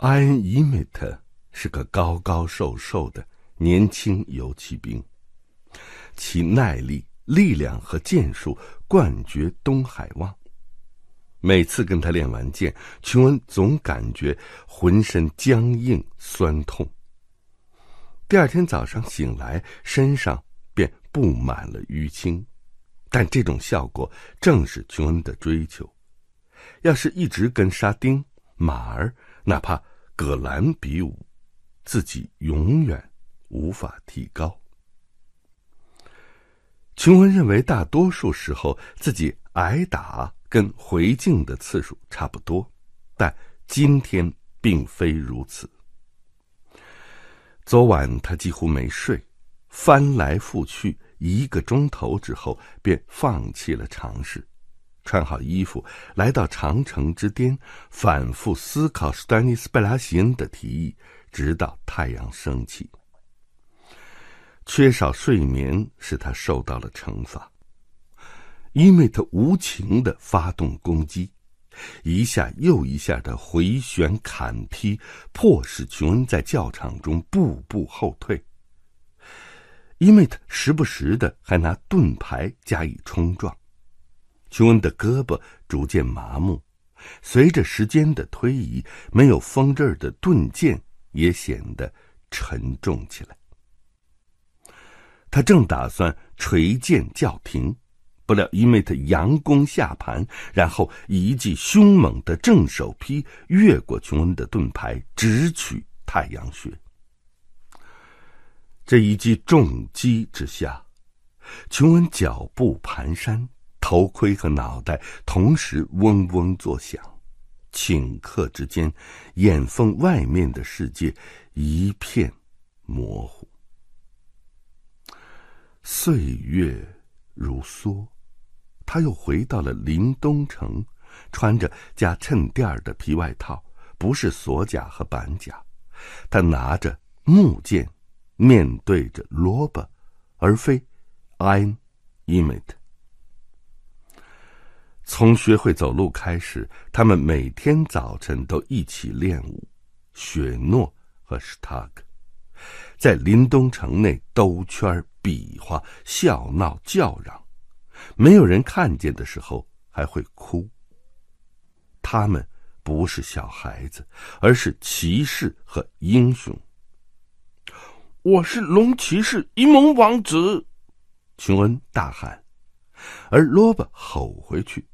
安伊美特是个高高瘦瘦的年轻游骑兵，其耐力、力量和剑术冠绝东海望。每次跟他练完剑，琼恩总感觉浑身僵硬酸痛。第二天早上醒来，身上便布满了淤青，但这种效果正是琼恩的追求。要是一直跟沙丁、马儿，哪怕……葛兰比武，自己永远无法提高。琼恩认为，大多数时候自己挨打跟回敬的次数差不多，但今天并非如此。昨晚他几乎没睡，翻来覆去一个钟头之后，便放弃了尝试。穿好衣服，来到长城之巅，反复思考斯丹尼斯·贝拉行恩的提议，直到太阳升起。缺少睡眠使他受到了惩罚，伊为特无情的发动攻击，一下又一下的回旋砍劈，迫使琼恩在教场中步步后退。伊为特时不时的还拿盾牌加以冲撞。琼恩的胳膊逐渐麻木，随着时间的推移，没有风刃的盾剑也显得沉重起来。他正打算垂剑叫停，不料因为他佯攻下盘，然后一记凶猛的正手劈越过琼恩的盾牌，直取太阳穴。这一记重击之下，琼恩脚步蹒跚。头盔和脑袋同时嗡嗡作响，顷刻之间，眼缝外面的世界一片模糊。岁月如梭，他又回到了临东城，穿着加衬垫的皮外套，不是锁甲和板甲，他拿着木剑，面对着萝卜，而非 i i m a 梅 e 从学会走路开始，他们每天早晨都一起练舞。雪诺和史塔克在林东城内兜圈、比划、笑闹、叫嚷，没有人看见的时候还会哭。他们不是小孩子，而是骑士和英雄。我是龙骑士伊蒙王子，琼恩大喊，而罗伯吼回去。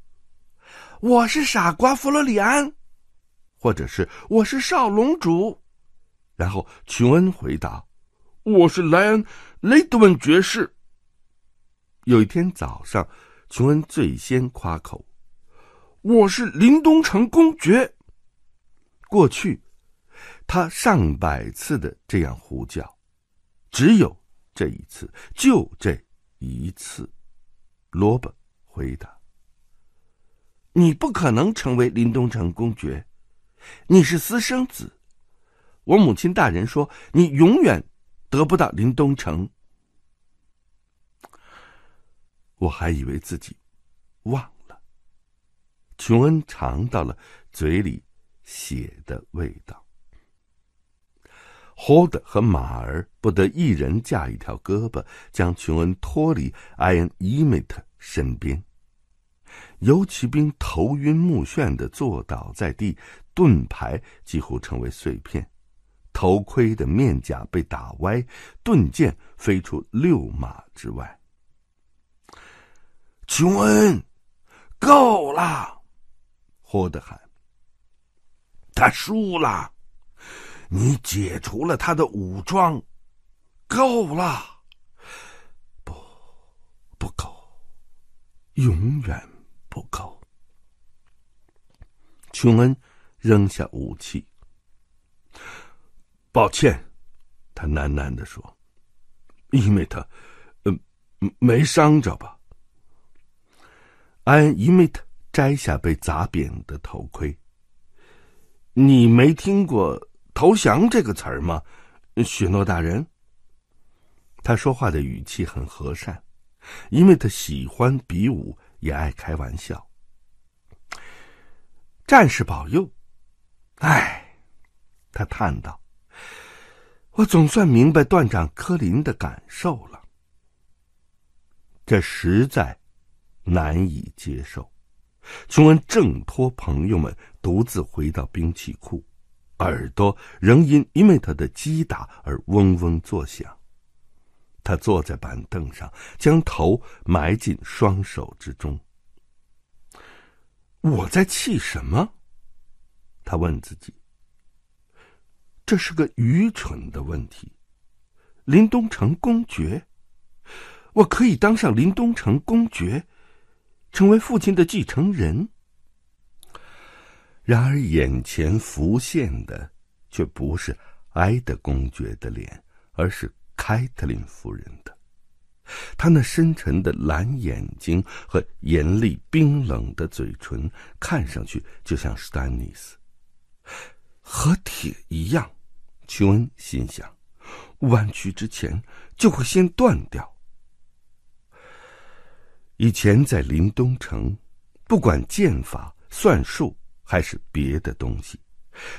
我是傻瓜弗洛里安，或者是我是少龙主。然后琼恩回答：“我是莱恩雷德文爵士。”有一天早上，琼恩最先夸口：“我是林东城公爵。”过去，他上百次的这样呼叫，只有这一次，就这一次。罗伯回答。你不可能成为林东城公爵，你是私生子。我母亲大人说你永远得不到林东城。我还以为自己忘了。琼恩尝到了嘴里血的味道。霍德和马儿不得一人架一条胳膊，将琼恩脱离艾恩伊美特身边。游骑兵头晕目眩的坐倒在地，盾牌几乎成为碎片，头盔的面甲被打歪，盾剑飞出六码之外。琼恩，够了！霍德喊。他输了，你解除了他的武装，够了。不，不够，永远。不够，琼恩扔下武器。抱歉，他喃喃的说：“因为他，呃，没伤着吧？”安因为他摘下被砸扁的头盔。你没听过“投降”这个词儿吗，许诺大人？他说话的语气很和善，因为他喜欢比武。也爱开玩笑，战士保佑。唉，他叹道：“我总算明白段长柯林的感受了，这实在难以接受。”琼恩挣脱朋友们，独自回到兵器库，耳朵仍因伊为特的击打而嗡嗡作响。他坐在板凳上，将头埋进双手之中。我在气什么？他问自己。这是个愚蠢的问题。林东城公爵，我可以当上林东城公爵，成为父亲的继承人。然而，眼前浮现的却不是埃德公爵的脸，而是……凯特琳夫人的，她那深沉的蓝眼睛和严厉冰冷的嘴唇，看上去就像史丹尼斯，和铁一样。琼恩心想，弯曲之前就会先断掉。以前在林东城，不管剑法、算术还是别的东西，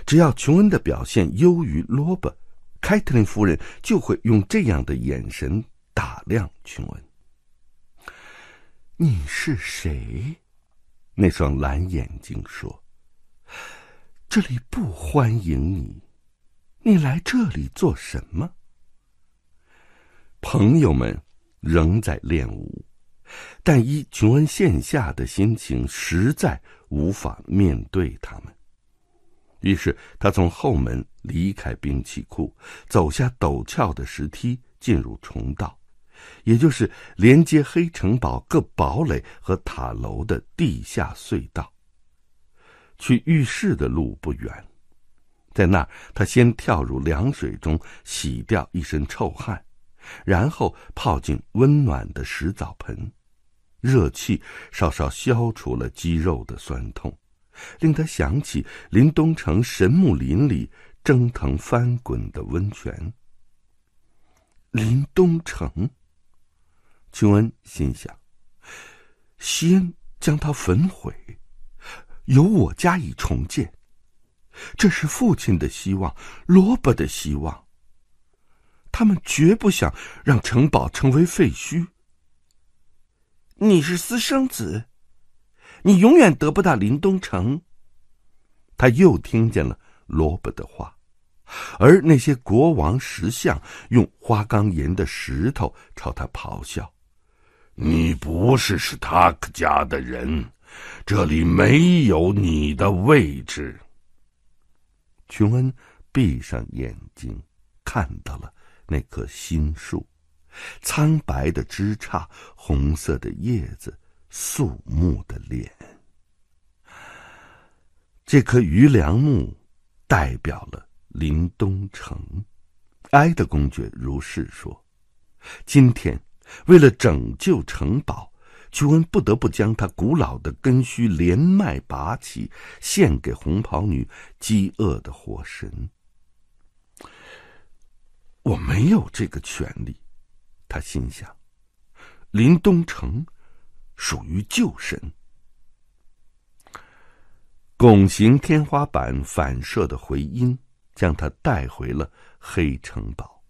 只要琼恩的表现优于萝卜。凯特琳夫人就会用这样的眼神打量琼恩。“你是谁？”那双蓝眼睛说，“这里不欢迎你，你来这里做什么？”朋友们仍在练舞，但依琼恩现下的心情，实在无法面对他们。于是他从后门。离开兵器库，走下陡峭的石梯，进入重道，也就是连接黑城堡各堡垒和塔楼的地下隧道。去浴室的路不远，在那儿，他先跳入凉水中洗掉一身臭汗，然后泡进温暖的石澡盆，热气稍稍消除了肌肉的酸痛，令他想起林东城神木林里。蒸腾翻滚的温泉。林东城。琼恩心想：先将它焚毁，由我加以重建。这是父亲的希望，萝卜的希望。他们绝不想让城堡成为废墟。你是私生子，你永远得不到林东城。他又听见了萝卜的话。而那些国王石像用花岗岩的石头朝他咆哮：“你不是史塔克家的人，这里没有你的位置。”琼恩闭上眼睛，看到了那棵新树，苍白的枝杈，红色的叶子，肃穆的脸。这棵余梁木代表了。林东城，埃德公爵如是说：“今天，为了拯救城堡，屈恩不得不将他古老的根须连脉拔起，献给红袍女饥饿的火神。我没有这个权利。”他心想：“林东城，属于旧神。”拱形天花板反射的回音。将他带回了黑城堡。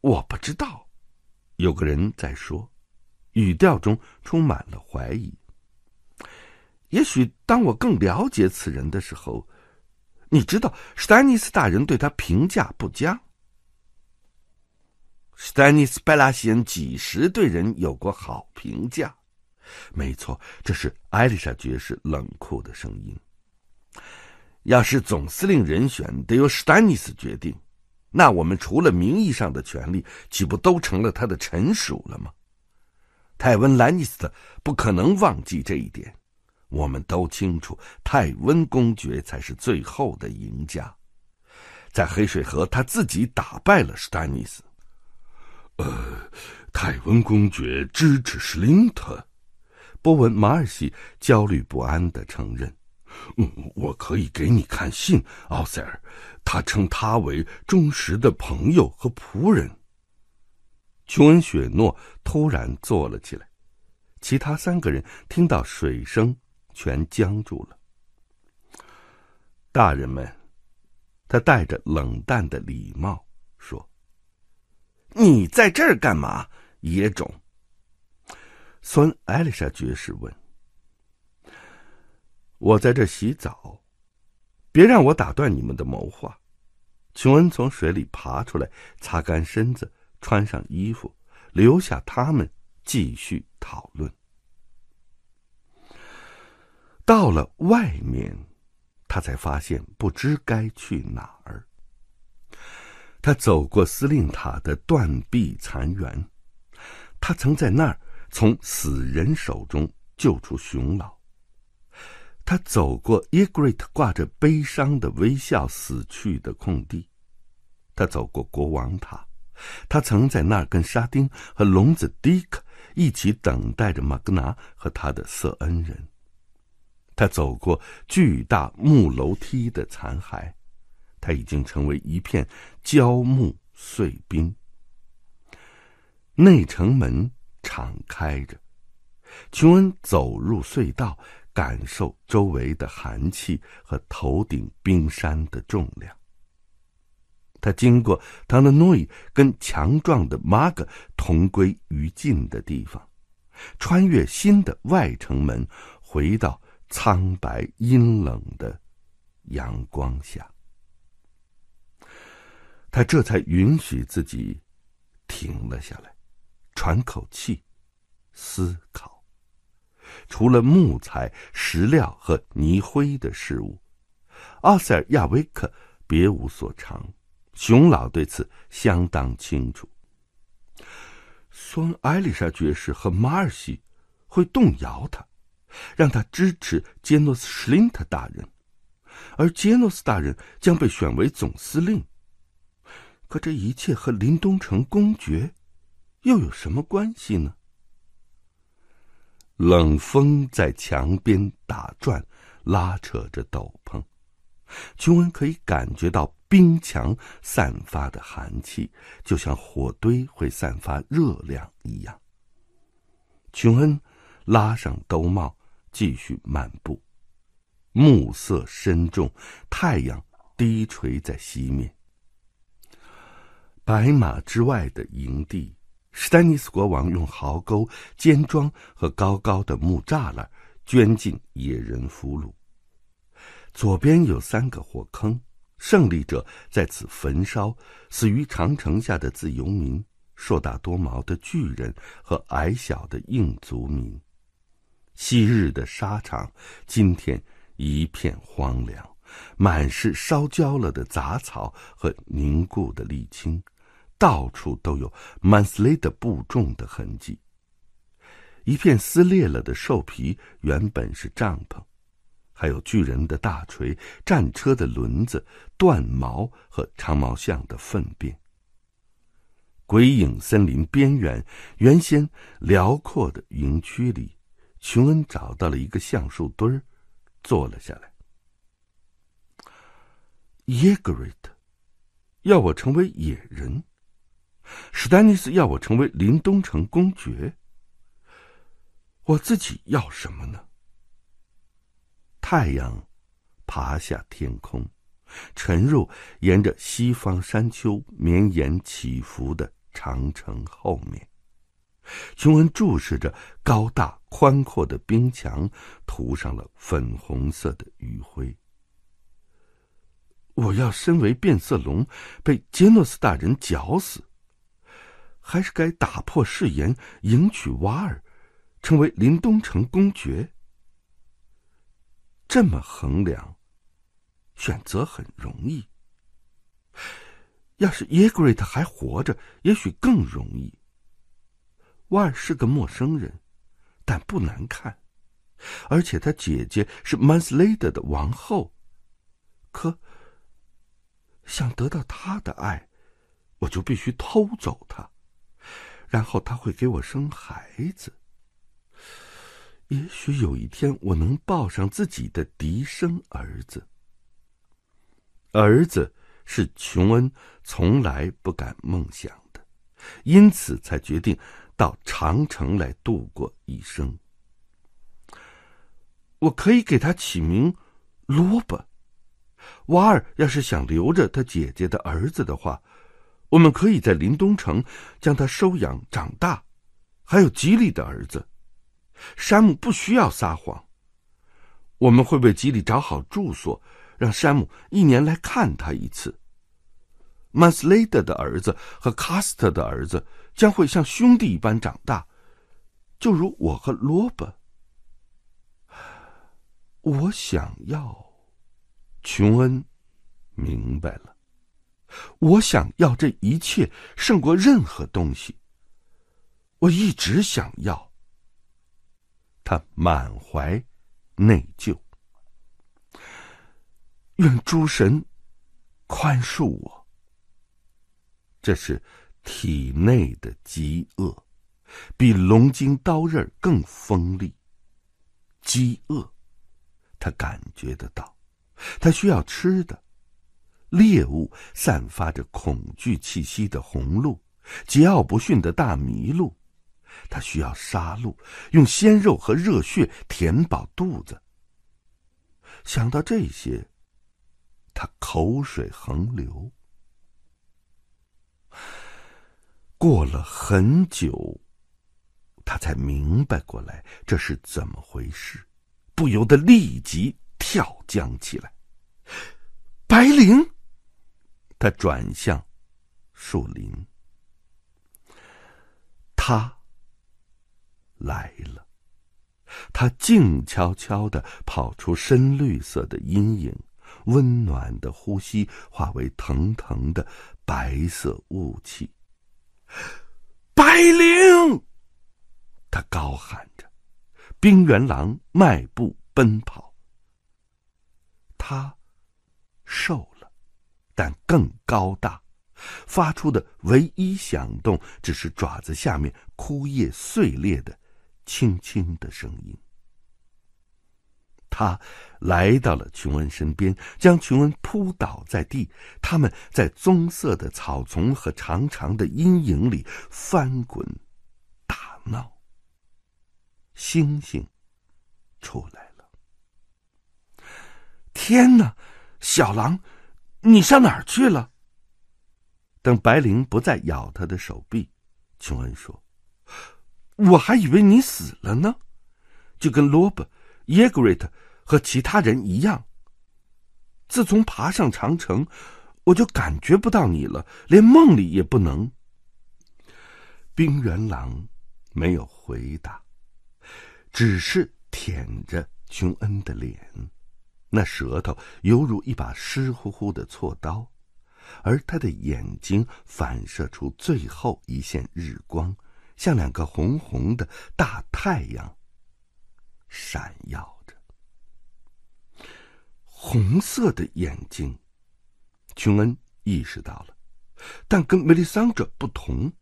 我不知道，有个人在说，语调中充满了怀疑。也许当我更了解此人的时候，你知道，史丹尼斯大人对他评价不佳。史丹尼斯·贝拉西恩几时对人有过好评价？没错，这是艾丽莎爵士冷酷的声音。要是总司令人选得由史丹尼斯决定，那我们除了名义上的权利，岂不都成了他的臣属了吗？泰温·兰尼斯特不可能忘记这一点。我们都清楚，泰温公爵才是最后的赢家。在黑水河，他自己打败了史丹尼斯。呃，泰温公爵支持史林特。波文·马尔西焦虑不安地承认。嗯，我可以给你看信，奥塞尔。他称他为忠实的朋友和仆人。琼恩·雪诺突然坐了起来，其他三个人听到水声，全僵住了。大人们，他带着冷淡的礼貌说：“你在这儿干嘛，野种？”孙艾丽莎爵士问。我在这洗澡，别让我打断你们的谋划。琼恩从水里爬出来，擦干身子，穿上衣服，留下他们继续讨论。到了外面，他才发现不知该去哪儿。他走过司令塔的断壁残垣，他曾在那儿从死人手中救出熊老。他走过伊格瑞特挂着悲伤的微笑死去的空地，他走过国王塔，他曾在那儿跟沙丁和聋子迪克一起等待着马格纳和他的瑟恩人。他走过巨大木楼梯的残骸，他已经成为一片焦木碎冰。内城门敞开着，琼恩走入隧道。感受周围的寒气和头顶冰山的重量。他经过唐纳诺伊跟强壮的玛格同归于尽的地方，穿越新的外城门，回到苍白阴冷的阳光下。他这才允许自己停了下来，喘口气，思考。除了木材、石料和泥灰的事物，阿塞尔·亚维克别无所长。熊老对此相当清楚。酸艾丽莎爵士和马尔西会动摇他，让他支持杰诺斯·史林特大人，而杰诺斯大人将被选为总司令。可这一切和林东城公爵又有什么关系呢？冷风在墙边打转，拉扯着斗篷。琼恩可以感觉到冰墙散发的寒气，就像火堆会散发热量一样。琼恩拉上兜帽，继续漫步。暮色深重，太阳低垂在西面。白马之外的营地。史丹尼斯国王用壕沟、尖桩和高高的木栅栏圈进野人俘虏。左边有三个火坑，胜利者在此焚烧死于长城下的自由民、硕大多毛的巨人和矮小的印族民。昔日的沙场，今天一片荒凉，满是烧焦了的杂草和凝固的沥青。到处都有曼斯雷的布重的痕迹。一片撕裂了的兽皮，原本是帐篷，还有巨人的大锤、战车的轮子、断毛和长毛象的粪便。鬼影森林边缘，原先辽阔的营区里，琼恩找到了一个橡树墩儿，坐了下来。耶格瑞特，要我成为野人？史丹尼斯要我成为林东城公爵。我自己要什么呢？太阳爬下天空，沉入沿着西方山丘绵延起伏的长城后面。琼恩注视着高大宽阔的冰墙，涂上了粉红色的余晖。我要身为变色龙，被杰诺斯大人绞死。还是该打破誓言，迎娶瓦尔，成为林东城公爵。这么衡量，选择很容易。要是伊格瑞特还活着，也许更容易。瓦尔是个陌生人，但不难看，而且他姐姐是曼斯雷德的王后。可，想得到他的爱，我就必须偷走他。然后他会给我生孩子，也许有一天我能抱上自己的嫡生儿子。儿子是琼恩从来不敢梦想的，因此才决定到长城来度过一生。我可以给他起名萝卜。瓦尔要是想留着他姐姐的儿子的话。我们可以在林东城将他收养长大，还有吉利的儿子山姆不需要撒谎。我们会为吉利找好住所，让山姆一年来看他一次。曼斯雷德的儿子和卡斯特的儿子将会像兄弟一般长大，就如我和罗伯。我想要，琼恩明白了。我想要这一切，胜过任何东西。我一直想要。他满怀内疚，愿诸神宽恕我。这是体内的饥饿，比龙筋刀刃更锋利。饥饿，他感觉得到，他需要吃的。猎物散发着恐惧气息的红鹿，桀骜不驯的大麋鹿，它需要杀戮，用鲜肉和热血填饱肚子。想到这些，他口水横流。过了很久，他才明白过来这是怎么回事，不由得立即跳江起来。白灵。他转向树林，他来了。他静悄悄的跑出深绿色的阴影，温暖的呼吸化为腾腾的白色雾气。白灵，他高喊着，冰原狼迈步奔跑。他瘦了。但更高大，发出的唯一响动只是爪子下面枯叶碎裂的、轻轻的声音。他来到了琼恩身边，将琼恩扑倒在地。他们在棕色的草丛和长长的阴影里翻滚、打闹。星星出来了。天哪，小狼！你上哪儿去了？等白灵不再咬他的手臂，琼恩说：“我还以为你死了呢，就跟罗伯、耶格瑞特和其他人一样。自从爬上长城，我就感觉不到你了，连梦里也不能。”冰原狼没有回答，只是舔着琼恩的脸。那舌头犹如一把湿乎乎的锉刀，而他的眼睛反射出最后一线日光，像两个红红的大太阳，闪耀着。红色的眼睛，琼恩意识到了，但跟梅丽桑者不同，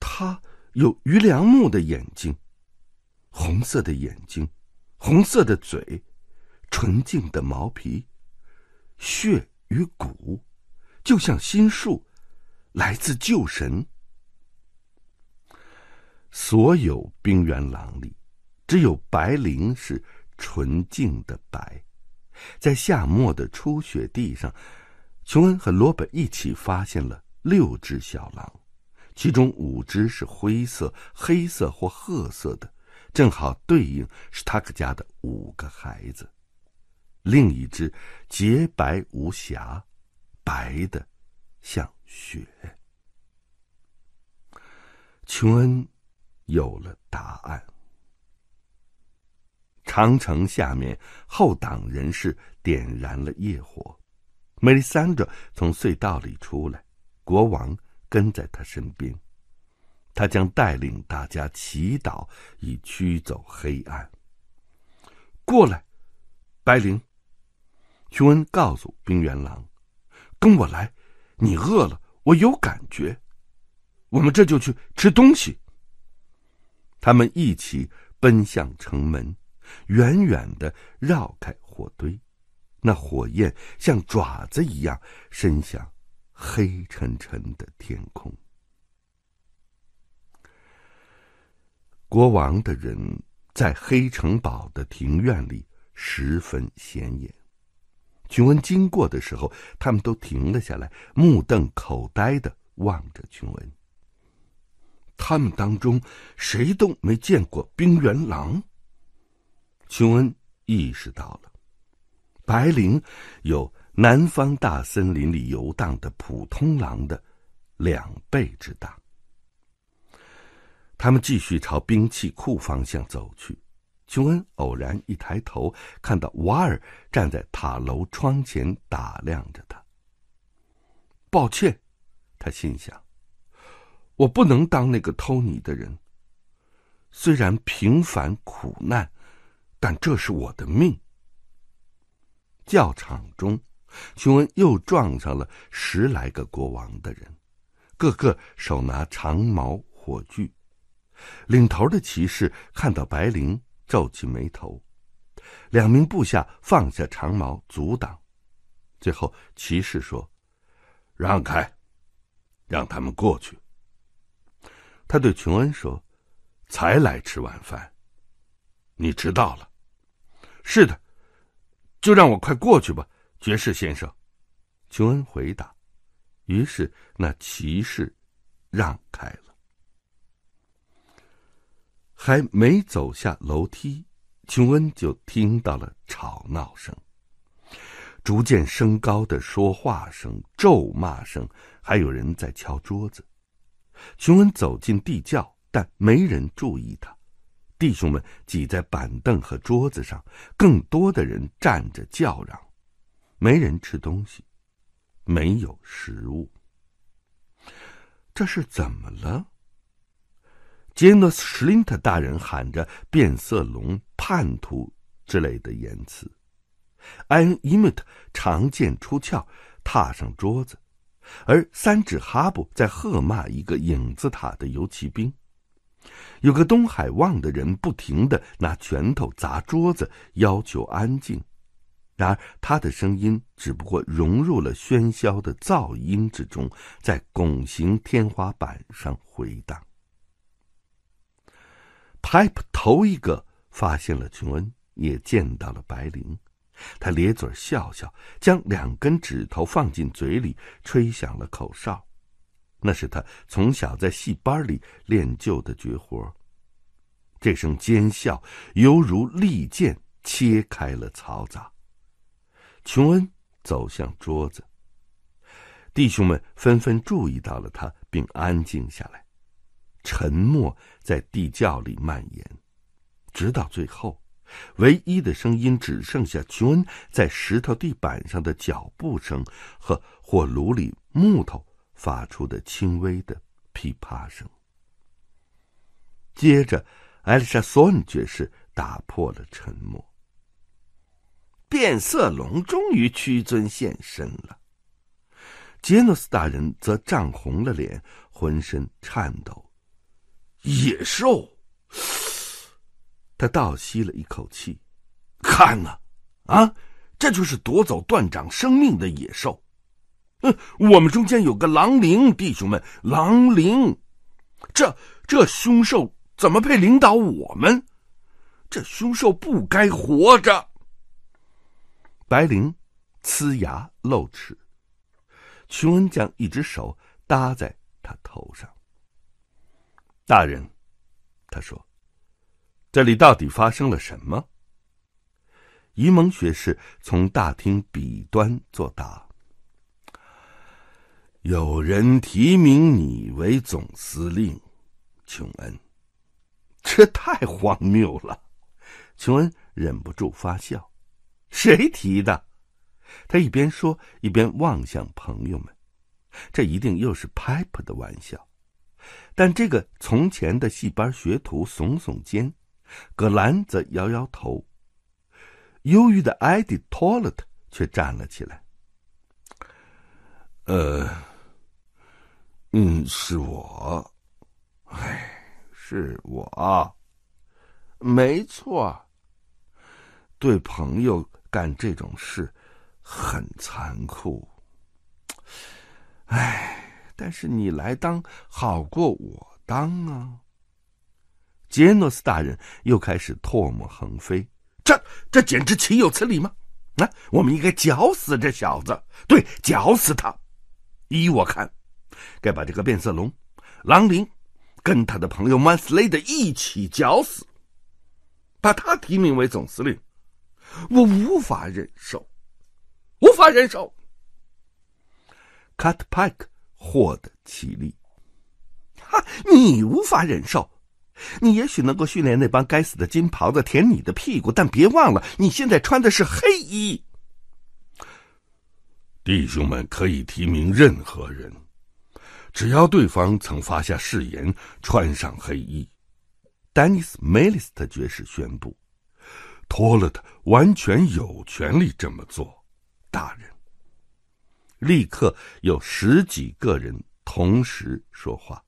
他有余良木的眼睛，红色的眼睛，红色的嘴。纯净的毛皮，血与骨，就像心术，来自旧神。所有冰原狼里，只有白灵是纯净的白。在夏末的初雪地上，琼恩和罗本一起发现了六只小狼，其中五只是灰色、黑色或褐色的，正好对应史塔克家的五个孩子。另一只洁白无瑕，白的像雪。琼恩有了答案。长城下面，后党人士点燃了夜火。梅丽桑德从隧道里出来，国王跟在他身边。他将带领大家祈祷，以驱走黑暗。过来，白灵。熊恩告诉冰原狼：“跟我来，你饿了，我有感觉。我们这就去吃东西。”他们一起奔向城门，远远的绕开火堆，那火焰像爪子一样伸向黑沉沉的天空。国王的人在黑城堡的庭院里十分显眼。琼恩经过的时候，他们都停了下来，目瞪口呆的望着琼恩。他们当中谁都没见过冰原狼。琼恩意识到了，白灵有南方大森林里游荡的普通狼的两倍之大。他们继续朝兵器库方向走去。琼恩偶然一抬头，看到瓦尔站在塔楼窗前打量着他。抱歉，他心想：“我不能当那个偷你的人。”虽然平凡苦难，但这是我的命。教场中，琼恩又撞上了十来个国王的人，个个手拿长矛火炬。领头的骑士看到白灵。皱起眉头，两名部下放下长矛阻挡。最后，骑士说：“让开，让他们过去。”他对琼恩说：“才来吃晚饭，你迟到了。”“是的，就让我快过去吧，爵士先生。”琼恩回答。于是，那骑士让开了。还没走下楼梯，琼恩就听到了吵闹声，逐渐升高的说话声、咒骂声，还有人在敲桌子。琼恩走进地窖，但没人注意他。弟兄们挤在板凳和桌子上，更多的人站着叫嚷，没人吃东西，没有食物。这是怎么了？杰诺斯·史林特大人喊着“变色龙、叛徒”之类的言辞，埃恩伊姆特长剑出鞘，踏上桌子，而三指哈布在喝骂一个影子塔的游骑兵。有个东海望的人不停的拿拳头砸桌子，要求安静。然而他的声音只不过融入了喧嚣的噪音之中，在拱形天花板上回荡。派普头一个发现了琼恩，也见到了白灵。他咧嘴笑笑，将两根指头放进嘴里，吹响了口哨。那是他从小在戏班里练就的绝活。这声尖笑犹如利剑，切开了嘈杂。琼恩走向桌子，弟兄们纷纷注意到了他，并安静下来。沉默在地窖里蔓延，直到最后，唯一的声音只剩下琼恩在石头地板上的脚步声和火炉里木头发出的轻微的噼啪声。接着，艾丽莎·索恩爵士打破了沉默。变色龙终于屈尊现身了。杰诺斯大人则涨红了脸，浑身颤抖。野兽，他倒吸了一口气，看呐，啊，这就是夺走段长生命的野兽。嗯，我们中间有个狼灵，弟兄们，狼灵，这这凶兽怎么配领导我们？这凶兽不该活着。白灵呲牙露齿，琼恩将一只手搭在他头上。大人，他说：“这里到底发生了什么？”沂蒙学士从大厅彼端作答：“有人提名你为总司令，琼恩。”这太荒谬了，琼恩忍不住发笑。“谁提的？”他一边说一边望向朋友们，这一定又是派普的玩笑。但这个从前的戏班学徒耸耸肩，葛兰则摇摇头。忧郁的埃迪托勒特却站了起来：“呃，嗯，是我，哎，是我，没错。对朋友干这种事，很残酷，哎。”但是你来当好过我当啊！杰诺斯大人又开始唾沫横飞。这这简直岂有此理吗？啊，我们应该绞死这小子！对，绞死他！依我看，该把这个变色龙，狼灵，跟他的朋友曼斯雷德一起绞死。把他提名为总司令，我无法忍受，无法忍受！Cut Pack。获得起立，哈！你无法忍受。你也许能够训练那帮该死的金袍子舔你的屁股，但别忘了，你现在穿的是黑衣。弟兄们可以提名任何人，只要对方曾发下誓言穿上黑衣。丹尼斯·梅利斯特爵士宣布，托勒特完全有权利这么做，大人。立刻有十几个人同时说话，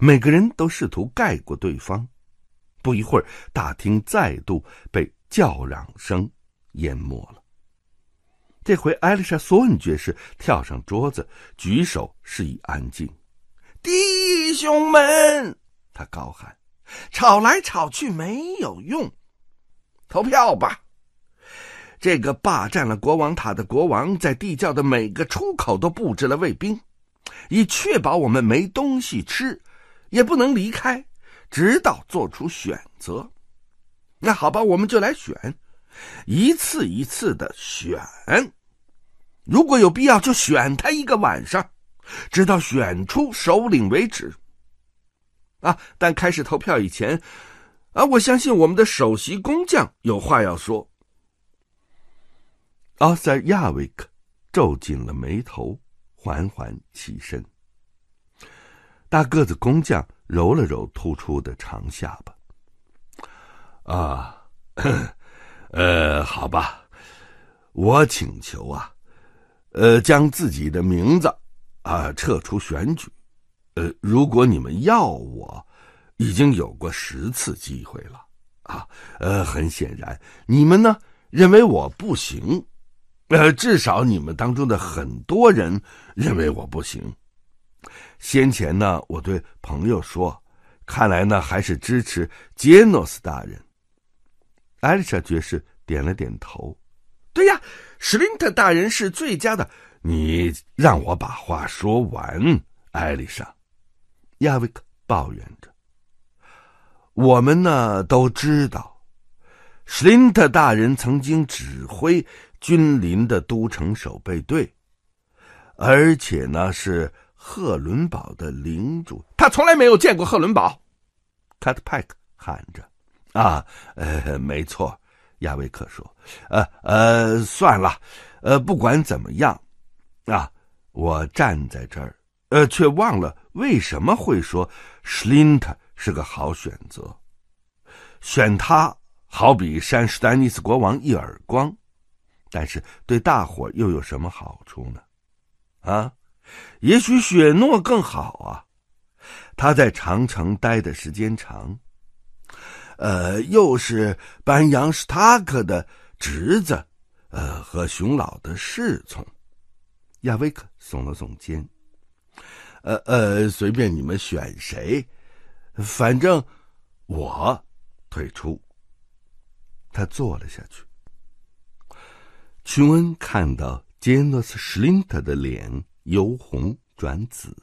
每个人都试图盖过对方。不一会儿，大厅再度被叫嚷声淹没了。这回，艾丽莎·索恩爵士跳上桌子，举手示意安静。弟兄们，他高喊：“吵来吵去没有用，投票吧！”这个霸占了国王塔的国王，在地窖的每个出口都布置了卫兵，以确保我们没东西吃，也不能离开，直到做出选择。那好吧，我们就来选，一次一次的选，如果有必要，就选他一个晚上，直到选出首领为止。啊，但开始投票以前，啊，我相信我们的首席工匠有话要说。奥塞亚维克皱紧了眉头，缓缓起身。大个子工匠揉了揉突出的长下巴。啊，呃，好吧，我请求啊，呃，将自己的名字啊撤出选举。呃，如果你们要我，已经有过十次机会了。啊，呃，很显然，你们呢认为我不行。呃，至少你们当中的很多人认为我不行。先前呢，我对朋友说，看来呢还是支持杰诺斯大人。艾丽莎爵士点了点头。对呀，史林特大人是最佳的。你让我把话说完，艾丽莎。亚维克抱怨着。我们呢都知道。史林特大人曾经指挥君临的都城守备队，而且呢是赫伦堡的领主。他从来没有见过赫伦堡。卡特派克喊着：“啊，呃，没错。”亚维克说：“呃，呃，算了，呃，不管怎么样，啊，我站在这儿，呃，却忘了为什么会说史林特是个好选择，选他。”好比山史丹尼斯国王一耳光，但是对大伙又有什么好处呢？啊，也许雪诺更好啊，他在长城待的时间长，呃，又是班扬史塔克的侄子，呃，和熊老的侍从，亚维克耸了耸肩，呃呃，随便你们选谁，反正我退出。他坐了下去。琼恩看到杰诺斯·史林特的脸由红转紫，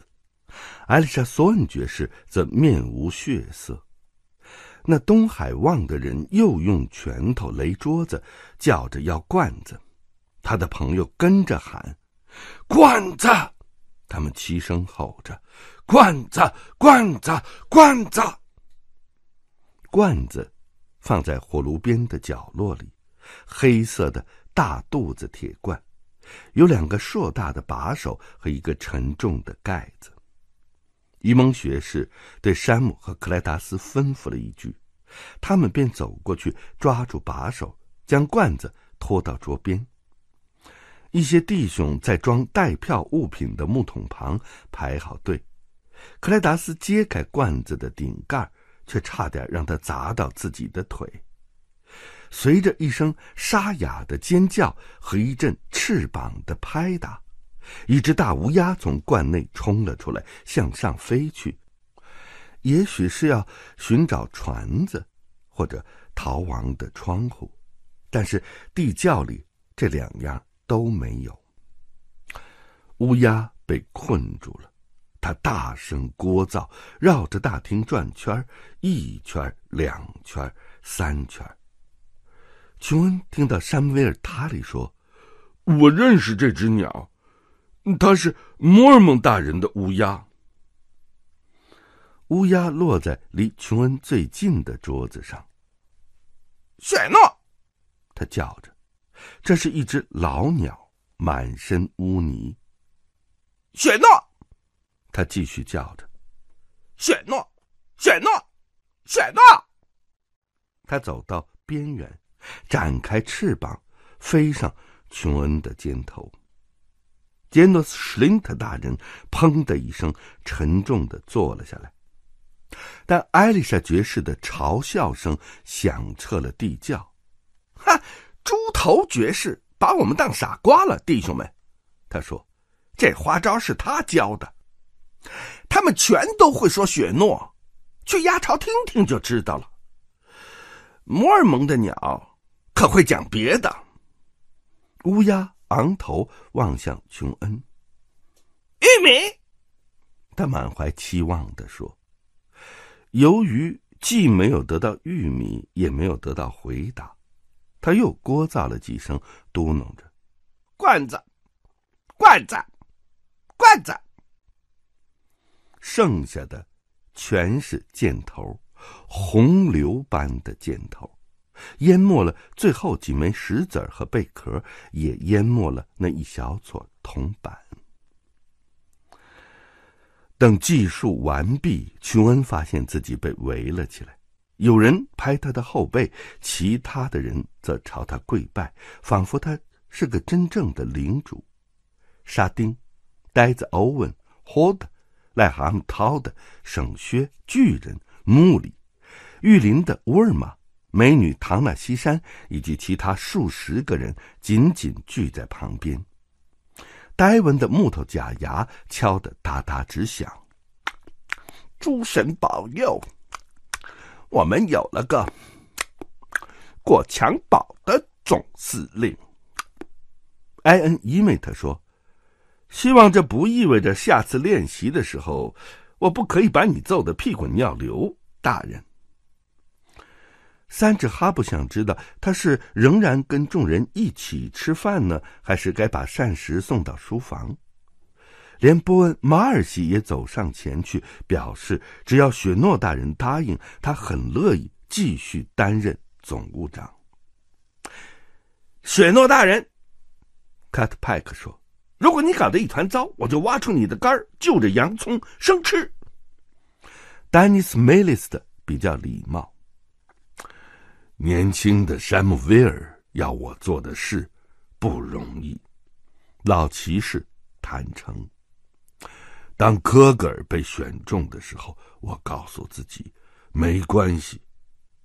艾丽莎·索恩爵士则面无血色。那东海望的人又用拳头擂桌子，叫着要罐子。他的朋友跟着喊：“罐子！”他们齐声吼着：“罐子！罐子！罐子！罐子！”放在火炉边的角落里，黑色的大肚子铁罐，有两个硕大的把手和一个沉重的盖子。伊蒙学士对山姆和克莱达斯吩咐了一句，他们便走过去抓住把手，将罐子拖到桌边。一些弟兄在装带票物品的木桶旁排好队，克莱达斯揭开罐子的顶盖却差点让他砸到自己的腿。随着一声沙哑的尖叫和一阵翅膀的拍打，一只大乌鸦从罐内冲了出来，向上飞去。也许是要寻找船子，或者逃亡的窗户，但是地窖里这两样都没有。乌鸦被困住了。他大声聒噪，绕着大厅转圈一圈两圈三圈琼恩听到山维尔塔里说：“我认识这只鸟，它是摩尔蒙大人的乌鸦。”乌鸦落在离琼恩最近的桌子上。雪诺，他叫着：“这是一只老鸟，满身污泥。”雪诺。他继续叫着：“雪诺，雪诺，雪诺。”他走到边缘，展开翅膀，飞上琼恩的肩头。杰诺斯·史林特大人砰的一声沉重的坐了下来，但艾丽莎爵士的嘲笑声响彻了地窖。“哈，猪头爵士把我们当傻瓜了，弟兄们。”他说，“这花招是他教的。”他们全都会说雪诺，去压巢听听就知道了。摩尔蒙的鸟可会讲别的。乌鸦昂头望向琼恩，玉米。他满怀期望的说。由于既没有得到玉米，也没有得到回答，他又聒噪了几声，嘟囔着：“罐子，罐子，罐子。”剩下的全是箭头，洪流般的箭头，淹没了最后几枚石子和贝壳，也淹没了那一小撮铜板。等计数完毕，琼恩发现自己被围了起来，有人拍他的后背，其他的人则朝他跪拜，仿佛他是个真正的领主。沙丁，呆子欧文，霍德。癞蛤蟆掏的省靴，巨人木里，玉林的乌尔玛，美女唐纳西山以及其他数十个人紧紧聚在旁边。戴文的木头假牙敲得哒哒直响。诸神保佑，我们有了个过襁褓的总司令。埃恩伊美特说。希望这不意味着下次练习的时候，我不可以把你揍得屁滚尿流，大人。三只哈布想知道他是仍然跟众人一起吃饭呢，还是该把膳食送到书房。连波恩马尔西也走上前去，表示只要雪诺大人答应，他很乐意继续担任总务长。雪诺大人，卡特派克说。如果你搞得一团糟，我就挖出你的肝儿，就着洋葱生吃。丹尼斯·梅利斯的比较礼貌。年轻的山姆威尔要我做的事不容易。老骑士坦诚。当科格尔被选中的时候，我告诉自己没关系。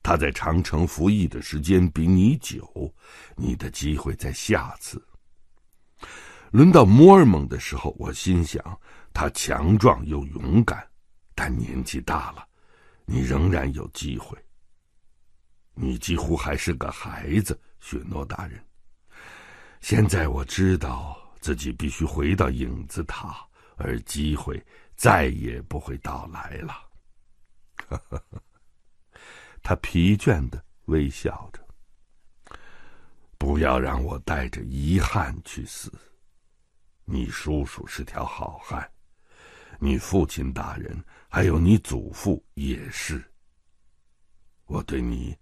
他在长城服役的时间比你久，你的机会在下次。轮到摩尔蒙的时候，我心想他强壮又勇敢，但年纪大了，你仍然有机会。你几乎还是个孩子，许诺大人。现在我知道自己必须回到影子塔，而机会再也不会到来了。他疲倦的微笑着。不要让我带着遗憾去死。你叔叔是条好汉，你父亲大人，还有你祖父也是。我对你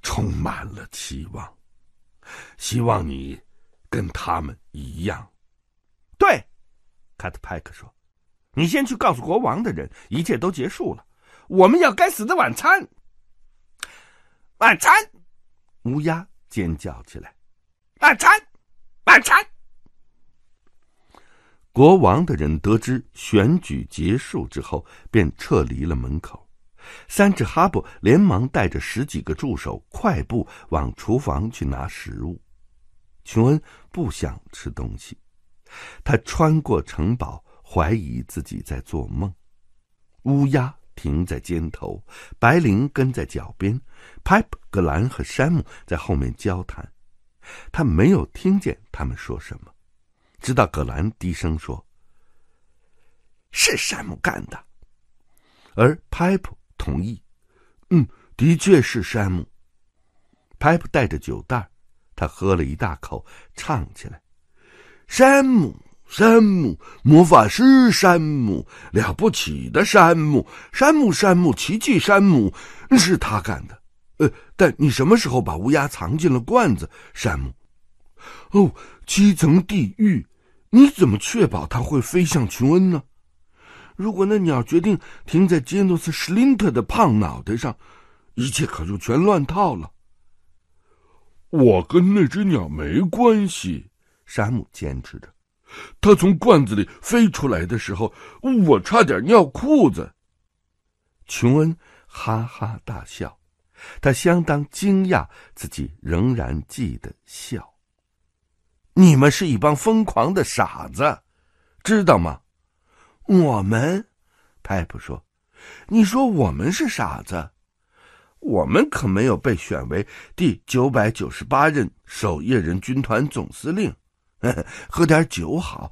充满了期望，希望你跟他们一样。对，卡特派克说：“你先去告诉国王的人，一切都结束了。我们要该死的晚餐，晚餐！”乌鸦尖叫起来：“晚餐，晚餐！”国王的人得知选举结束之后，便撤离了门口。三只哈布连忙带着十几个助手快步往厨房去拿食物。琼恩不想吃东西，他穿过城堡，怀疑自己在做梦。乌鸦停在肩头，白灵跟在脚边，派普格兰和山姆在后面交谈，他没有听见他们说什么。直到葛兰低声说：“是山姆干的。”而 p 普同意：“嗯，的确是山姆。” p 普带着酒袋他喝了一大口，唱起来：“山姆，山姆，魔法师山姆，了不起的山姆，山姆，山姆，奇迹山姆，是他干的。”呃，但你什么时候把乌鸦藏进了罐子，山姆？哦，七层地狱！你怎么确保它会飞向琼恩呢？如果那鸟决定停在杰诺斯·史林特的胖脑袋上，一切可就全乱套了。我跟那只鸟没关系，山姆坚持着。他从罐子里飞出来的时候，我差点尿裤子。琼恩哈哈大笑，他相当惊讶自己仍然记得笑。你们是一帮疯狂的傻子，知道吗？我们，派普说：“你说我们是傻子，我们可没有被选为第九百九十八任守夜人军团总司令。”喝点酒好，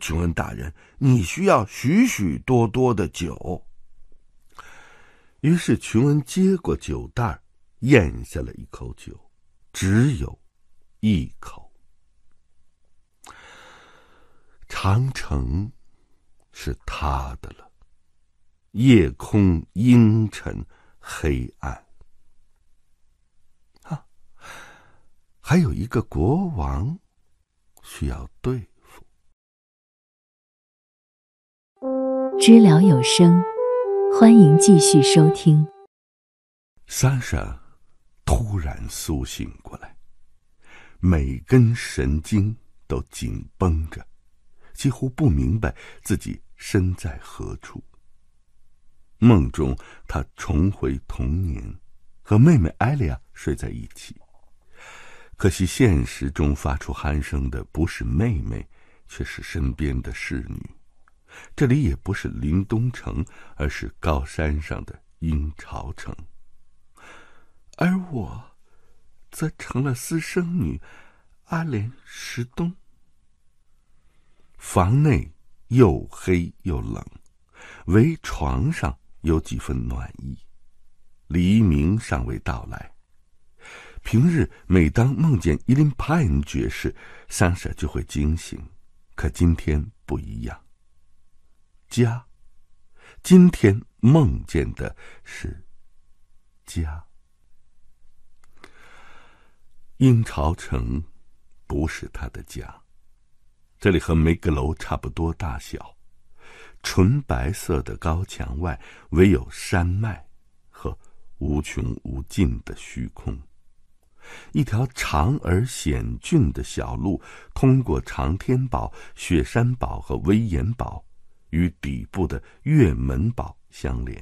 琼恩大人，你需要许许多多的酒。于是琼恩接过酒袋，咽下了一口酒，只有，一口。长城是他的了。夜空阴沉黑暗。啊，还有一个国王需要对付。知了有声，欢迎继续收听。三婶突然苏醒过来，每根神经都紧绷着。几乎不明白自己身在何处。梦中，他重回童年，和妹妹艾莉亚睡在一起。可惜现实中发出鼾声的不是妹妹，却是身边的侍女。这里也不是林东城，而是高山上的阴巢城。而我，则成了私生女阿莲石东。房内又黑又冷，唯床上有几分暖意。黎明尚未到来。平日每当梦见伊林帕恩爵士，桑舍就会惊醒，可今天不一样。家，今天梦见的是家。鹰朝城不是他的家。这里和梅格楼差不多大小，纯白色的高墙外唯有山脉和无穷无尽的虚空。一条长而险峻的小路通过长天堡、雪山堡和威严堡，与底部的月门堡相连。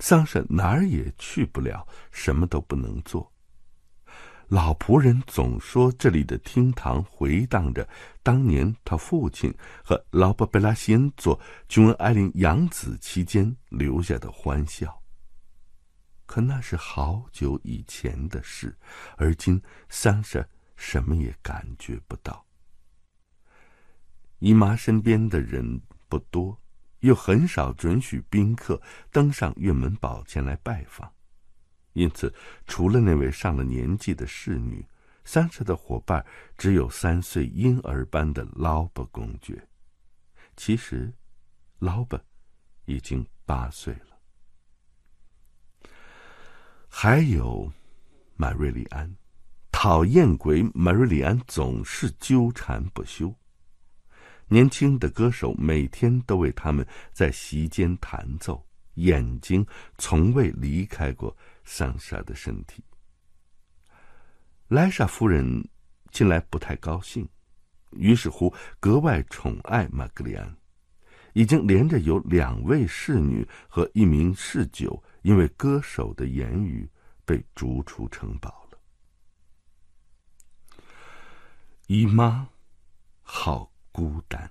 桑舍哪儿也去不了，什么都不能做。老仆人总说，这里的厅堂回荡着当年他父亲和劳伯贝拉西恩做君恩艾琳养子期间留下的欢笑。可那是好久以前的事，而今桑舍什么也感觉不到。姨妈身边的人不多，又很少准许宾客登上院门宝前来拜访。因此，除了那位上了年纪的侍女，三岁的伙伴只有三岁婴儿般的劳伯公爵。其实，劳伯已经八岁了。还有，玛瑞丽安，讨厌鬼玛瑞丽安总是纠缠不休。年轻的歌手每天都为他们在席间弹奏，眼睛从未离开过。桑莎的身体。莱莎夫人近来不太高兴，于是乎格外宠爱玛格丽安。已经连着有两位侍女和一名侍酒，因为歌手的言语被逐出城堡了。姨妈，好孤单。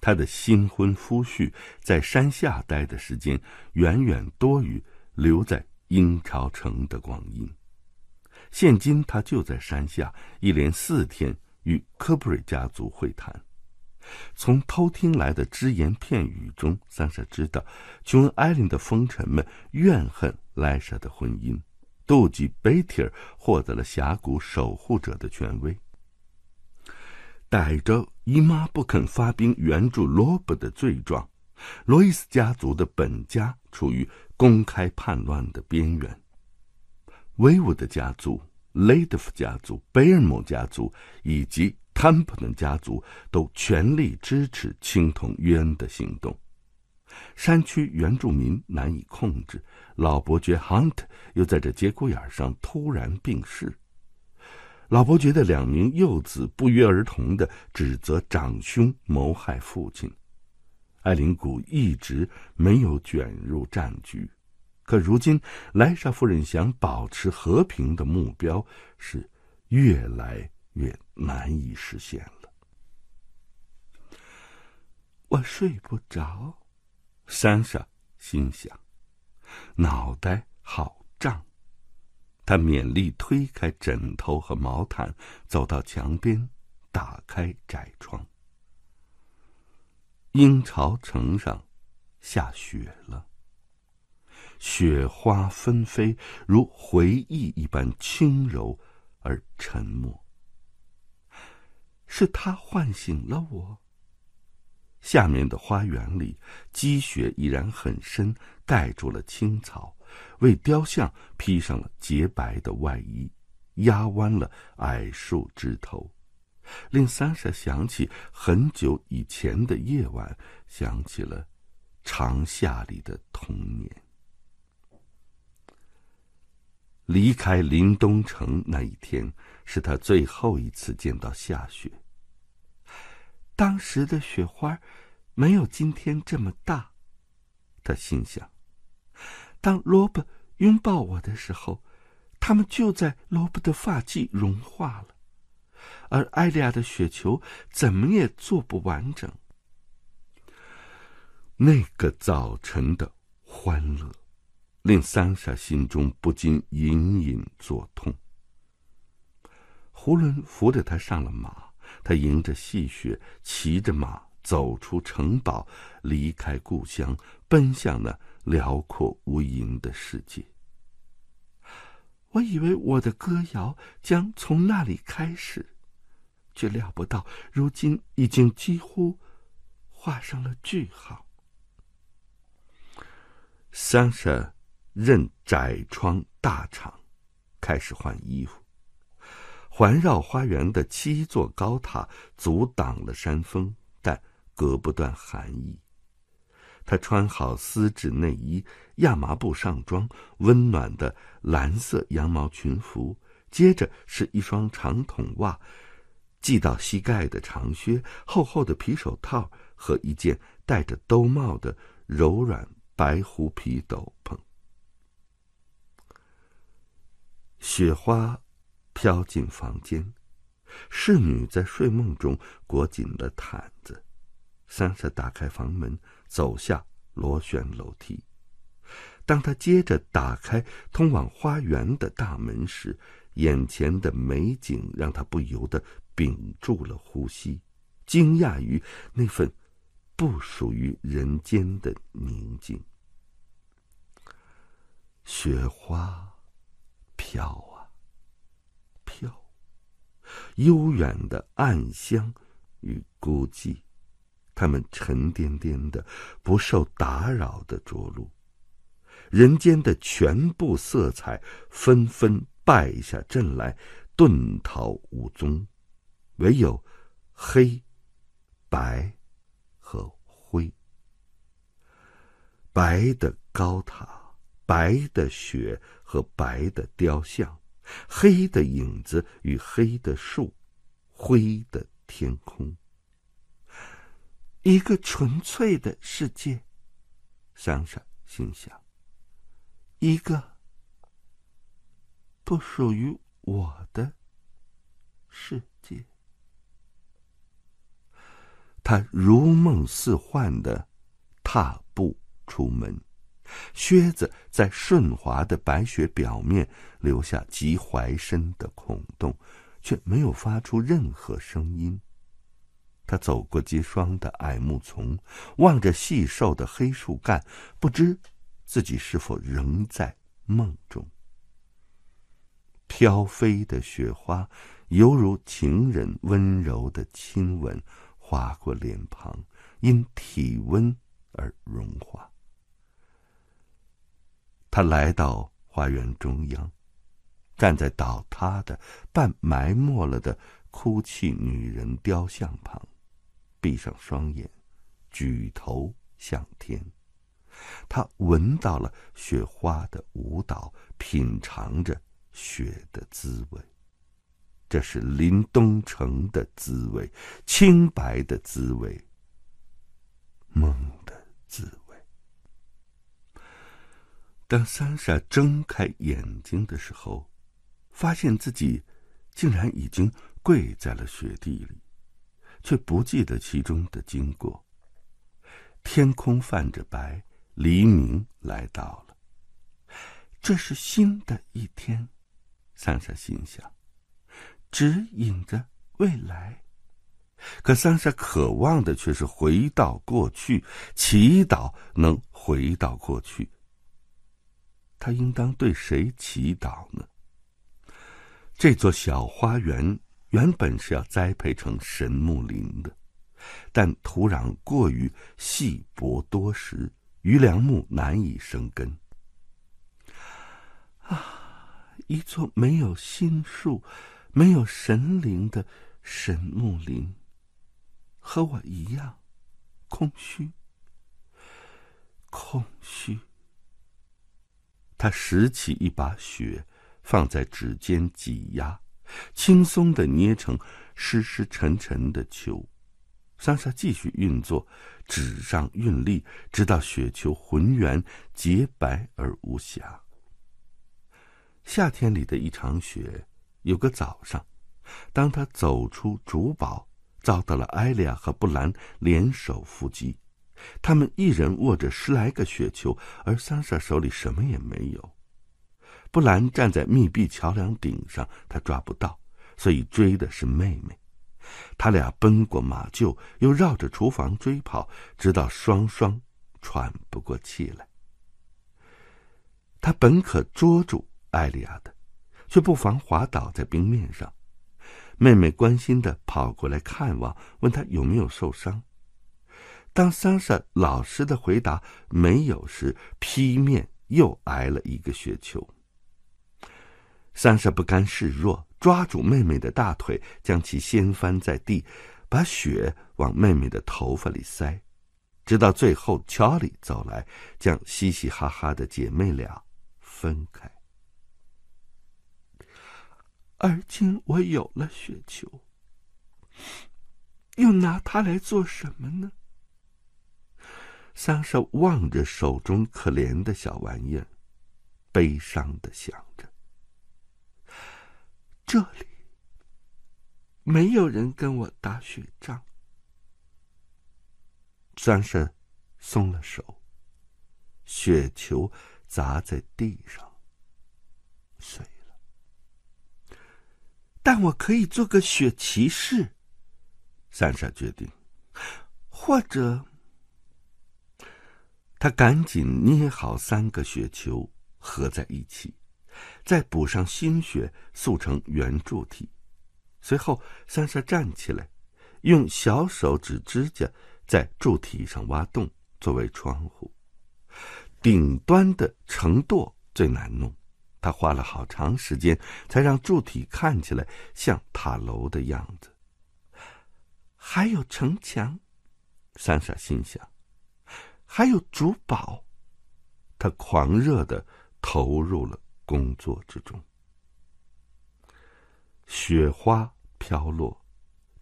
她的新婚夫婿在山下待的时间远远多于留在。鹰巢城的光阴，现今他就在山下，一连四天与科布瑞家族会谈。从偷听来的只言片语中，桑舍知道琼·艾琳的风臣们怨恨莱莎的婚姻，妒忌贝蒂尔获得了峡谷守护者的权威，逮着姨妈不肯发兵援助罗伯的罪状。罗伊斯家族的本家处于。公开叛乱的边缘。威武的家族、雷德夫家族、贝尔姆家族以及坦普顿家族都全力支持青铜约恩的行动。山区原住民难以控制，老伯爵 Hunt 又在这节骨眼上突然病逝。老伯爵的两名幼子不约而同的指责长兄谋害父亲。艾林谷一直没有卷入战局，可如今莱莎夫人想保持和平的目标是越来越难以实现了。我睡不着，珊莎心想，脑袋好胀。他勉力推开枕头和毛毯，走到墙边，打开窄窗。鹰巢城上，下雪了。雪花纷飞，如回忆一般轻柔而沉默。是他唤醒了我。下面的花园里，积雪已然很深，盖住了青草，为雕像披上了洁白的外衣，压弯了矮树枝头。令三莎想起很久以前的夜晚，想起了长夏里的童年。离开林东城那一天，是他最后一次见到下雪。当时的雪花没有今天这么大，他心想。当萝卜拥抱我的时候，它们就在萝卜的发髻融化了。而艾利亚的雪球怎么也做不完整。那个早晨的欢乐，令桑莎心中不禁隐隐作痛。胡伦扶着他上了马，他迎着细雪，骑着马走出城堡，离开故乡，奔向了辽阔无垠的世界。我以为我的歌谣将从那里开始。却料不到，如今已经几乎画上了句号。桑葚任窄窗大敞，开始换衣服。环绕花园的七座高塔阻挡了山峰，但隔不断寒意。他穿好丝质内衣、亚麻布上装、温暖的蓝色羊毛裙服，接着是一双长筒袜。系到膝盖的长靴、厚厚的皮手套和一件戴着兜帽的柔软白狐皮斗篷。雪花飘进房间，侍女在睡梦中裹紧了毯子。桑瑟打开房门，走下螺旋楼梯。当他接着打开通往花园的大门时，眼前的美景让他不由得。屏住了呼吸，惊讶于那份不属于人间的宁静。雪花飘啊飘，悠远的暗香与孤寂，它们沉甸甸的，不受打扰的着陆。人间的全部色彩纷纷败下阵来，遁逃无踪。唯有黑、白和灰。白的高塔，白的雪和白的雕像，黑的影子与黑的树，灰的天空。一个纯粹的世界，桑桑心想。一个不属于我的事。他如梦似幻的踏步出门，靴子在顺滑的白雪表面留下极怀深的孔洞，却没有发出任何声音。他走过结霜的矮木丛，望着细瘦的黑树干，不知自己是否仍在梦中。飘飞的雪花犹如情人温柔的亲吻。划过脸庞，因体温而融化。他来到花园中央，站在倒塌的、半埋没了的哭泣女人雕像旁，闭上双眼，举头向天。他闻到了雪花的舞蹈，品尝着雪的滋味。这是林东城的滋味，清白的滋味，梦的滋味。当三傻睁开眼睛的时候，发现自己竟然已经跪在了雪地里，却不记得其中的经过。天空泛着白，黎明来到了。这是新的一天，三傻心想。指引着未来，可桑夏渴望的却是回到过去，祈祷能回到过去。他应当对谁祈祷呢？这座小花园原本是要栽培成神木林的，但土壤过于细薄多时，余梁木难以生根。啊，一座没有心树。没有神灵的神木林，和我一样，空虚。空虚。他拾起一把雪，放在指尖挤压，轻松的捏成湿湿沉沉的球。莎莎继续运作，纸上运力，直到雪球浑圆、洁白而无瑕。夏天里的一场雪。有个早上，当他走出竹堡，遭到了艾利亚和布兰联手伏击。他们一人握着十来个雪球，而桑莎手里什么也没有。布兰站在密闭桥梁顶上，他抓不到，所以追的是妹妹。他俩奔过马厩，又绕着厨房追跑，直到双双喘不过气来。他本可捉住艾利亚的。却不妨滑倒在冰面上，妹妹关心的跑过来看望，问她有没有受伤。当桑莎老实的回答“没有”时，劈面又挨了一个雪球。桑莎不甘示弱，抓住妹妹的大腿，将其掀翻在地，把雪往妹妹的头发里塞，直到最后，乔里走来，将嘻嘻哈哈的姐妹俩分开。而今我有了雪球，又拿它来做什么呢？桑葚望着手中可怜的小玩意，悲伤的想着：这里没有人跟我打雪仗。桑葚松了手，雪球砸在地上，碎。但我可以做个雪骑士，三傻决定，或者。他赶紧捏好三个雪球，合在一起，再补上新雪，塑成圆柱体。随后，三傻站起来，用小手指指甲在柱体上挖洞，作为窗户。顶端的承垛最难弄。他花了好长时间，才让柱体看起来像塔楼的样子。还有城墙，三傻心想，还有珠堡，他狂热的投入了工作之中。雪花飘落，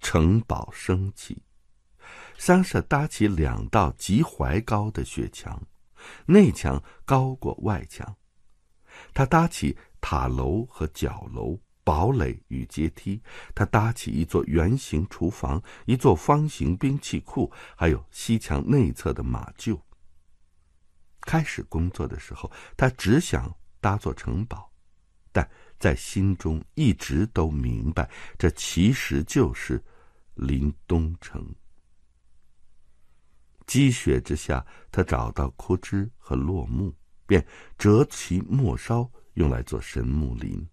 城堡升起，三傻搭起两道及踝高的雪墙，内墙高过外墙。他搭起塔楼和角楼、堡垒与阶梯，他搭起一座圆形厨房、一座方形兵器库，还有西墙内侧的马厩。开始工作的时候，他只想搭座城堡，但在心中一直都明白，这其实就是林东城。积雪之下，他找到枯枝和落木。便折其末梢用来做神木林，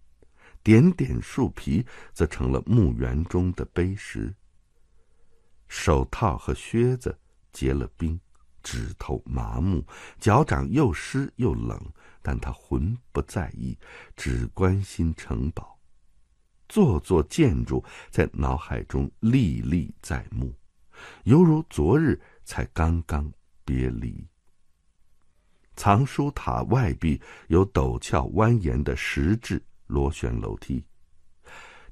点点树皮则成了墓园中的碑石。手套和靴子结了冰，指头麻木，脚掌又湿又冷，但他浑不在意，只关心城堡。座座建筑在脑海中历历在目，犹如昨日才刚刚别离。藏书塔外壁有陡峭蜿蜒的石质螺旋楼梯，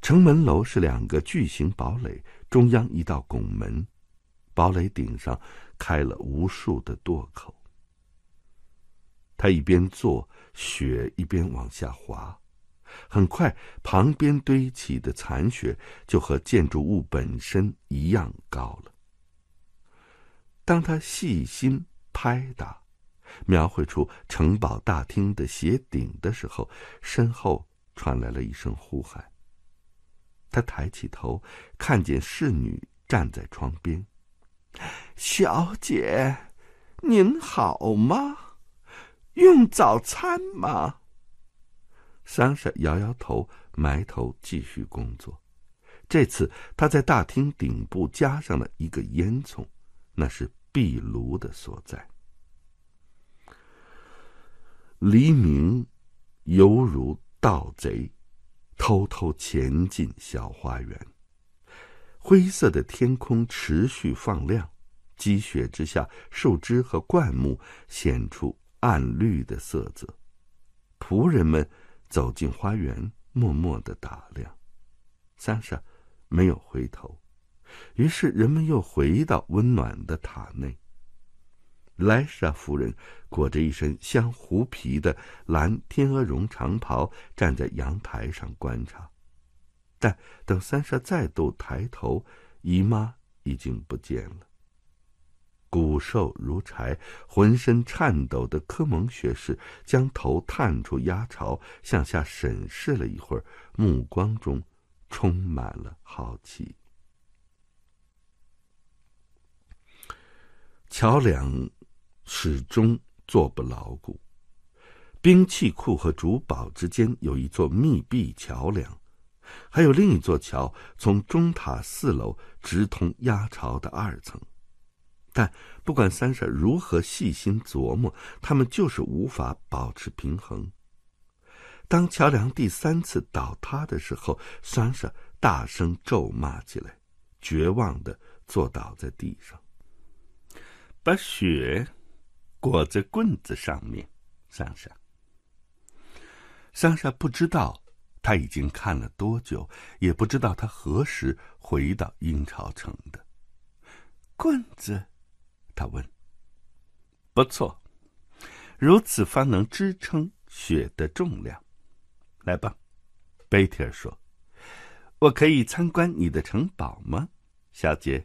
城门楼是两个巨型堡垒，中央一道拱门，堡垒顶上开了无数的垛口。他一边坐雪，一边往下滑，很快旁边堆起的残雪就和建筑物本身一样高了。当他细心拍打。描绘出城堡大厅的斜顶的时候，身后传来了一声呼喊。他抬起头，看见侍女站在窗边：“小姐，您好吗？用早餐吗？”桑莎摇摇头，埋头继续工作。这次，他在大厅顶部加上了一个烟囱，那是壁炉的所在。黎明，犹如盗贼，偷偷潜进小花园。灰色的天空持续放亮，积雪之下，树枝和灌木显出暗绿的色泽。仆人们走进花园，默默的打量。三莎没有回头。于是人们又回到温暖的塔内。莱莎夫人。裹着一身香狐皮的蓝天鹅绒长袍，站在阳台上观察。但等三舍再度抬头，姨妈已经不见了。骨瘦如柴、浑身颤抖的科蒙学士将头探出鸭巢，向下审视了一会儿，目光中充满了好奇。桥梁，始终。坐不牢固，兵器库和主堡之间有一座密闭桥梁，还有另一座桥从中塔四楼直通压巢的二层。但不管三婶如何细心琢磨，他们就是无法保持平衡。当桥梁第三次倒塌的时候，三婶大声咒骂起来，绝望的坐倒在地上，把雪。裹在棍子上面，桑莎。桑莎不知道他已经看了多久，也不知道他何时回到鹰巢城的。棍子，他问。不错，如此方能支撑雪的重量。来吧，贝蒂尔说。我可以参观你的城堡吗，小姐？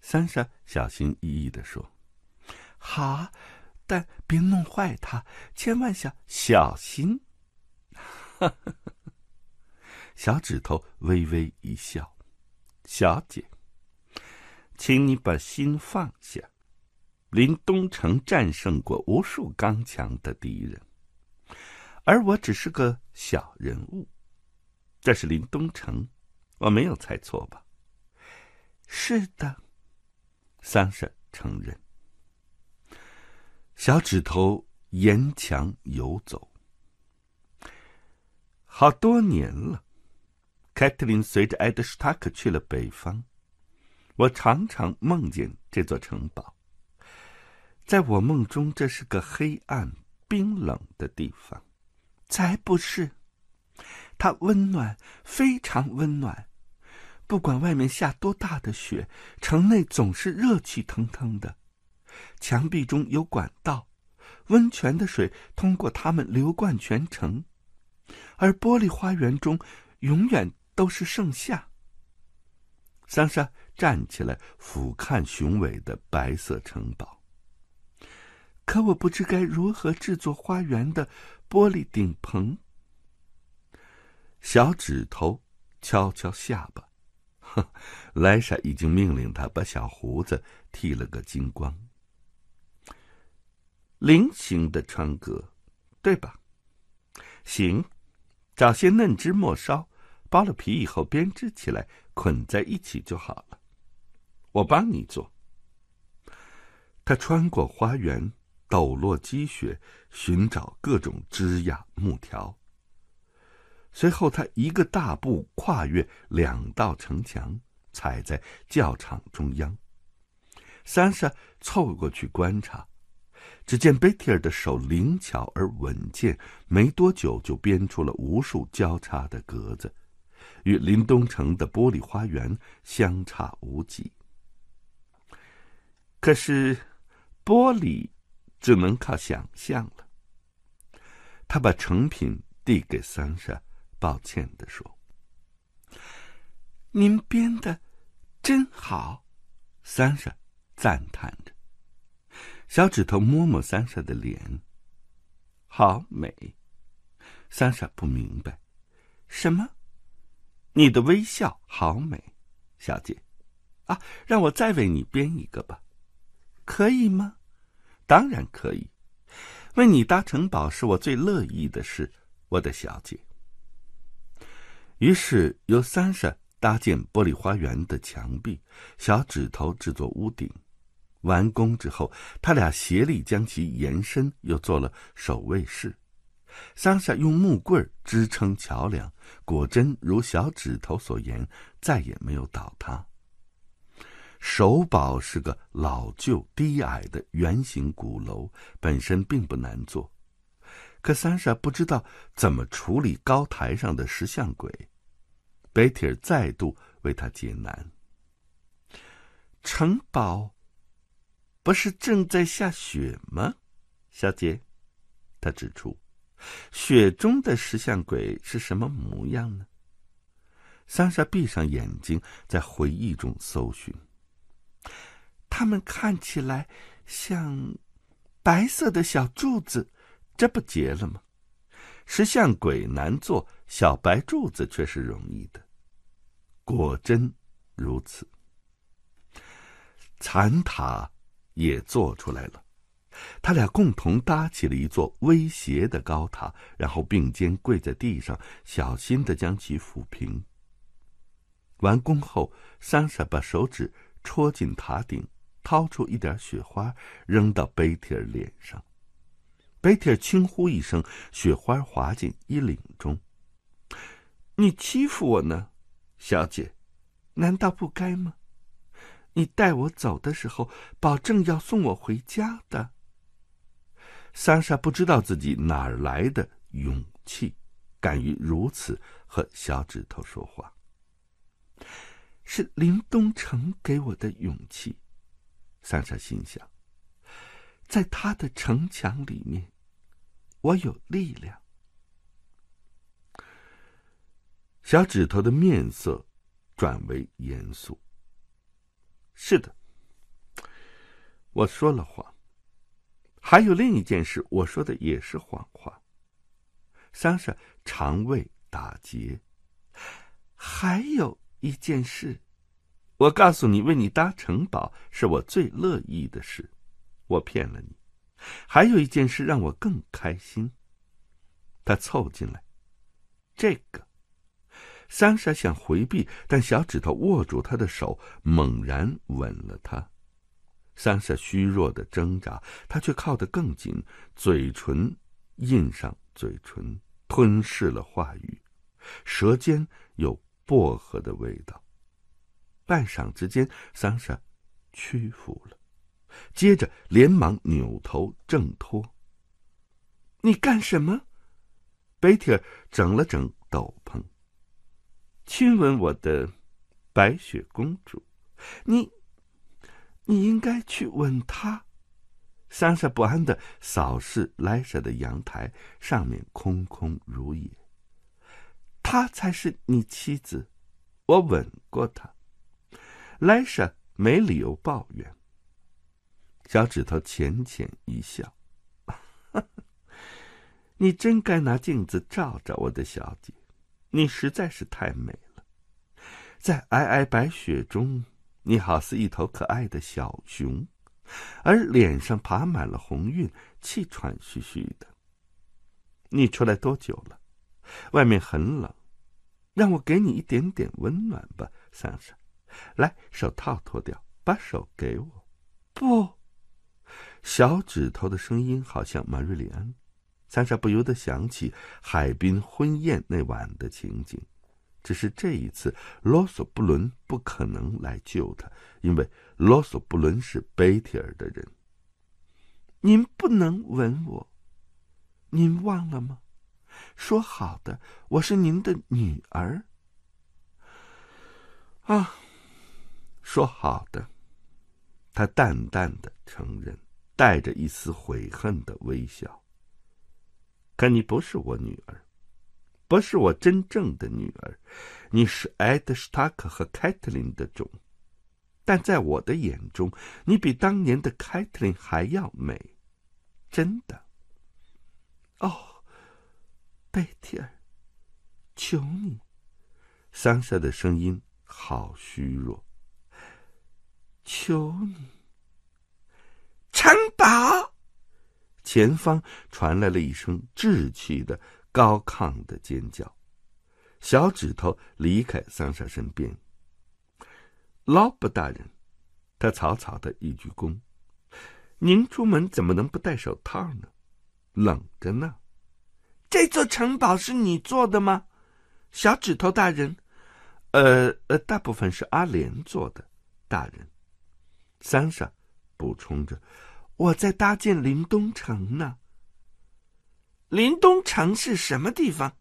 桑莎小心翼翼的说。好，但别弄坏它，千万小小心。小指头微微一笑：“小姐，请你把心放下。林东城战胜过无数刚强的敌人，而我只是个小人物。这是林东城，我没有猜错吧？”“是的。”桑婶承认。小指头沿墙游走，好多年了。凯特琳随着埃德史塔克去了北方，我常常梦见这座城堡。在我梦中，这是个黑暗、冰冷的地方。才不是，它温暖，非常温暖。不管外面下多大的雪，城内总是热气腾腾的。墙壁中有管道，温泉的水通过它们流贯全城，而玻璃花园中永远都是盛夏。桑莎站起来，俯瞰雄伟的白色城堡。可我不知该如何制作花园的玻璃顶棚。小指头敲敲下巴，呵，莱莎已经命令他把小胡子剃了个精光。菱形的窗格，对吧？行，找些嫩枝末梢，剥了皮以后编织起来，捆在一起就好了。我帮你做。他穿过花园，抖落积雪，寻找各种枝桠木条。随后，他一个大步跨越两道城墙，踩在教场中央。三莎凑过去观察。只见贝蒂尔的手灵巧而稳健，没多久就编出了无数交叉的格子，与林东城的玻璃花园相差无几。可是，玻璃只能靠想象了。他把成品递给桑莎，抱歉地说：“您编的真好。”桑莎赞叹着。小指头摸摸三傻的脸，好美。三傻不明白，什么？你的微笑好美，小姐。啊，让我再为你编一个吧，可以吗？当然可以。为你搭城堡是我最乐意的事，我的小姐。于是由三傻搭建玻璃花园的墙壁，小指头制作屋顶。完工之后，他俩协力将其延伸，又做了守卫室。桑莎用木棍支撑桥梁，果真如小指头所言，再也没有倒塌。首堡是个老旧低矮的圆形鼓楼，本身并不难做，可桑莎不知道怎么处理高台上的石像鬼。贝铁再度为他解难。城堡。不是正在下雪吗，小姐？他指出，雪中的石像鬼是什么模样呢？桑莎闭上眼睛，在回忆中搜寻。他们看起来像白色的小柱子，这不结了吗？石像鬼难做，小白柱子却是容易的。果真如此，残塔。也做出来了，他俩共同搭起了一座威胁的高塔，然后并肩跪在地上，小心的将其抚平。完工后，珊莎把手指戳进塔顶，掏出一点雪花，扔到贝蒂儿脸上。贝蒂儿轻呼一声，雪花滑进衣领中。“你欺负我呢，小姐，难道不该吗？”你带我走的时候，保证要送我回家的。桑莎不知道自己哪来的勇气，敢于如此和小指头说话。是林东城给我的勇气，桑莎心想。在他的城墙里面，我有力量。小指头的面色转为严肃。是的，我说了谎。还有另一件事，我说的也是谎话。桑莎，肠胃打结。还有一件事，我告诉你，为你搭城堡是我最乐意的事。我骗了你。还有一件事让我更开心。他凑进来，这个。桑莎想回避，但小指头握住她的手，猛然吻了她。桑莎虚弱的挣扎，他却靠得更紧，嘴唇印上嘴唇，吞噬了话语，舌尖有薄荷的味道。半晌之间，桑莎屈服了，接着连忙扭头挣脱。你干什么？贝蒂尔整了整斗篷。亲吻我的，白雪公主，你，你应该去吻她。桑莎不安的扫视莱莎的阳台，上面空空如也。她才是你妻子，我吻过她。莱莎没理由抱怨。小指头浅浅一笑：“哈 哈，你真该拿镜子照照我的小姐。”你实在是太美了，在皑皑白雪中，你好似一头可爱的小熊，而脸上爬满了红晕，气喘吁吁的。你出来多久了？外面很冷，让我给你一点点温暖吧，桑桑。来，手套脱掉，把手给我。不，小指头的声音好像玛瑞莲。安。三莎不由得想起海滨婚宴那晚的情景，只是这一次，罗索·布伦不可能来救他，因为罗索·布伦是贝提尔的人。您不能吻我，您忘了吗？说好的，我是您的女儿。啊，说好的，他淡淡的承认，带着一丝悔恨的微笑。可你不是我女儿，不是我真正的女儿，你是埃德史塔克和凯特琳的种。但在我的眼中，你比当年的凯特琳还要美，真的。哦，贝蒂尔，求你，桑莎的声音好虚弱，求你，城堡。前方传来了一声稚气的、高亢的尖叫，小指头离开桑莎身边。老伯大人，他草草的一鞠躬：“您出门怎么能不戴手套呢？冷着呢。”这座城堡是你做的吗，小指头大人？呃呃，大部分是阿莲做的，大人，桑莎补充着。我在搭建林东城呢。林东城是什么地方？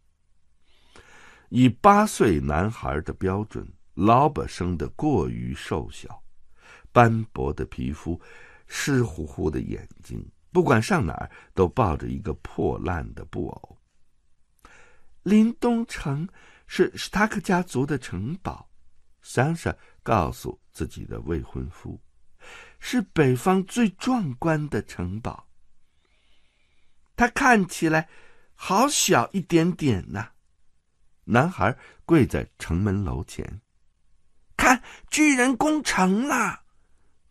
以八岁男孩的标准，老板生的过于瘦小，斑驳的皮肤，湿乎乎的眼睛，不管上哪儿都抱着一个破烂的布偶。林东城是史塔克家族的城堡，桑莎告诉自己的未婚夫。是北方最壮观的城堡。它看起来好小一点点呐！男孩跪在城门楼前，看巨人攻城了。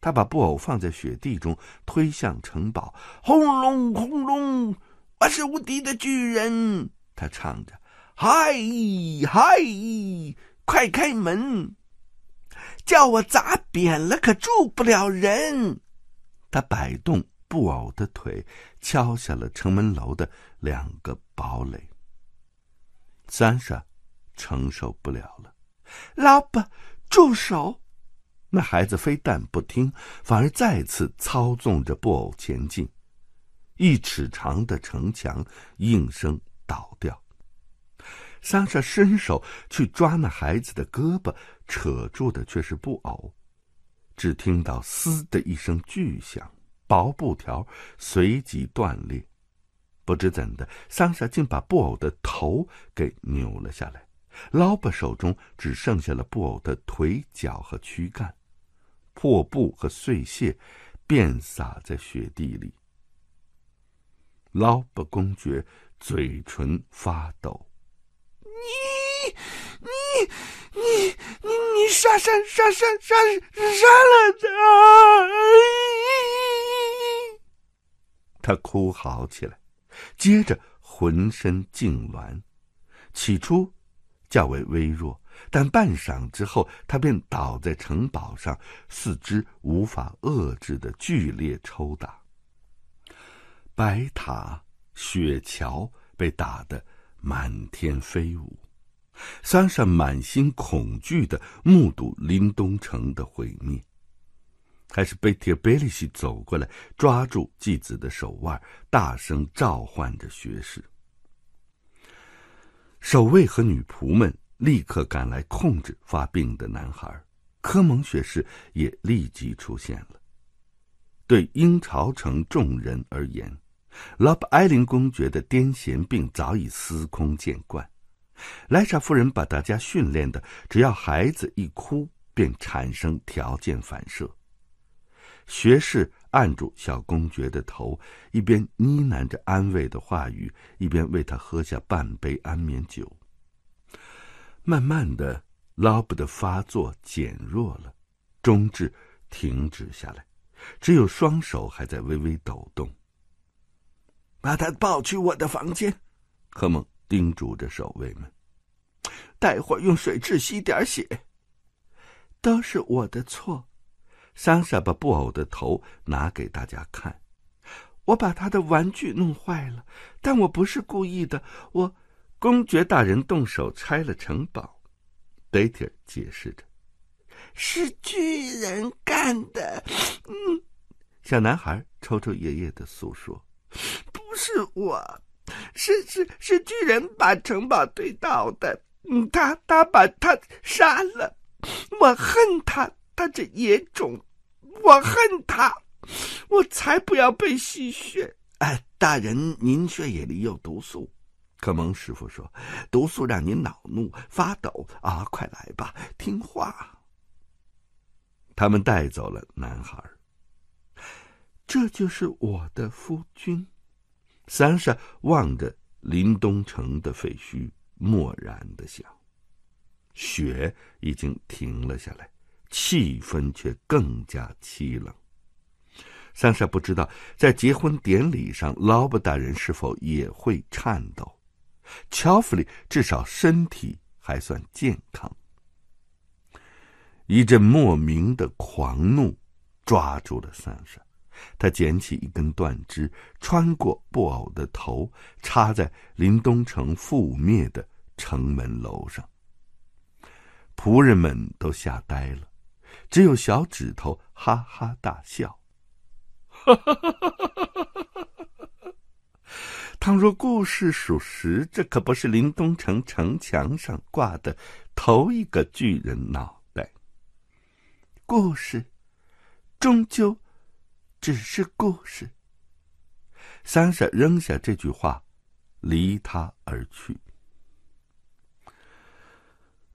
他把布偶放在雪地中，推向城堡。轰隆轰隆！我是无敌的巨人，他唱着：“嗨嗨，快开门！”叫我砸扁了，可住不了人。他摆动布偶的腿，敲下了城门楼的两个堡垒。三傻承受不了了，老婆，住手！那孩子非但不听，反而再次操纵着布偶前进。一尺长的城墙应声倒掉。三傻伸手去抓那孩子的胳膊。扯住的却是布偶，只听到“嘶”的一声巨响，薄布条随即断裂。不知怎的，桑夏竟把布偶的头给扭了下来。老勃手中只剩下了布偶的腿脚和躯干，破布和碎屑遍洒在雪地里。老勃公爵嘴唇发抖：“你。”你你你你杀杀杀杀杀杀了他！他哭嚎起来，接着浑身痉挛，起初较为微弱，但半晌之后，他便倒在城堡上，四肢无法遏制的剧烈抽打。白塔、雪桥被打得满天飞舞。桑莎满心恐惧的目睹林东城的毁灭，还是贝提贝利西走过来，抓住继子的手腕，大声召唤着学士。守卫和女仆们立刻赶来控制发病的男孩，科蒙学士也立即出现了。对英朝城众人而言，拉普埃林公爵的癫痫病早已司空见惯。莱莎夫人把大家训练的，只要孩子一哭，便产生条件反射。学士按住小公爵的头，一边呢喃着安慰的话语，一边为他喝下半杯安眠酒。慢慢的，拉布的发作减弱了，终至停止下来，只有双手还在微微抖动。把他抱去我的房间，科蒙。叮嘱着守卫们：“待会用水蛭吸点血。”都是我的错。桑莎把布偶的头拿给大家看：“我把他的玩具弄坏了，但我不是故意的。我，公爵大人动手拆了城堡。”贝蒂尔解释着：“是巨人干的。”嗯，小男孩抽抽噎噎的诉说：“不是我。”是是是，巨人把城堡推倒的，他他把他杀了，我恨他，他这野种，我恨他，我才不要被吸血！哎，大人，您血液里有毒素，可蒙师傅说，毒素让您恼怒发抖啊！快来吧，听话。他们带走了男孩，这就是我的夫君。三是望着林东城的废墟，漠然的想：“雪已经停了下来，气氛却更加凄冷。”三莎不知道在结婚典礼上，劳勃大人是否也会颤抖。乔弗里至少身体还算健康。一阵莫名的狂怒抓住了三莎。他捡起一根断枝，穿过布偶的头，插在林东城覆灭的城门楼上。仆人们都吓呆了，只有小指头哈哈大笑。倘若故事属实，这可不是林东城城墙上挂的头一个巨人脑袋。故事，终究。只是故事。三婶扔下这句话，离他而去。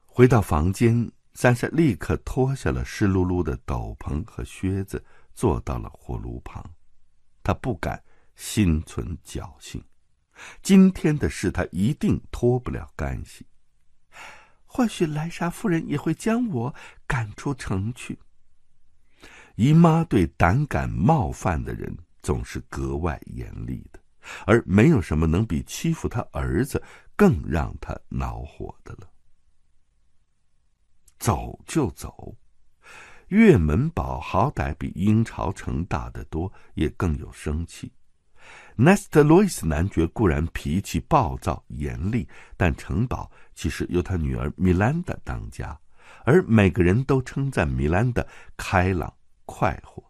回到房间，三婶立刻脱下了湿漉漉的斗篷和靴子，坐到了火炉旁。他不敢心存侥幸，今天的事他一定脱不了干系。或许莱莎夫人也会将我赶出城去。姨妈对胆敢冒犯的人总是格外严厉的，而没有什么能比欺负他儿子更让他恼火的了。走就走，月门堡好歹比英朝城大得多，也更有生气。n e 奈 Louis 男爵固然脾气暴躁严厉，但城堡其实由他女儿米兰达当家，而每个人都称赞米兰达开朗。快活，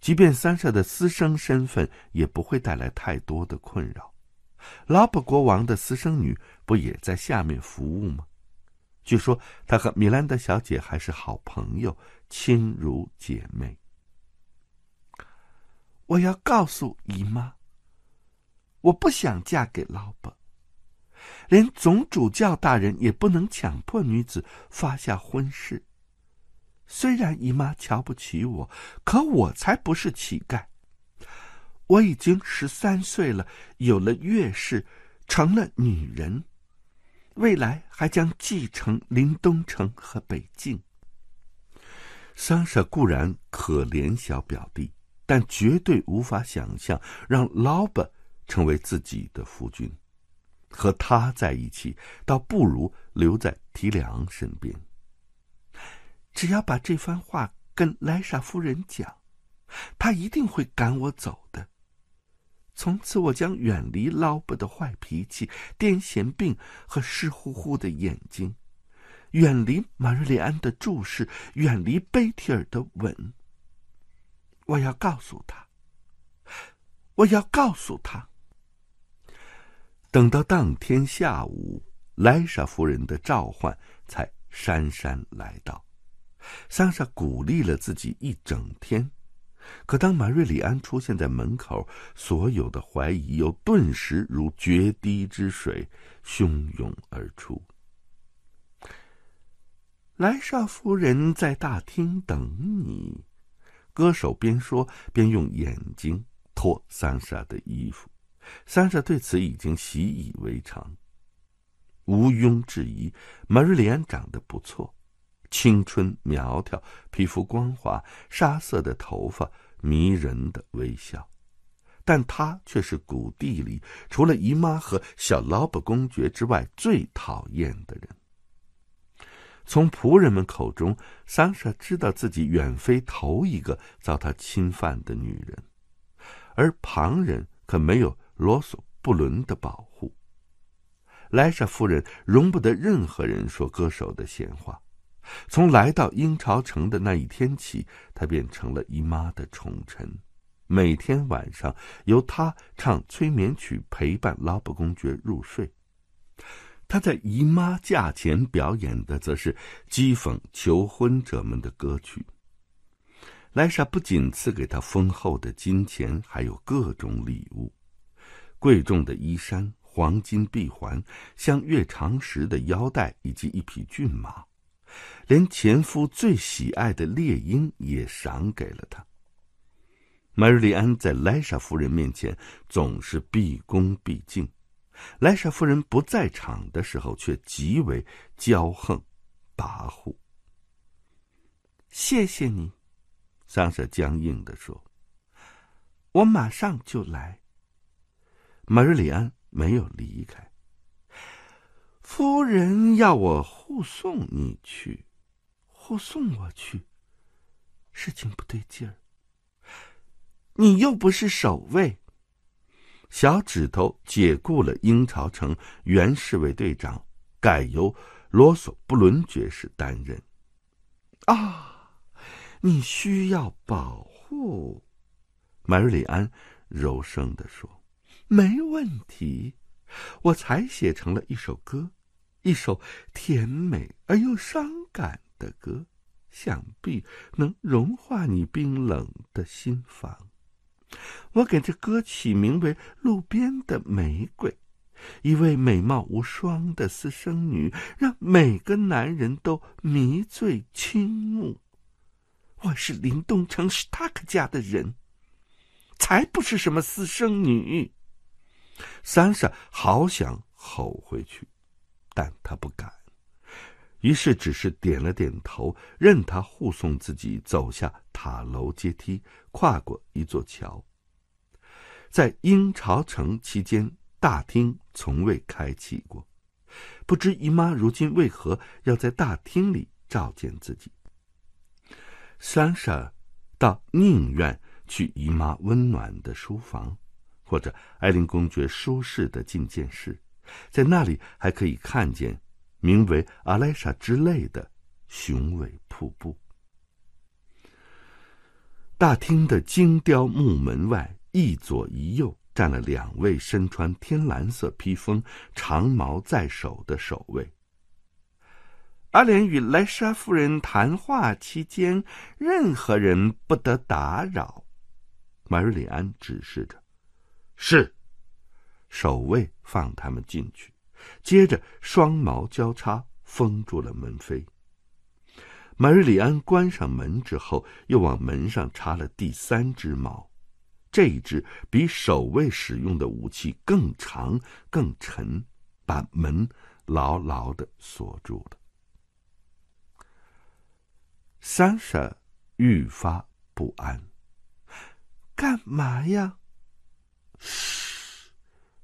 即便三少的私生身份也不会带来太多的困扰。拉布国王的私生女不也在下面服务吗？据说他和米兰德小姐还是好朋友，亲如姐妹。我要告诉姨妈，我不想嫁给老伯，连总主教大人也不能强迫女子发下婚誓。虽然姨妈瞧不起我，可我才不是乞丐。我已经十三岁了，有了月事，成了女人，未来还将继承林东城和北境。桑舍固然可怜小表弟，但绝对无法想象让老伯成为自己的夫君。和他在一起，倒不如留在提梁身边。只要把这番话跟莱莎夫人讲，她一定会赶我走的。从此，我将远离老布的坏脾气、癫痫病和湿乎乎的眼睛，远离玛瑞莲安的注视，远离贝蒂尔的吻。我要告诉他，我要告诉他。等到当天下午，莱莎夫人的召唤才姗姗来到。桑莎鼓励了自己一整天，可当马瑞里安出现在门口，所有的怀疑又顿时如决堤之水汹涌而出。莱莎夫人在大厅等你，歌手边说边用眼睛脱桑莎的衣服。桑莎对此已经习以为常。毋庸置疑，马瑞里安长得不错。青春、苗条、皮肤光滑、沙色的头发、迷人的微笑，但她却是谷地里除了姨妈和小老勃公爵之外最讨厌的人。从仆人们口中，桑莎知道自己远非头一个遭他侵犯的女人，而旁人可没有罗索布伦的保护。莱莎夫人容不得任何人说歌手的闲话。从来到英朝城的那一天起，他便成了姨妈的宠臣。每天晚上，由他唱催眠曲陪伴拉布公爵入睡。他在姨妈驾前表演的，则是讥讽求婚者们的歌曲。莱莎不仅赐给他丰厚的金钱，还有各种礼物：贵重的衣衫、黄金臂环、镶月长石的腰带，以及一匹骏马。连前夫最喜爱的猎鹰也赏给了他。玛瑞丽安在莱莎夫人面前总是毕恭毕敬，莱莎夫人不在场的时候却极为骄横、跋扈。谢谢你，桑莎僵硬地说：“我马上就来。”玛瑞丽安没有离开。夫人要我护送你去，护送我去，事情不对劲儿。你又不是守卫。小指头解雇了英朝城原侍卫队长，改由罗索布伦爵士担任。啊，你需要保护，玛里安柔声的说：“没问题。”我才写成了一首歌，一首甜美而又伤感的歌，想必能融化你冰冷的心房。我给这歌起名为《路边的玫瑰》，一位美貌无双的私生女，让每个男人都迷醉倾慕。我是林东城，是塔克家的人，才不是什么私生女。三傻好想吼回去，但他不敢，于是只是点了点头，任他护送自己走下塔楼阶梯，跨过一座桥。在英朝城期间，大厅从未开启过，不知姨妈如今为何要在大厅里召见自己。三傻到宁愿去姨妈温暖的书房。或者艾琳公爵舒适的觐见室，在那里还可以看见名为阿莱莎之类的雄伟瀑布。大厅的精雕木门外，一左一右站了两位身穿天蓝色披风、长矛在手的守卫。阿莲与莱莎夫人谈话期间，任何人不得打扰。马瑞里安指示着。是，守卫放他们进去，接着双矛交叉封住了门扉。马瑞里安关上门之后，又往门上插了第三只矛，这一只比守卫使用的武器更长、更沉，把门牢牢的锁住了。三婶愈发不安，干嘛呀？嘘，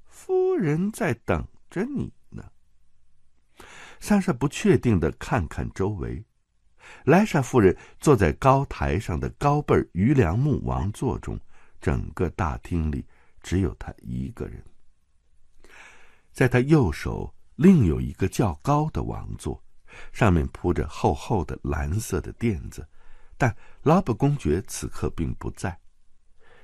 夫人在等着你呢。莎莎不确定的看看周围，莱莎夫人坐在高台上的高背榆梁木王座中，整个大厅里只有她一个人。在她右手另有一个较高的王座，上面铺着厚厚的蓝色的垫子，但拉布公爵此刻并不在。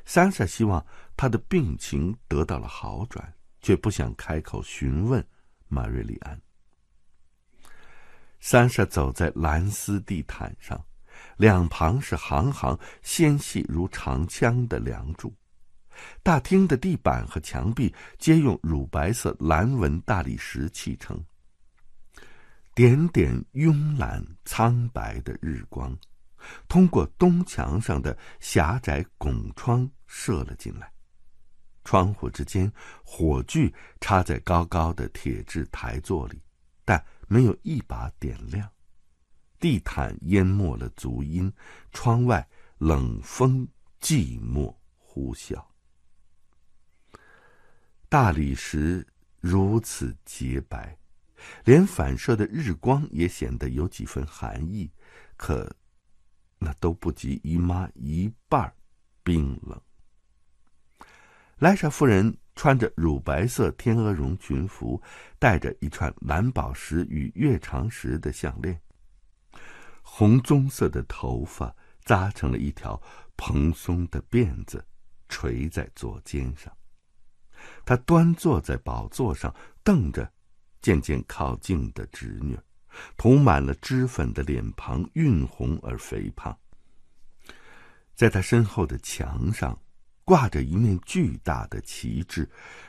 莎莎希望。他的病情得到了好转，却不想开口询问马瑞丽安。三莎走在蓝丝地毯上，两旁是行行纤细如长枪的梁柱。大厅的地板和墙壁皆用乳白色蓝纹大理石砌成。点点慵懒苍白的日光，通过东墙上的狭窄拱窗射了进来。窗户之间，火炬插在高高的铁制台座里，但没有一把点亮。地毯淹没了足音，窗外冷风寂寞呼啸。大理石如此洁白，连反射的日光也显得有几分寒意，可那都不及姨妈一半冰冷。莱莎夫人穿着乳白色天鹅绒裙服，戴着一串蓝宝石与月长石的项链。红棕色的头发扎成了一条蓬松的辫子，垂在左肩上。她端坐在宝座上，瞪着渐渐靠近的侄女，涂满了脂粉的脸庞晕红而肥胖。在她身后的墙上。挂着一面巨大的旗帜，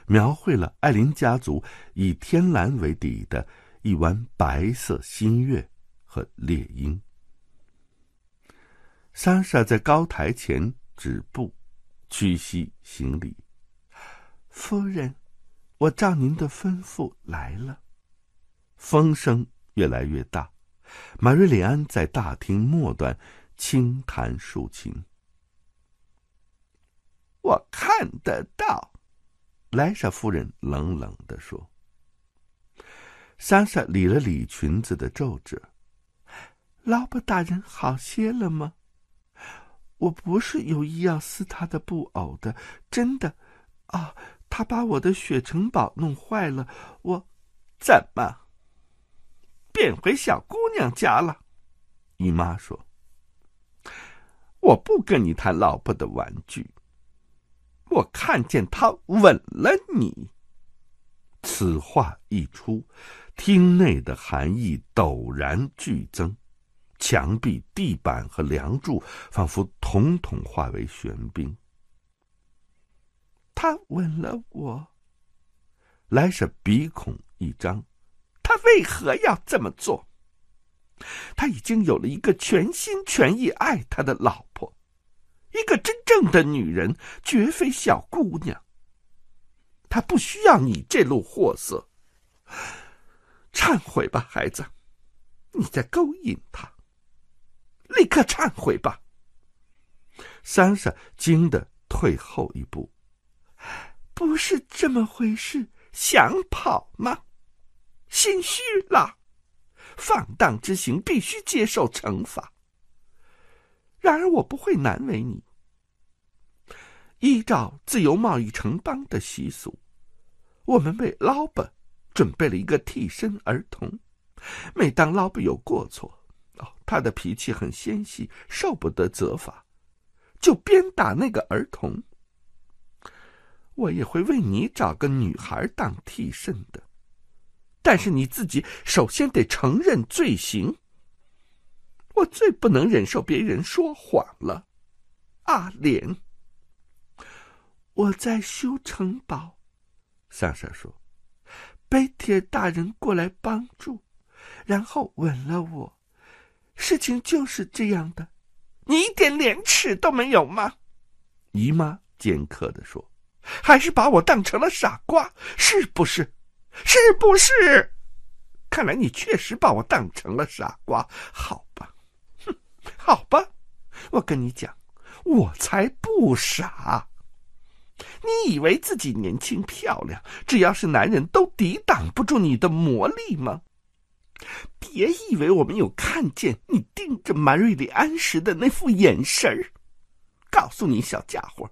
描绘了艾琳家族以天蓝为底的一弯白色新月和猎鹰。莎莎在高台前止步，屈膝行礼：“夫人，我照您的吩咐来了。”风声越来越大，马瑞里安在大厅末端轻弹竖琴。我看得到，莱莎夫人冷冷的说。莎莎理了理裙子的皱褶。老婆大人好些了吗？我不是有意要撕她的布偶的，真的。啊，她把我的雪城堡弄坏了，我怎么变回小姑娘家了？姨妈说：“我不跟你谈老婆的玩具。”我看见他吻了你。此话一出，厅内的寒意陡然剧增，墙壁、地板和梁柱仿佛统统化为玄冰。他吻了我，来是鼻孔一张，他为何要这么做？他已经有了一个全心全意爱他的老。一个真正的女人绝非小姑娘。她不需要你这路货色。忏悔吧，孩子，你在勾引她。立刻忏悔吧。珊珊惊得退后一步。不是这么回事，想跑吗？心虚了，放荡之行必须接受惩罚。然而我不会难为你。依照自由贸易城邦的习俗，我们为老伯准备了一个替身儿童。每当老伯有过错，哦，他的脾气很纤细，受不得责罚，就鞭打那个儿童。我也会为你找个女孩当替身的，但是你自己首先得承认罪行。我最不能忍受别人说谎了，阿莲。我在修城堡，桑莎说，贝铁大人过来帮助，然后吻了我。事情就是这样的，你一点廉耻都没有吗？姨妈尖刻的说，还是把我当成了傻瓜，是不是？是不是？看来你确实把我当成了傻瓜，好吧。好吧，我跟你讲，我才不傻。你以为自己年轻漂亮，只要是男人都抵挡不住你的魔力吗？别以为我没有看见你盯着玛瑞里安时的那副眼神儿。告诉你小家伙，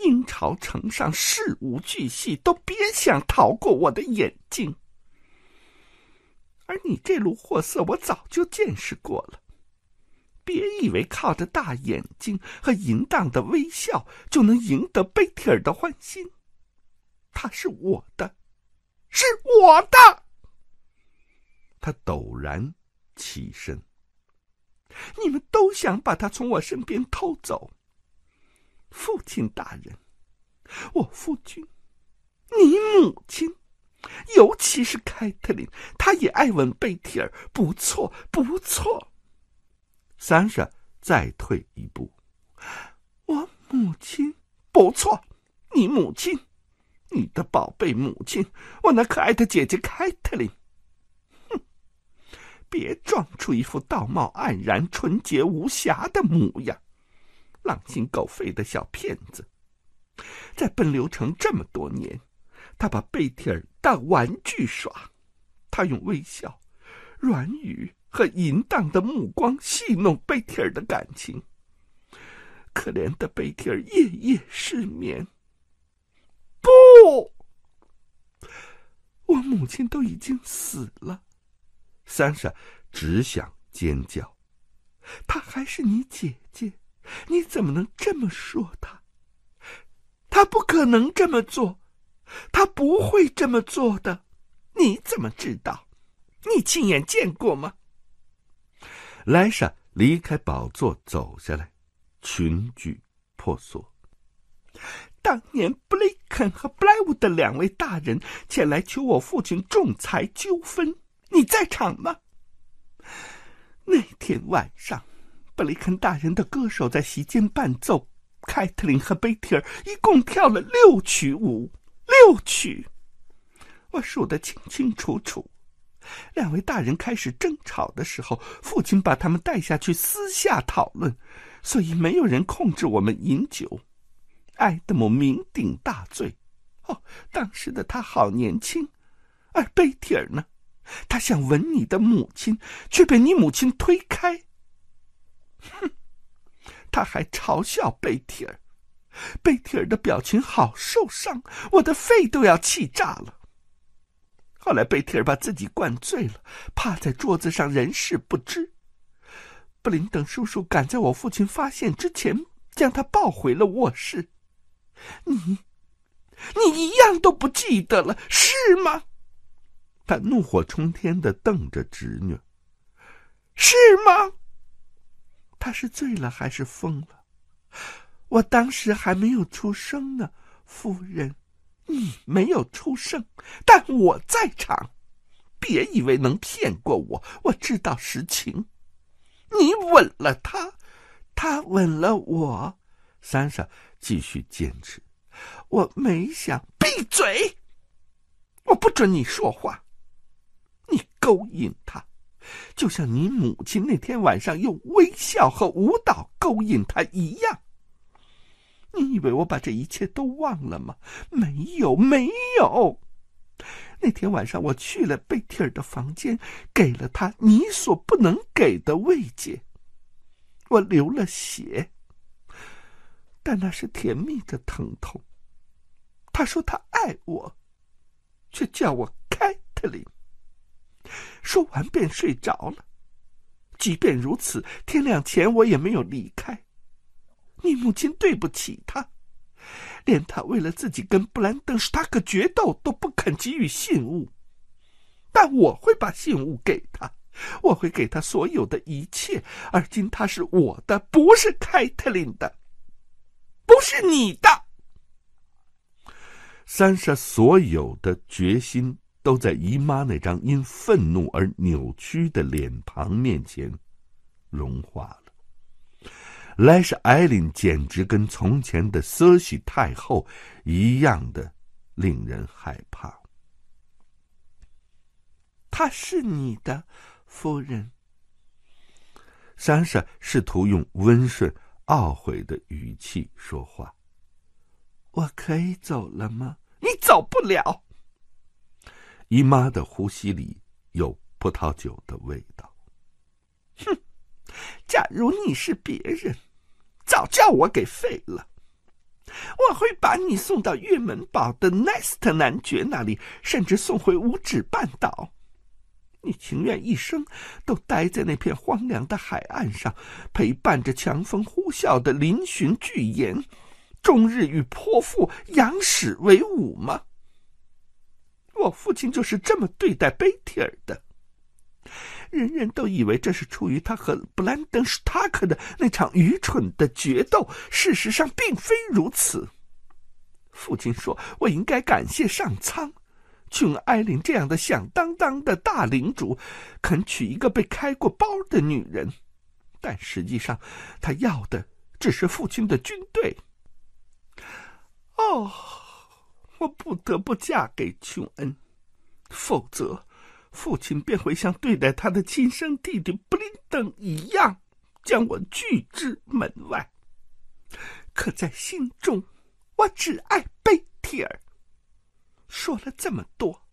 鹰巢城上事无巨细都别想逃过我的眼睛，而你这路货色我早就见识过了。别以为靠着大眼睛和淫荡的微笑就能赢得贝蒂尔的欢心，他是我的，是我的。他陡然起身，你们都想把他从我身边偷走。父亲大人，我夫君，你母亲，尤其是凯特琳，她也爱吻贝蒂尔，不错，不错。三婶再退一步，我母亲不错，你母亲，你的宝贝母亲，我那可爱的姐姐凯特琳，哼，别装出一副道貌岸然、纯洁无瑕的模样，狼心狗肺的小骗子，在奔流城这么多年，他把贝蒂儿当玩具耍，他用微笑、软语。和淫荡的目光戏弄贝蒂尔的感情。可怜的贝蒂尔夜夜失眠。不，我母亲都已经死了。三婶只想尖叫。她还是你姐姐，你怎么能这么说她？她不可能这么做，她不会这么做的。你怎么知道？你亲眼见过吗？莱莎离开宝座走下来，群居破锁。当年布雷肯和布莱伍的两位大人前来求我父亲仲裁纠纷，你在场吗？那天晚上，布雷肯大人的歌手在席间伴奏，凯特琳和贝蒂尔一共跳了六曲舞，六曲，我数得清清楚楚。两位大人开始争吵的时候，父亲把他们带下去私下讨论，所以没有人控制我们饮酒。埃德蒙酩酊大醉，哦，当时的他好年轻。而贝蒂尔呢？他想吻你的母亲，却被你母亲推开。哼，他还嘲笑贝蒂尔。贝蒂尔的表情好受伤，我的肺都要气炸了。后来贝特尔把自己灌醉了，趴在桌子上人事不知。布林等叔叔赶在我父亲发现之前，将他抱回了卧室。你，你一样都不记得了，是吗？他怒火冲天的瞪着侄女，是吗？他是醉了还是疯了？我当时还没有出生呢，夫人。你没有出声，但我在场。别以为能骗过我，我知道实情。你吻了他，他吻了我。珊莎继续坚持。我没想闭嘴，我不准你说话。你勾引他，就像你母亲那天晚上用微笑和舞蹈勾引他一样。你以为我把这一切都忘了吗？没有，没有。那天晚上我去了贝蒂尔的房间，给了他你所不能给的慰藉。我流了血，但那是甜蜜的疼痛。他说他爱我，却叫我凯特琳。说完便睡着了。即便如此，天亮前我也没有离开。你母亲对不起他，连他为了自己跟布兰登史塔克决斗都不肯给予信物，但我会把信物给他，我会给他所有的一切。而今他是我的，不是凯特琳的，不是你的。三莎所有的决心都在姨妈那张因愤怒而扭曲的脸庞面前融化了。莱什艾琳简直跟从前的瑟西太后一样的令人害怕。她是你的夫人。珊珊试图用温顺、懊悔的语气说话：“我可以走了吗？”“你走不了。”姨妈的呼吸里有葡萄酒的味道。哼，假如你是别人。早叫我给废了！我会把你送到月门堡的奈斯特男爵那里，甚至送回五指半岛。你情愿一生都待在那片荒凉的海岸上，陪伴着强风呼啸的嶙峋巨岩，终日与泼妇、洋屎为伍吗？我父亲就是这么对待贝蒂尔的。人人都以为这是出于他和布兰登·斯塔克的那场愚蠢的决斗，事实上并非如此。父亲说：“我应该感谢上苍，琼·艾琳这样的响当当的大领主，肯娶一个被开过包的女人。”但实际上，他要的只是父亲的军队。哦，我不得不嫁给琼恩，否则。父亲便会像对待他的亲生弟弟布林登一样，将我拒之门外。可在心中，我只爱贝蒂尔。说了这么多，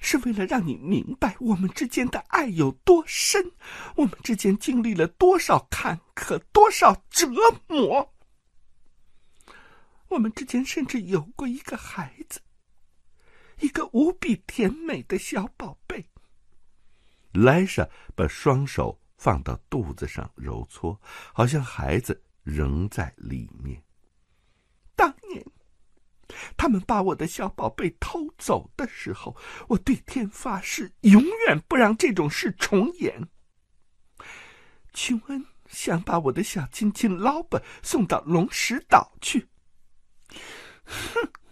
是为了让你明白我们之间的爱有多深，我们之间经历了多少坎坷，多少折磨。我们之间甚至有过一个孩子，一个无比甜美的小宝贝。莱莎把双手放到肚子上揉搓，好像孩子仍在里面。当年，他们把我的小宝贝偷走的时候，我对天发誓，永远不让这种事重演。琼恩想把我的小亲亲捞把送到龙石岛去。哼。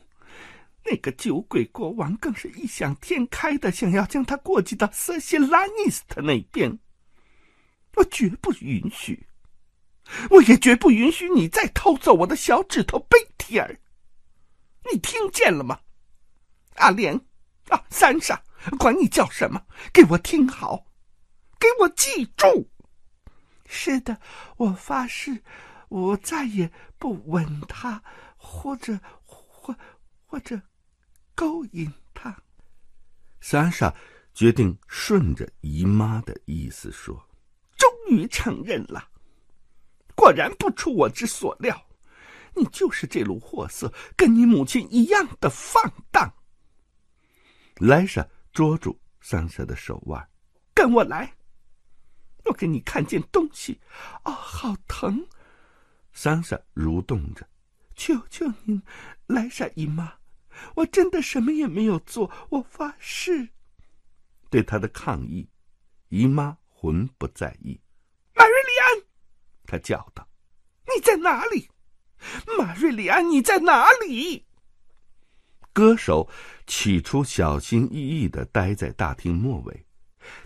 那个酒鬼国王更是异想天开的，想要将他过继到瑟西拉尼斯特那边，我绝不允许，我也绝不允许你再偷走我的小指头贝提尔。你听见了吗？阿莲，啊，三傻，管你叫什么，给我听好，给我记住。是的，我发誓，我再也不吻他，或者，或，或者。勾引他，萨莎决定顺着姨妈的意思说：“终于承认了，果然不出我之所料，你就是这路货色，跟你母亲一样的放荡。”莱莎捉住萨莎的手腕，跟我来，我给你看件东西。哦，好疼！桑莎蠕动着，求求您，莱莎姨妈。我真的什么也没有做，我发誓。对他的抗议，姨妈浑不在意。马瑞里安，他叫道：“你在哪里？马瑞里安，你在哪里？”歌手起初小心翼翼的待在大厅末尾，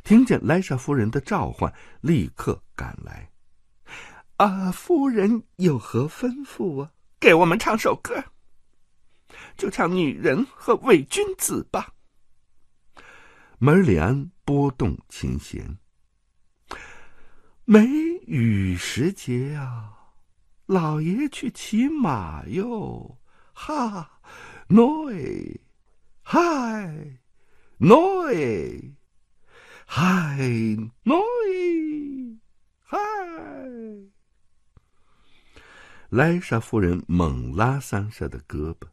听见莱莎夫人的召唤，立刻赶来。啊，夫人有何吩咐啊？给我们唱首歌。就唱女人和伪君子吧。门里安拨动琴弦。梅雨时节啊，老爷去骑马哟！哈，诺诶，嗨，诺诶，嗨，诺诶，嗨。莱莎夫人猛拉桑莎的胳膊。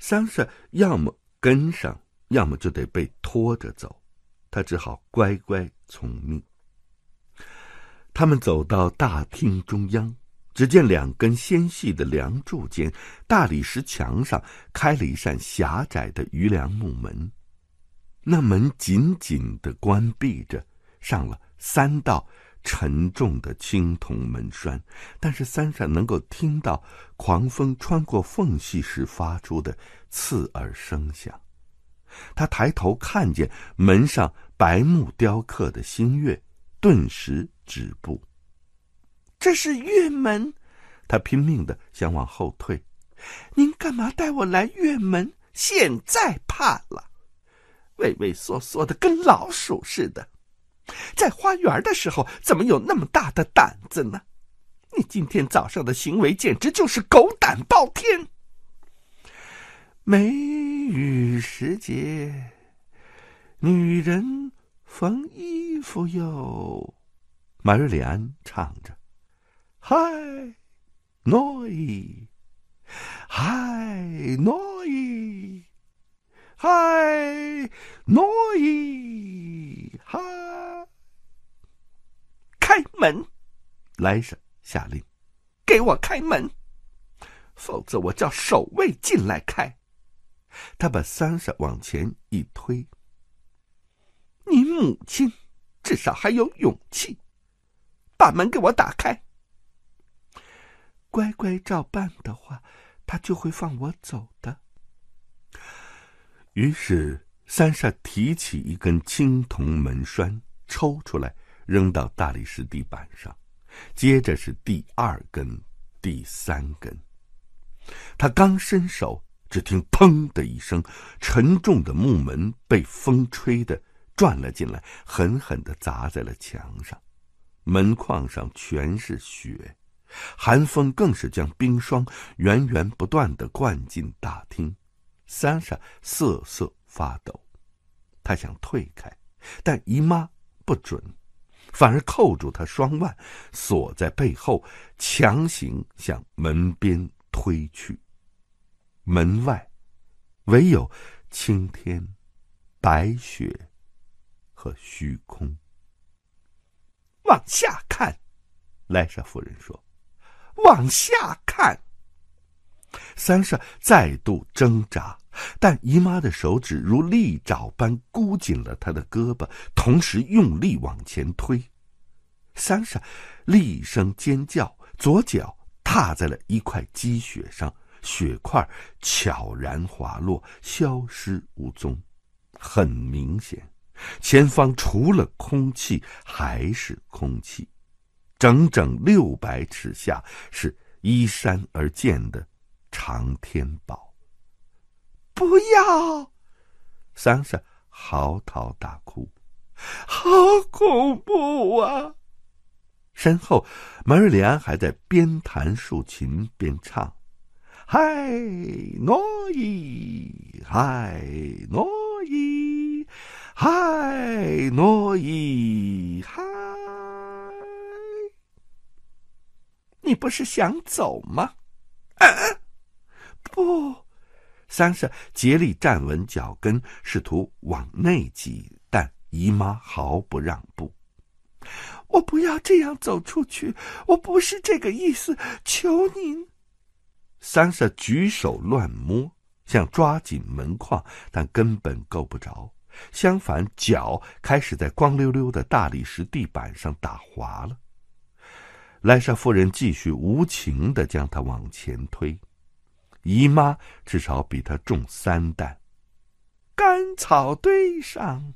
桑是要么跟上，要么就得被拖着走，他只好乖乖从命。他们走到大厅中央，只见两根纤细的梁柱间，大理石墙上开了一扇狭窄的余梁木门，那门紧紧的关闭着，上了三道。沉重的青铜门栓，但是三婶能够听到狂风穿过缝隙时发出的刺耳声响。他抬头看见门上白木雕刻的新月，顿时止步。这是月门，他拼命的想往后退。您干嘛带我来月门？现在怕了，畏畏缩缩的跟老鼠似的。在花园的时候，怎么有那么大的胆子呢？你今天早上的行为简直就是狗胆包天。梅雨时节，女人缝衣服哟，玛瑞丽安唱着：“嗨，诺伊，嗨，诺伊。”嗨，诺伊！嗨，开门！莱什下令：“给我开门，否则我叫守卫进来开。”他把三婶往前一推：“你母亲至少还有勇气，把门给我打开。乖乖照办的话，他就会放我走的。”于是，三傻提起一根青铜门栓，抽出来扔到大理石地板上，接着是第二根、第三根。他刚伸手，只听“砰”的一声，沉重的木门被风吹得转了进来，狠狠地砸在了墙上，门框上全是雪，寒风更是将冰霜源源不断地灌进大厅。三傻瑟瑟发抖，他想退开，但姨妈不准，反而扣住他双腕，锁在背后，强行向门边推去。门外，唯有青天、白雪和虚空。往下看，赖莎夫人说：“往下看。”三婶再度挣扎，但姨妈的手指如利爪般箍紧了她的胳膊，同时用力往前推。三婶厉声尖叫，左脚踏在了一块积雪上，雪块悄然滑落，消失无踪。很明显，前方除了空气还是空气。整整六百尺下是依山而建的。常天宝，不要！桑桑嚎啕大哭，好恐怖啊！身后，门瑞莲还在边弹竖琴边唱：“嗨，诺伊，嗨，诺伊，嗨，诺伊，嗨，你不是想走吗？”不，三色竭力站稳脚跟，试图往内挤，但姨妈毫不让步。我不要这样走出去，我不是这个意思，求您。三色举手乱摸，想抓紧门框，但根本够不着。相反，脚开始在光溜溜的大理石地板上打滑了。莱莎夫人继续无情的将他往前推。姨妈至少比她重三担。干草堆上，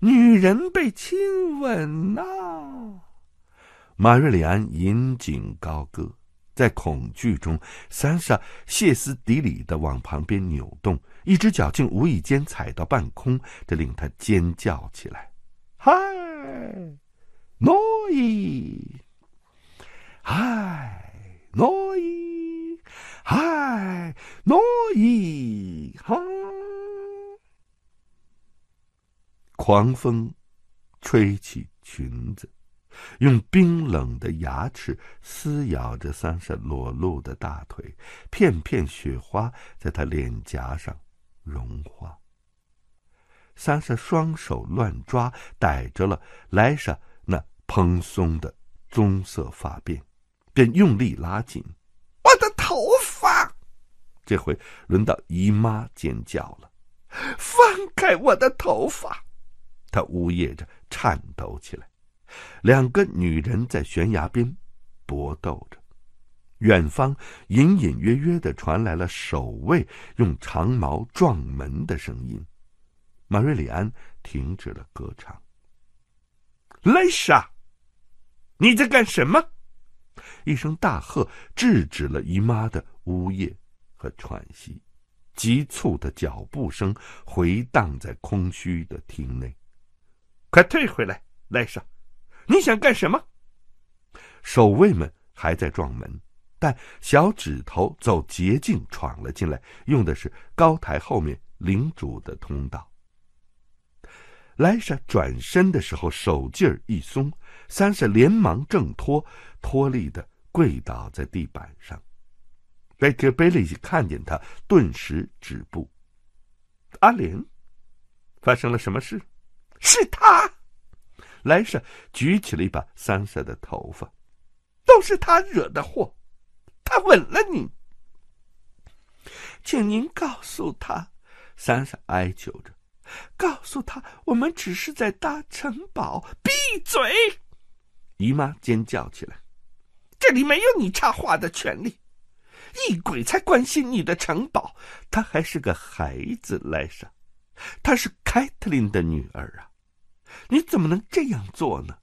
女人被亲吻呐。马瑞里安引颈高歌，在恐惧中，三傻歇斯底里的往旁边扭动，一只脚竟无意间踩到半空，这令他尖叫起来。嗨，诺伊！嗨，诺伊！嗨，诺伊！哼，狂风，吹起裙子，用冰冷的牙齿撕咬着桑莎裸露的大腿，片片雪花在她脸颊上融化。桑莎双手乱抓，逮着了莱莎那蓬松的棕色发辫，便用力拉紧。这回轮到姨妈尖叫了，“放开我的头发！”她呜咽着颤抖起来。两个女人在悬崖边搏斗着，远方隐隐约约的传来了守卫用长矛撞门的声音。马瑞里安停止了歌唱。“莱莎，你在干什么？”一声大喝制止了姨妈的呜咽。的喘息，急促的脚步声回荡在空虚的厅内。快退回来，莱莎，你想干什么？守卫们还在撞门，但小指头走捷径闯了进来，用的是高台后面领主的通道。莱莎转身的时候，手劲儿一松，三傻连忙挣脱，脱力的跪倒在地板上。贝克贝利看见他，顿时止步。阿莲，发生了什么事？是他。莱莎举起了一把桑色的头发，都是他惹的祸。他吻了你，请您告诉他，桑色哀求着，告诉他，我们只是在搭城堡。闭嘴！姨妈尖叫起来，这里没有你插话的权利。异鬼才关心你的城堡，他还是个孩子来着，他是凯特琳的女儿啊，你怎么能这样做呢？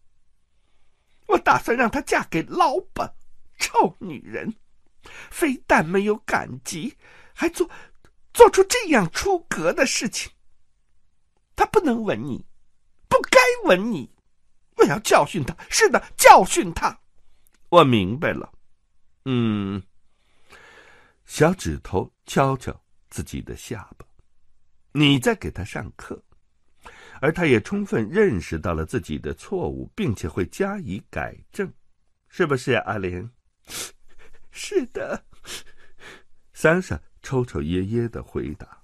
我打算让她嫁给老板，臭女人，非但没有感激，还做，做出这样出格的事情。他不能吻你，不该吻你，我要教训他。是的，教训他。我明白了，嗯。小指头敲敲自己的下巴，你在给他上课，而他也充分认识到了自己的错误，并且会加以改正，是不是阿玲？是的，三婶抽抽噎噎的回答：“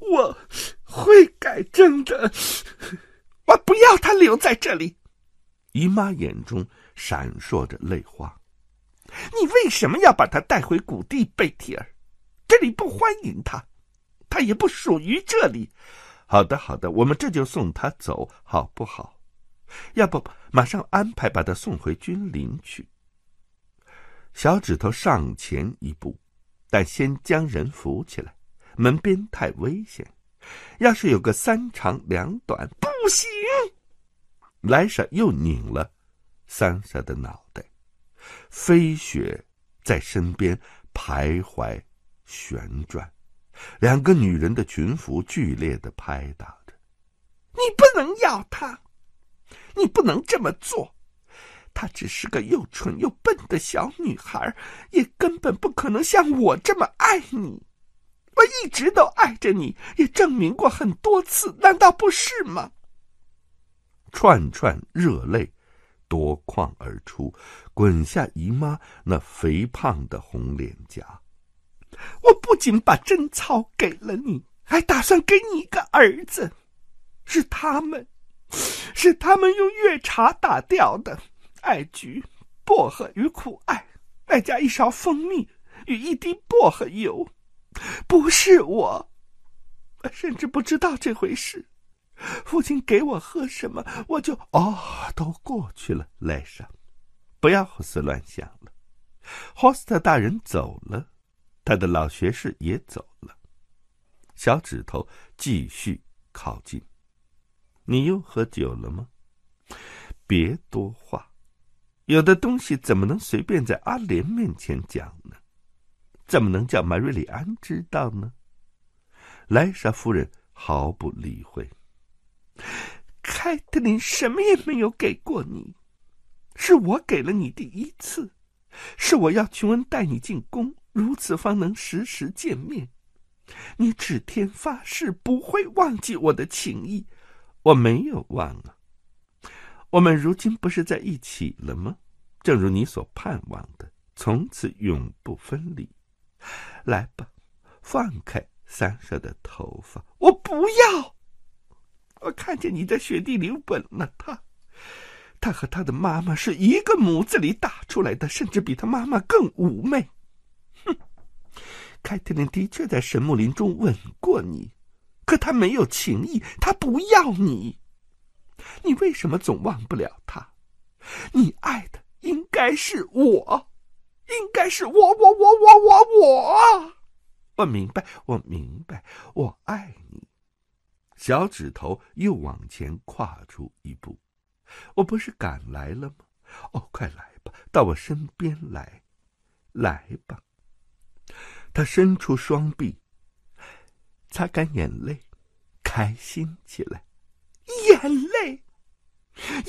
我会改正的，我不要他留在这里。”姨妈眼中闪烁着泪花。你为什么要把他带回谷地贝提尔？这里不欢迎他，他也不属于这里。好的，好的，我们这就送他走，好不好？要不马上安排把他送回君临去。小指头上前一步，但先将人扶起来，门边太危险，要是有个三长两短不行。莱莎又拧了桑莎的脑。飞雪在身边徘徊、旋转，两个女人的裙服剧烈的拍打着。你不能要他，你不能这么做。她只是个又蠢又笨的小女孩，也根本不可能像我这么爱你。我一直都爱着你，也证明过很多次，难道不是吗？串串热泪。夺眶而出，滚下姨妈那肥胖的红脸颊。我不仅把贞操给了你，还打算给你一个儿子。是他们，是他们用月茶打掉的。艾菊、薄荷与苦艾，再加一勺蜂蜜与一滴薄荷油。不是我，我甚至不知道这回事。父亲给我喝什么，我就哦，都过去了。莱莎，不要胡思乱想了。霍斯特大人走了，他的老学士也走了。小指头继续靠近。你又喝酒了吗？别多话。有的东西怎么能随便在阿莲面前讲呢？怎么能叫玛瑞里安知道呢？莱莎夫人毫不理会。凯特琳什么也没有给过你，是我给了你第一次，是我要琼恩带你进宫，如此方能时时见面。你指天发誓不会忘记我的情谊，我没有忘了。我们如今不是在一起了吗？正如你所盼望的，从此永不分离。来吧，放开三色的头发，我不要。我看见你在雪地里吻了他，他和他的妈妈是一个模子里打出来的，甚至比他妈妈更妩媚。哼，凯特琳的确在神木林中吻过你，可他没有情意，他不要你。你为什么总忘不了他？你爱的应该是我，应该是我，我，我，我，我，我。我明白，我明白，我爱你。小指头又往前跨出一步，我不是赶来了吗？哦，快来吧，到我身边来，来吧。他伸出双臂，擦干眼泪，开心起来。眼泪，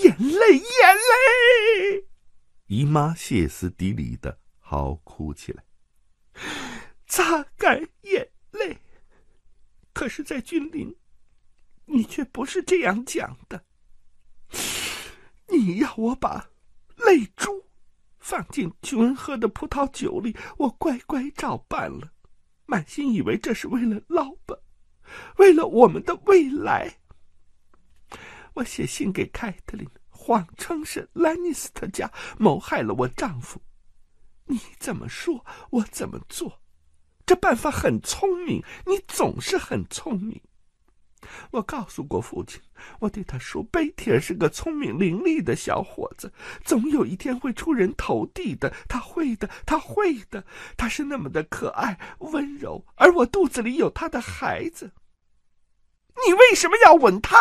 眼泪，眼泪！姨妈歇斯底里的嚎哭起来，擦干眼泪，可是，在君临。你却不是这样讲的。你要我把泪珠放进琼恩喝的葡萄酒里，我乖乖照办了，满心以为这是为了老板，为了我们的未来。我写信给凯特琳，谎称是兰尼斯特家谋害了我丈夫。你怎么说，我怎么做，这办法很聪明。你总是很聪明。我告诉过父亲，我对他说：“贝蒂尔是个聪明伶俐的小伙子，总有一天会出人头地的。他会的，他会的。他是那么的可爱、温柔，而我肚子里有他的孩子。你为什么要吻他？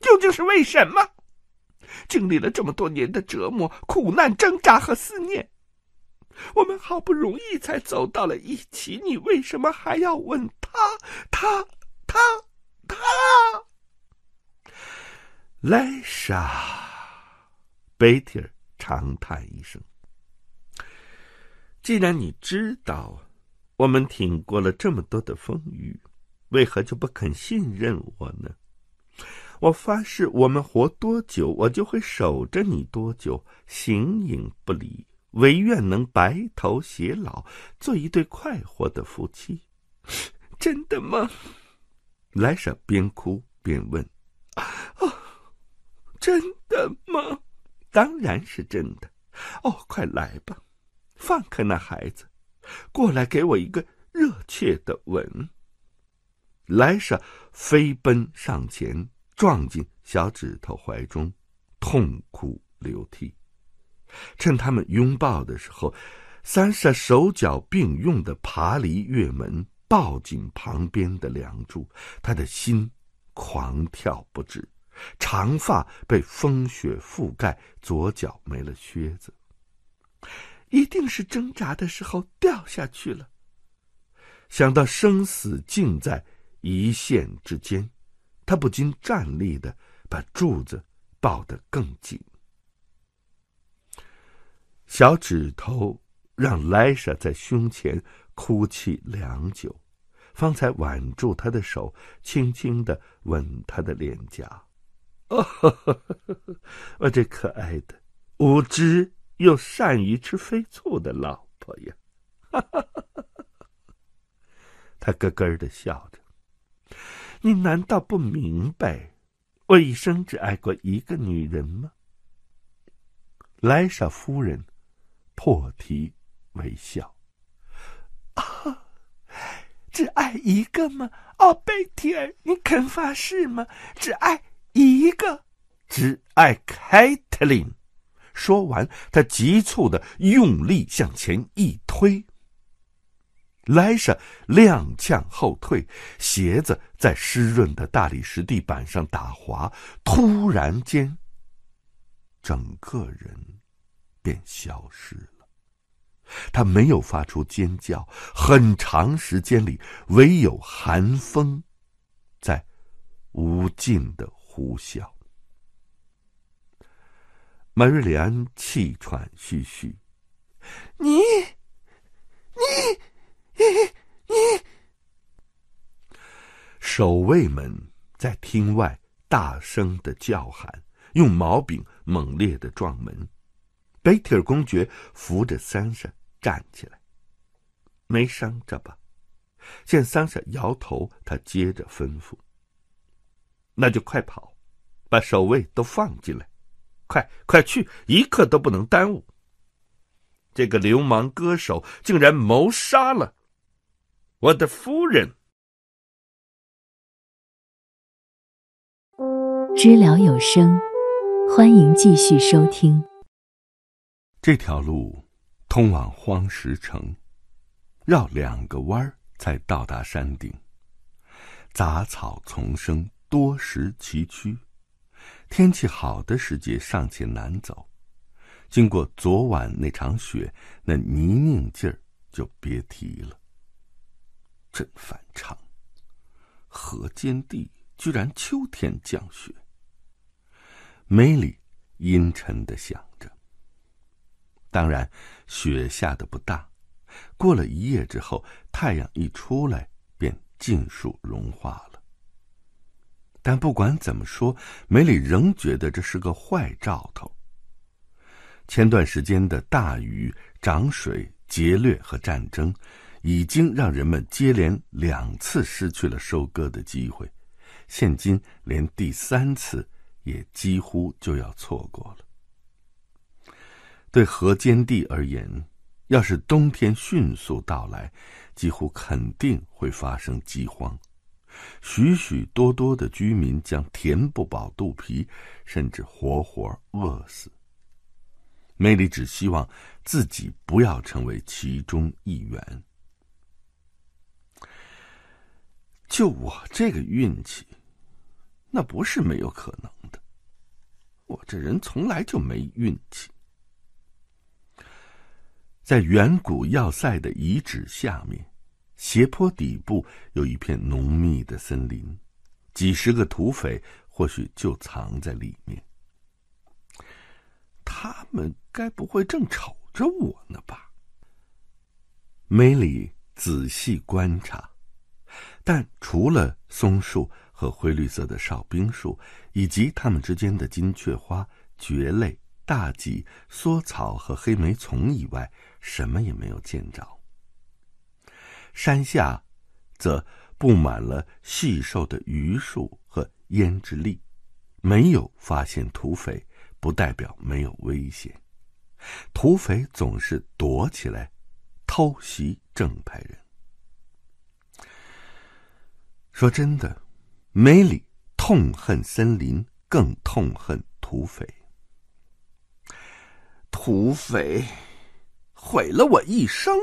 究竟是为什么？经历了这么多年的折磨、苦难、挣扎和思念，我们好不容易才走到了一起，你为什么还要吻他？他，他？”他，莱莎，贝蒂尔长叹一声。既然你知道，我们挺过了这么多的风雨，为何就不肯信任我呢？我发誓，我们活多久，我就会守着你多久，形影不离，唯愿能白头偕老，做一对快活的夫妻。真的吗？莱莎边哭边问：“啊，真的吗？当然是真的！哦，快来吧，放开那孩子，过来给我一个热切的吻。”莱莎飞奔上前，撞进小指头怀中，痛哭流涕。趁他们拥抱的时候，三舍手脚并用的爬离月门。抱紧旁边的梁柱，他的心狂跳不止，长发被风雪覆盖，左脚没了靴子。一定是挣扎的时候掉下去了。想到生死尽在一线之间，他不禁站立的把柱子抱得更紧，小指头让莱莎在胸前。哭泣良久，方才挽住他的手，轻轻的吻他的脸颊。哦，我这可爱的、无知又善于吃飞醋的老婆呀！他咯咯的笑着。你难道不明白，我一生只爱过一个女人吗？莱莎夫人破涕为笑。啊，只爱一个吗？奥贝蒂尔，你肯发誓吗？只爱一个，只爱凯特琳。说完，他急促的用力向前一推，莱莎踉跄后退，鞋子在湿润的大理石地板上打滑，突然间，整个人便消失了。他没有发出尖叫，很长时间里，唯有寒风，在无尽的呼啸。玛瑞莲气喘吁吁：“你，你，你，你！”守卫们在厅外大声的叫喊，用毛柄猛烈的撞门。贝铁尔公爵扶着桑莎站起来，没伤着吧？见桑莎摇头，他接着吩咐：“那就快跑，把守卫都放进来，快快去，一刻都不能耽误。这个流氓歌手竟然谋杀了我的夫人！”知了有声，欢迎继续收听。这条路通往荒石城，绕两个弯儿才到达山顶。杂草丛生，多石崎岖。天气好的时节尚且难走，经过昨晚那场雪，那泥泞劲儿就别提了。真反常，河间地居然秋天降雪。梅里阴沉的想。当然，雪下的不大。过了一夜之后，太阳一出来，便尽数融化了。但不管怎么说，梅里仍觉得这是个坏兆头。前段时间的大雨、涨水、劫掠和战争，已经让人们接连两次失去了收割的机会，现今连第三次也几乎就要错过了。对河间地而言，要是冬天迅速到来，几乎肯定会发生饥荒，许许多多的居民将填不饱肚皮，甚至活活饿死。梅里只希望自己不要成为其中一员。就我这个运气，那不是没有可能的。我这人从来就没运气。在远古要塞的遗址下面，斜坡底部有一片浓密的森林，几十个土匪或许就藏在里面。他们该不会正瞅着我呢吧？梅里仔细观察，但除了松树和灰绿色的哨兵树，以及它们之间的金雀花、蕨类、大戟、梭草和黑莓丛以外，什么也没有见着。山下，则布满了细瘦的榆树和胭脂栎。没有发现土匪，不代表没有危险。土匪总是躲起来，偷袭正派人。说真的，梅里痛恨森林，更痛恨土匪。土匪。毁了我一生。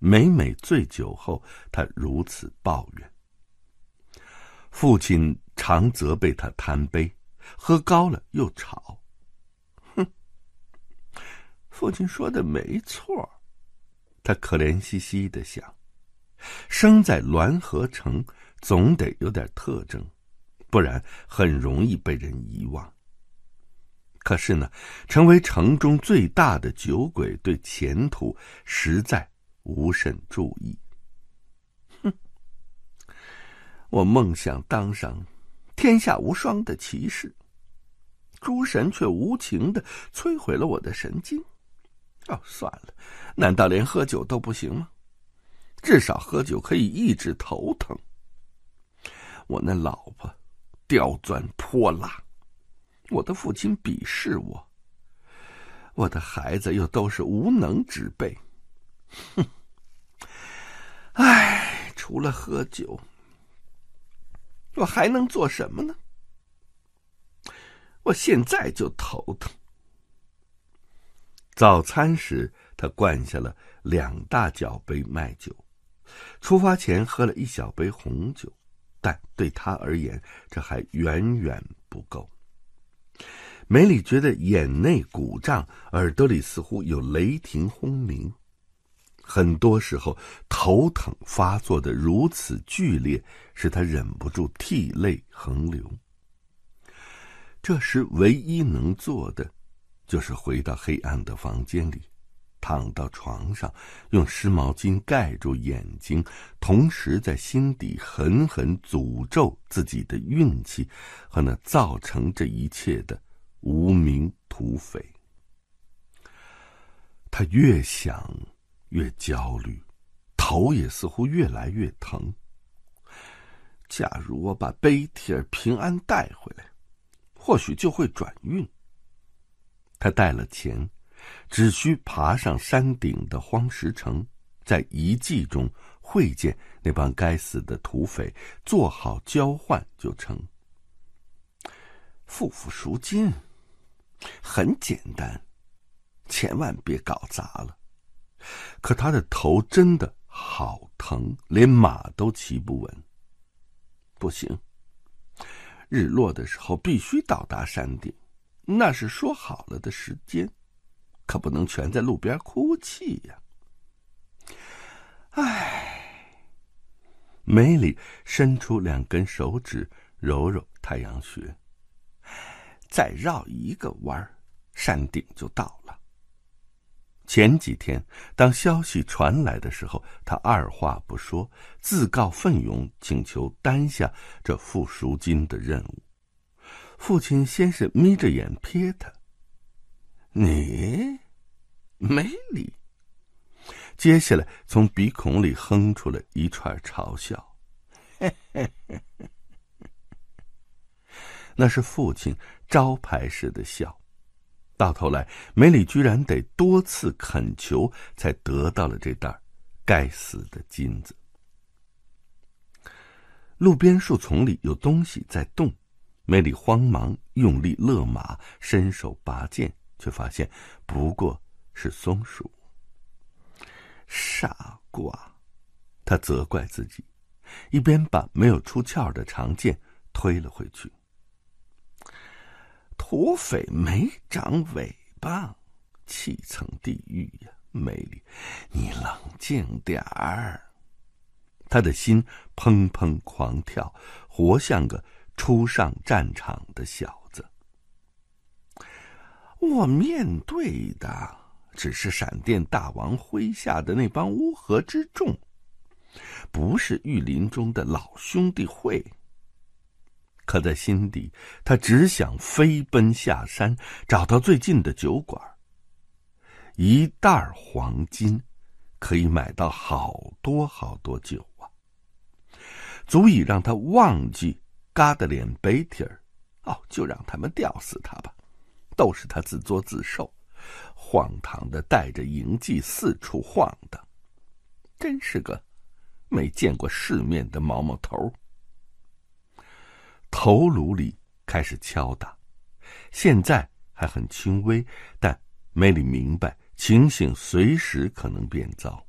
每每醉酒后，他如此抱怨。父亲常责备他贪杯，喝高了又吵。哼，父亲说的没错，他可怜兮兮的想：生在滦河城，总得有点特征，不然很容易被人遗忘。可是呢，成为城中最大的酒鬼，对前途实在无甚注意。哼，我梦想当上天下无双的骑士，诸神却无情的摧毁了我的神经。哦，算了，难道连喝酒都不行吗？至少喝酒可以抑制头疼。我那老婆刁钻泼辣。我的父亲鄙视我，我的孩子又都是无能之辈，哼！唉，除了喝酒，我还能做什么呢？我现在就头疼。早餐时，他灌下了两大脚杯麦酒，出发前喝了一小杯红酒，但对他而言，这还远远不够。梅里觉得眼内鼓胀，耳朵里似乎有雷霆轰鸣。很多时候，头疼发作的如此剧烈，使他忍不住涕泪横流。这时，唯一能做的，就是回到黑暗的房间里。躺到床上，用湿毛巾盖住眼睛，同时在心底狠狠诅咒自己的运气和那造成这一切的无名土匪。他越想越焦虑，头也似乎越来越疼。假如我把贝提尔平安带回来，或许就会转运。他带了钱。只需爬上山顶的荒石城，在遗迹中会见那帮该死的土匪，做好交换就成。付付赎金，很简单，千万别搞砸了。可他的头真的好疼，连马都骑不稳。不行，日落的时候必须到达山顶，那是说好了的时间。可不能全在路边哭泣呀！唉，梅里伸出两根手指揉揉太阳穴，再绕一个弯儿，山顶就到了。前几天，当消息传来的时候，他二话不说，自告奋勇请求担下这付赎金的任务。父亲先是眯着眼瞥他，你。梅里，接下来从鼻孔里哼出了一串嘲笑，嘿嘿嘿那是父亲招牌式的笑。到头来，梅里居然得多次恳求才得到了这袋该死的金子。路边树丛里有东西在动，梅里慌忙用力勒马，伸手拔剑，却发现不过。是松鼠，傻瓜！他责怪自己，一边把没有出鞘的长剑推了回去。土匪没长尾巴，七层地狱呀！美丽，你冷静点儿。他的心砰砰狂跳，活像个初上战场的小子。我面对的。只是闪电大王麾下的那帮乌合之众，不是玉林中的老兄弟会。可在心底，他只想飞奔下山，找到最近的酒馆。一袋黄金，可以买到好多好多酒啊！足以让他忘记嘎达脸贝体儿。哦，就让他们吊死他吧，都是他自作自受。荒唐的，带着营妓四处晃荡，真是个没见过世面的毛毛头。头颅里开始敲打，现在还很轻微，但梅里明白，情形随时可能变糟。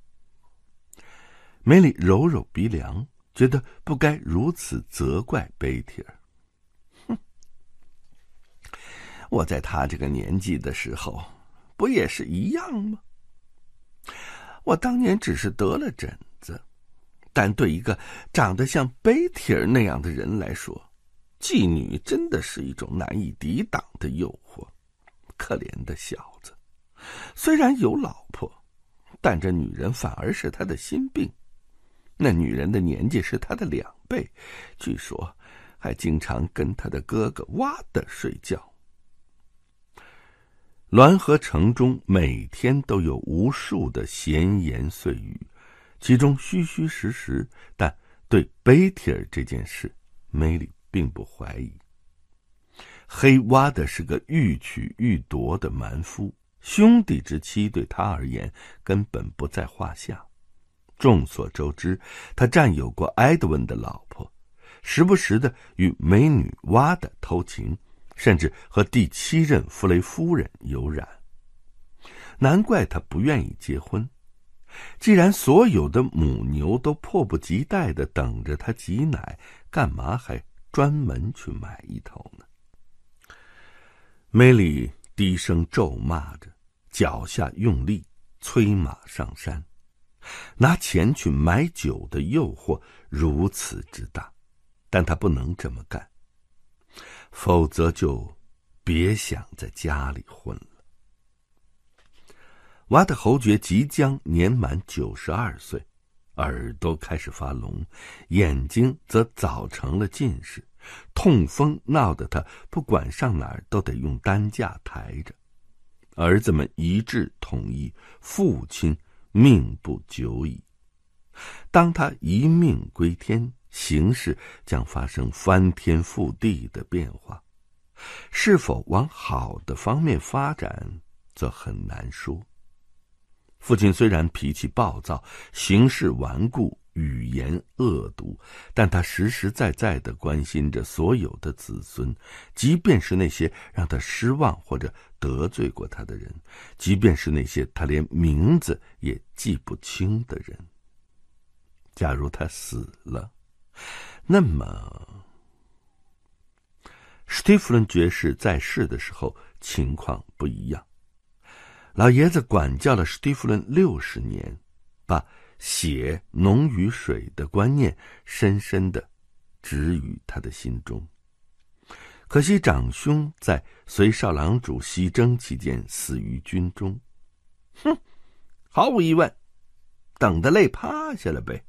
梅里揉揉鼻梁，觉得不该如此责怪贝蒂尔。哼，我在他这个年纪的时候。不也是一样吗？我当年只是得了疹子，但对一个长得像贝提儿那样的人来说，妓女真的是一种难以抵挡的诱惑。可怜的小子，虽然有老婆，但这女人反而是他的心病。那女人的年纪是他的两倍，据说还经常跟他的哥哥哇的睡觉。滦河城中每天都有无数的闲言碎语，其中虚虚实实，但对贝铁尔这件事，梅里并不怀疑。黑蛙的是个欲取欲夺的蛮夫，兄弟之妻对他而言根本不在话下。众所周知，他占有过埃德温的老婆，时不时的与美女蛙的偷情。甚至和第七任弗雷夫人有染，难怪他不愿意结婚。既然所有的母牛都迫不及待的等着他挤奶，干嘛还专门去买一头呢？梅里低声咒骂着，脚下用力催马上山。拿钱去买酒的诱惑如此之大，但他不能这么干。否则就别想在家里混了。瓦特侯爵即将年满九十二岁，耳朵开始发聋，眼睛则早成了近视，痛风闹得他不管上哪儿都得用担架抬着。儿子们一致同意，父亲命不久矣。当他一命归天。形势将发生翻天覆地的变化，是否往好的方面发展，则很难说。父亲虽然脾气暴躁、行事顽固、语言恶毒，但他实实在在的关心着所有的子孙，即便是那些让他失望或者得罪过他的人，即便是那些他连名字也记不清的人。假如他死了，那么，史蒂夫伦爵士在世的时候情况不一样。老爷子管教了史蒂夫伦六十年，把血浓于水的观念深深的植于他的心中。可惜长兄在随少郎主西征期间死于军中。哼，毫无疑问，等的累趴下了呗。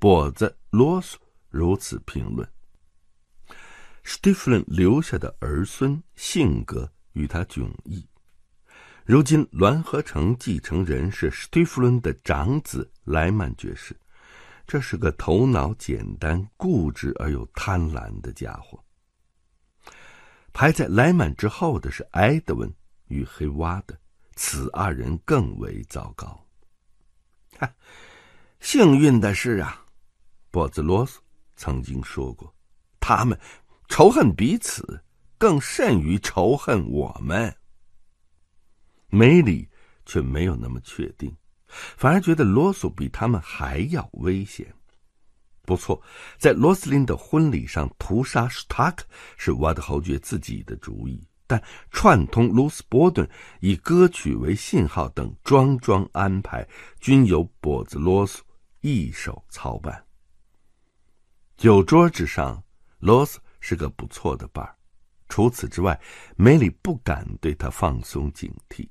跛子啰嗦如此评论。s t e f n 留下的儿孙性格与他迥异。如今栾和城继承人是史蒂夫伦的长子莱曼爵士，这是个头脑简单、固执而又贪婪的家伙。排在莱曼之后的是埃德文与黑娃的，此二人更为糟糕。幸运的是啊。波兹罗斯曾经说过：“他们仇恨彼此，更甚于仇恨我们。”梅里却没有那么确定，反而觉得罗素比他们还要危险。不错，在罗斯林的婚礼上屠杀史塔克是沃德侯爵自己的主意，但串通卢斯伯顿、以歌曲为信号等桩桩安排，均由波兹罗斯一手操办。酒桌之上，罗斯是个不错的伴儿。除此之外，梅里不敢对他放松警惕。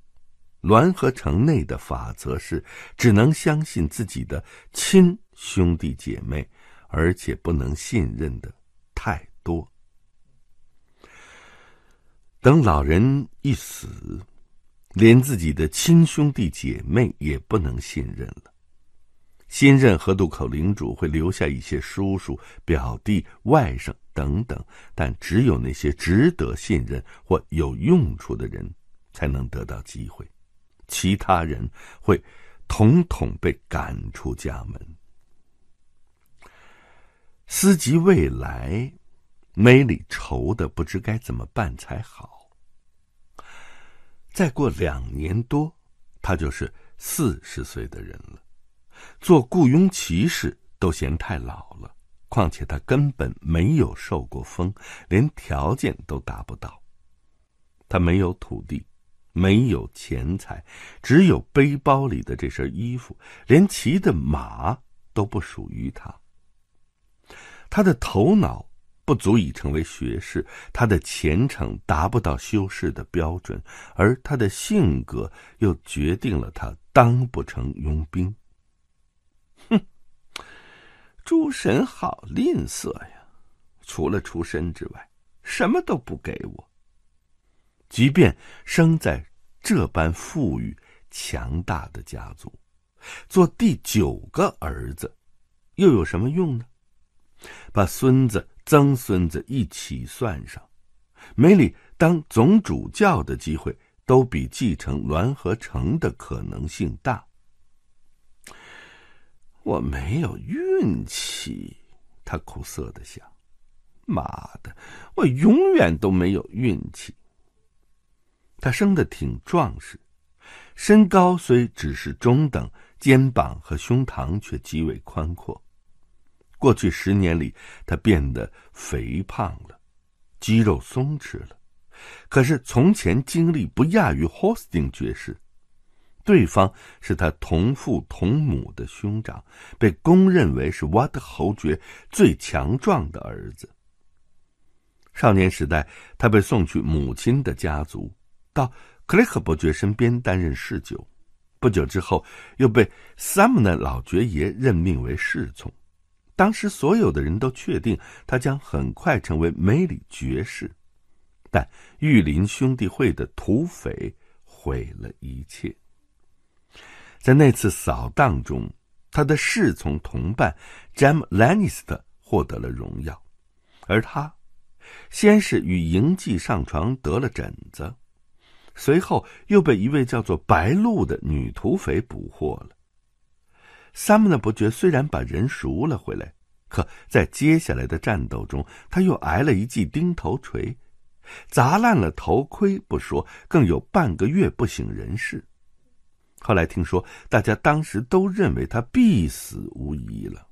滦河城内的法则是，只能相信自己的亲兄弟姐妹，而且不能信任的太多。等老人一死，连自己的亲兄弟姐妹也不能信任了。新任河渡口领主会留下一些叔叔、表弟、外甥等等，但只有那些值得信任或有用处的人，才能得到机会，其他人会统统被赶出家门。思及未来，梅里愁的不知该怎么办才好。再过两年多，他就是四十岁的人了。做雇佣骑士都嫌太老了，况且他根本没有受过风，连条件都达不到。他没有土地，没有钱财，只有背包里的这身衣服，连骑的马都不属于他。他的头脑不足以成为学士，他的前程达不到修士的标准，而他的性格又决定了他当不成佣兵。诸神好吝啬呀，除了出身之外，什么都不给我。即便生在这般富裕、强大的家族，做第九个儿子又有什么用呢？把孙子、曾孙子一起算上，梅里当总主教的机会都比继承滦河城的可能性大。我没有运气，他苦涩的想：“妈的，我永远都没有运气。”他生的挺壮实，身高虽只是中等，肩膀和胸膛却极为宽阔。过去十年里，他变得肥胖了，肌肉松弛了，可是从前精力不亚于霍斯丁爵士。对方是他同父同母的兄长，被公认为是瓦特侯爵最强壮的儿子。少年时代，他被送去母亲的家族，到克雷克伯爵身边担任侍酒，不久之后又被萨姆纳老爵爷任命为侍从。当时，所有的人都确定他将很快成为梅里爵士，但玉林兄弟会的土匪毁了一切。在那次扫荡中，他的侍从同伴 Jam l 斯 n i s t 获得了荣耀，而他先是与营妓上床得了疹子，随后又被一位叫做白露的女土匪捕获了。萨姆纳伯爵虽然把人赎了回来，可在接下来的战斗中，他又挨了一记钉头锤，砸烂了头盔不说，更有半个月不省人事。后来听说，大家当时都认为他必死无疑了。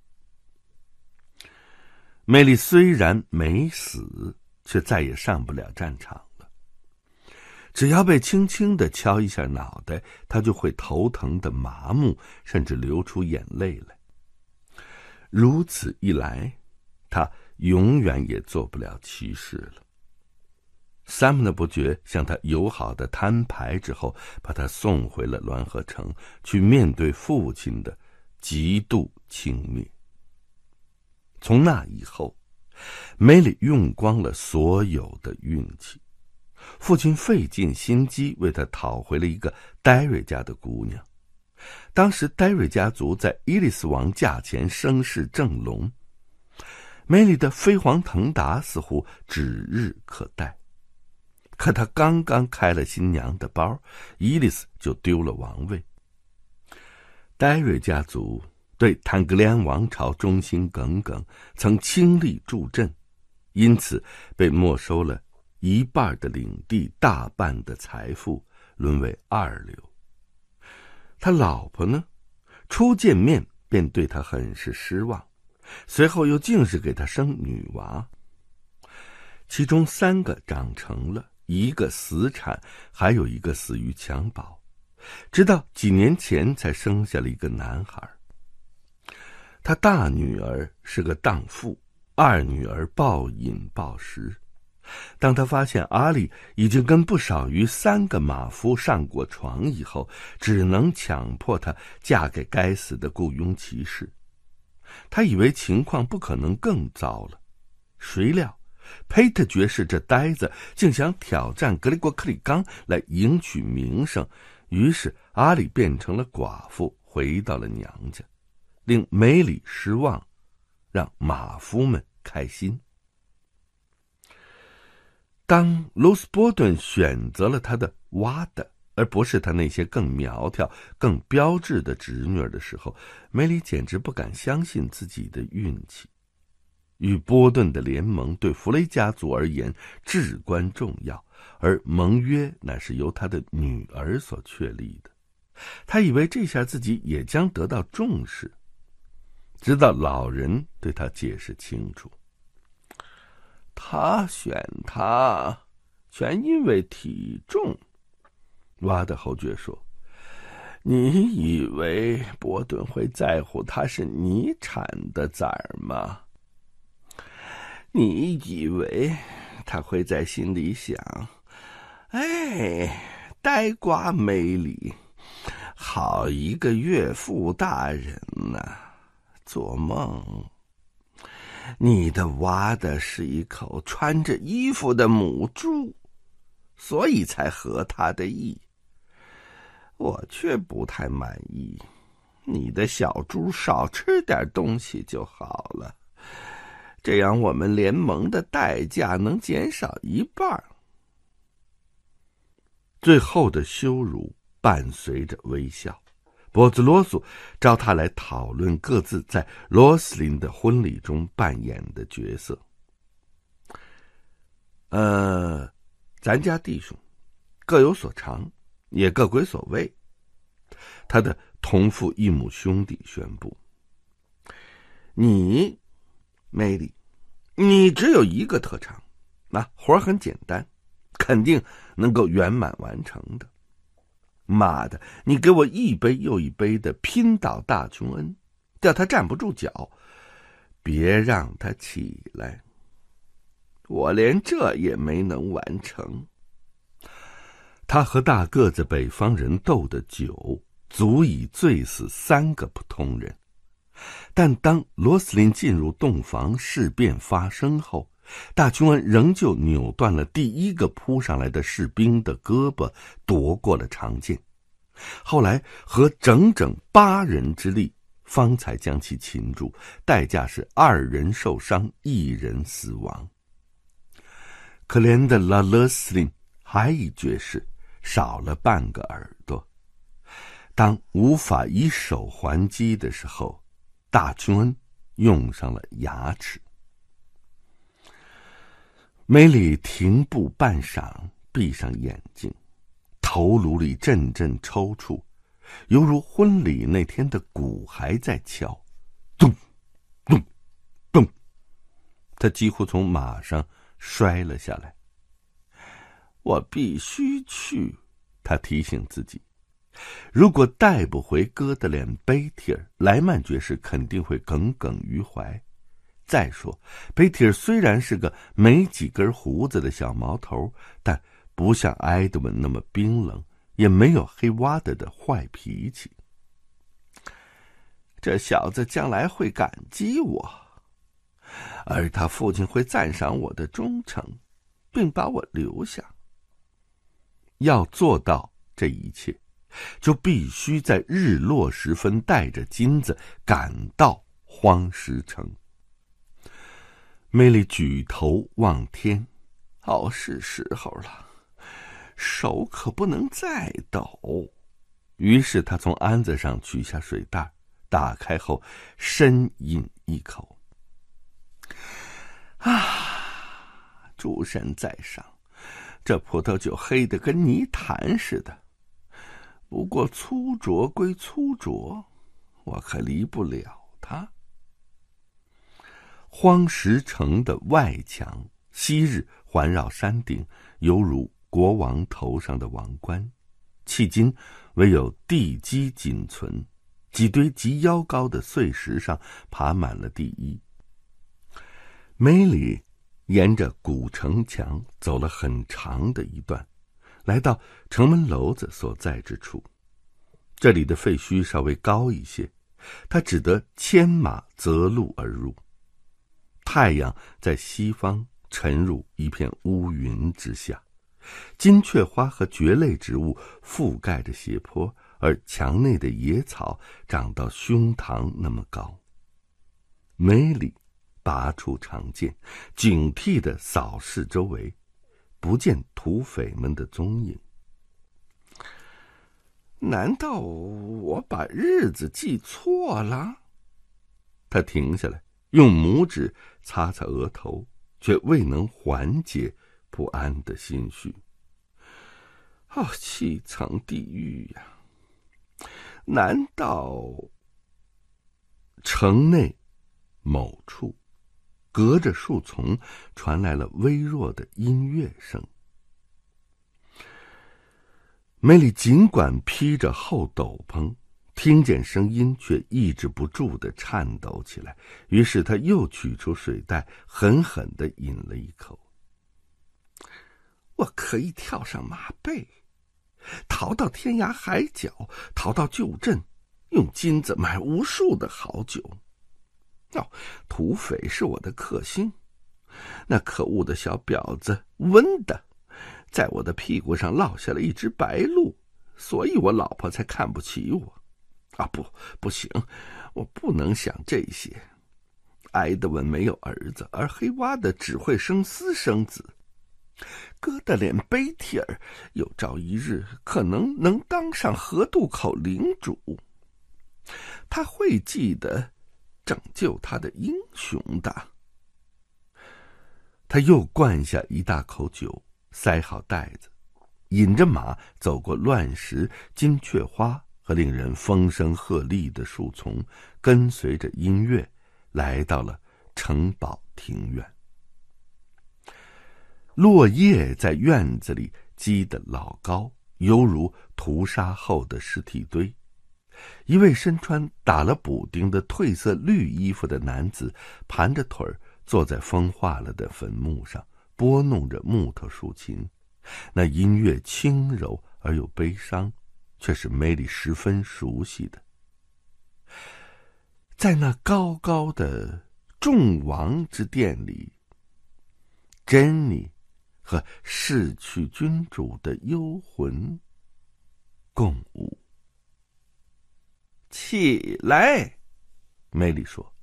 美丽虽然没死，却再也上不了战场了。只要被轻轻的敲一下脑袋，他就会头疼的麻木，甚至流出眼泪来。如此一来，他永远也做不了骑士了。三伯爵向他友好的摊牌之后，把他送回了滦河城，去面对父亲的极度轻蔑。从那以后，梅里用光了所有的运气，父亲费尽心机为他讨回了一个戴瑞家的姑娘。当时戴瑞家族在伊丽斯王驾前声势正隆，梅里的飞黄腾达似乎指日可待。可他刚刚开了新娘的包，伊丽斯就丢了王位。戴瑞家族对坦格利安王朝忠心耿耿，曾倾力助阵，因此被没收了一半的领地，大半的财富，沦为二流。他老婆呢，初见面便对他很是失望，随后又竟是给他生女娃，其中三个长成了。一个死产，还有一个死于襁褓，直到几年前才生下了一个男孩。他大女儿是个荡妇，二女儿暴饮暴食。当他发现阿里已经跟不少于三个马夫上过床以后，只能强迫她嫁给该死的雇佣骑士。他以为情况不可能更糟了，谁料？佩特爵士这呆子竟想挑战格里郭克里冈来赢取名声，于是阿里变成了寡妇，回到了娘家，令梅里失望，让马夫们开心。当罗斯波顿选择了他的瓦德，而不是他那些更苗条、更标致的侄女的时候，梅里简直不敢相信自己的运气。与波顿的联盟对弗雷家族而言至关重要，而盟约乃是由他的女儿所确立的。他以为这下自己也将得到重视，直到老人对他解释清楚：“他选他，全因为体重。”挖德侯爵说：“你以为波顿会在乎他是你产的崽儿吗？”你以为他会在心里想：“哎，呆瓜梅里，好一个岳父大人呐，做梦！”你的挖的是一口穿着衣服的母猪，所以才合他的意。我却不太满意，你的小猪少吃点东西就好了。这样，我们联盟的代价能减少一半。最后的羞辱伴随着微笑，波兹罗素召他来讨论各自在罗斯林的婚礼中扮演的角色。呃，咱家弟兄各有所长，也各归所位。他的同父异母兄弟宣布：“你，梅力，你只有一个特长，那活儿很简单，肯定能够圆满完成的。妈的，你给我一杯又一杯的拼倒大琼恩，叫他站不住脚，别让他起来。我连这也没能完成。他和大个子北方人斗的酒，足以醉死三个普通人。但当罗斯林进入洞房，事变发生后，大军仍旧扭断了第一个扑上来的士兵的胳膊，夺过了长剑。后来，和整整八人之力，方才将其擒住，代价是二人受伤，一人死亡。可怜的拉勒斯林还已爵士，少了半个耳朵。当无法以手还击的时候，大琼恩用上了牙齿。梅里停步半晌，闭上眼睛，头颅里阵阵抽搐，犹如婚礼那天的鼓还在敲，咚咚咚。他几乎从马上摔了下来。我必须去，他提醒自己。如果带不回哥德脸贝蒂尔，莱曼爵士肯定会耿耿于怀。再说，贝蒂尔虽然是个没几根胡子的小毛头，但不像埃德文那么冰冷，也没有黑瓦德的坏脾气。这小子将来会感激我，而他父亲会赞赏我的忠诚，并把我留下。要做到这一切。就必须在日落时分带着金子赶到荒石城。梅丽举头望天，哦，是时候了，手可不能再抖。于是他从鞍子上取下水袋，打开后深饮一口。啊，诸神在上，这葡萄酒黑的跟泥潭似的。不过粗拙归粗拙，我可离不了他。荒石城的外墙昔日环绕山顶，犹如国王头上的王冠，迄今唯有地基仅存，几堆及腰高的碎石上爬满了地衣。梅里沿着古城墙走了很长的一段。来到城门楼子所在之处，这里的废墟稍微高一些，他只得牵马择路而入。太阳在西方沉入一片乌云之下，金雀花和蕨类植物覆盖着斜坡，而墙内的野草长到胸膛那么高。梅里拔出长剑，警惕地扫视周围。不见土匪们的踪影，难道我把日子记错了？他停下来，用拇指擦擦额头，却未能缓解不安的心绪。哦，七层地狱呀！难道城内某处？隔着树丛，传来了微弱的音乐声。梅里尽管披着厚斗篷，听见声音却抑制不住的颤抖起来。于是他又取出水袋，狠狠的饮了一口。我可以跳上马背，逃到天涯海角，逃到旧镇，用金子买无数的好酒。哦，土匪是我的克星，那可恶的小婊子温德，在我的屁股上落下了一只白鹿，所以我老婆才看不起我。啊，不，不行，我不能想这些。埃德文没有儿子，而黑蛙的只会生私生子。哥德脸贝提尔有朝一日可能能当上河渡口领主，他会记得。拯救他的英雄的，他又灌下一大口酒，塞好袋子，引着马走过乱石、金雀花和令人风声鹤唳的树丛，跟随着音乐，来到了城堡庭院。落叶在院子里积得老高，犹如屠杀后的尸体堆。一位身穿打了补丁的褪色绿衣服的男子，盘着腿儿坐在风化了的坟墓上，拨弄着木头竖琴。那音乐轻柔而又悲伤，却是梅里十分熟悉的。在那高高的众王之殿里，珍妮和逝去君主的幽魂共舞。起来，梅丽说：“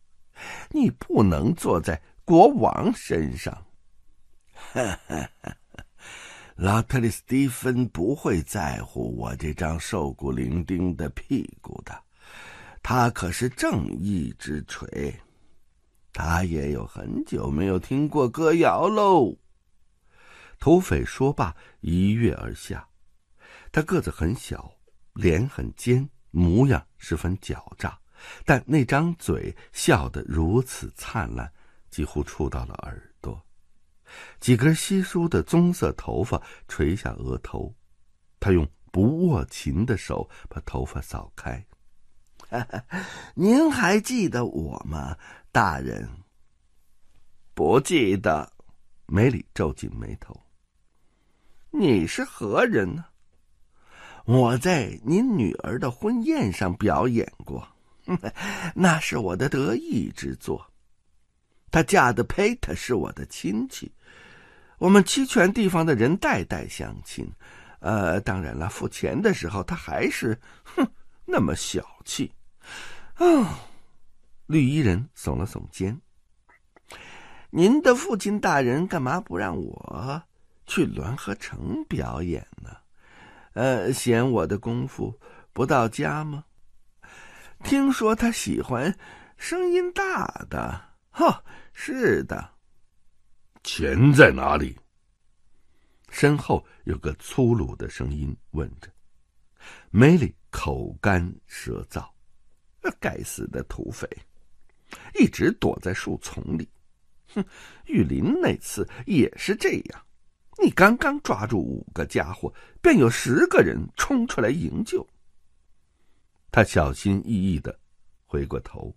你不能坐在国王身上。”哈哈，拉特里斯蒂芬不会在乎我这张瘦骨伶仃的屁股的，他可是正义之锤，他也有很久没有听过歌谣喽。土匪说罢，一跃而下，他个子很小，脸很尖。模样十分狡诈，但那张嘴笑得如此灿烂，几乎触到了耳朵。几根稀疏的棕色头发垂下额头，他用不握琴的手把头发扫开。“哈哈，您还记得我吗，大人？”“不记得。”梅里皱紧眉头。“你是何人呢？”我在您女儿的婚宴上表演过，那是我的得意之作。她嫁的 Peter 是我的亲戚，我们七权地方的人代代相亲。呃，当然了，付钱的时候他还是哼那么小气。啊，绿衣人耸了耸肩。您的父亲大人干嘛不让我去滦河城表演呢？呃，嫌我的功夫不到家吗？听说他喜欢声音大的，哈，是的。钱在哪里？身后有个粗鲁的声音问着。梅里口干舌燥，该死的土匪一直躲在树丛里，哼，玉林那次也是这样。你刚刚抓住五个家伙，便有十个人冲出来营救。他小心翼翼的回过头，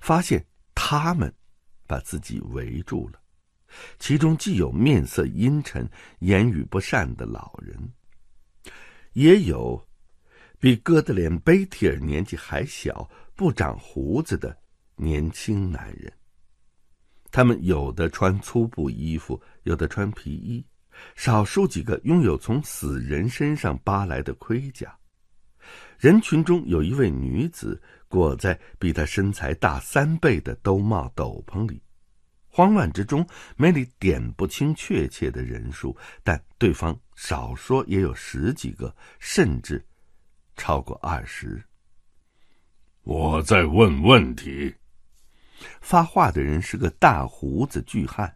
发现他们把自己围住了，其中既有面色阴沉、言语不善的老人，也有比哥德脸贝提尔年纪还小、不长胡子的年轻男人。他们有的穿粗布衣服，有的穿皮衣。少数几个拥有从死人身上扒来的盔甲，人群中有一位女子裹在比她身材大三倍的兜帽斗篷里。慌乱之中，梅里点不清确切的人数，但对方少说也有十几个，甚至超过二十。我在问问题。发话的人是个大胡子巨汉。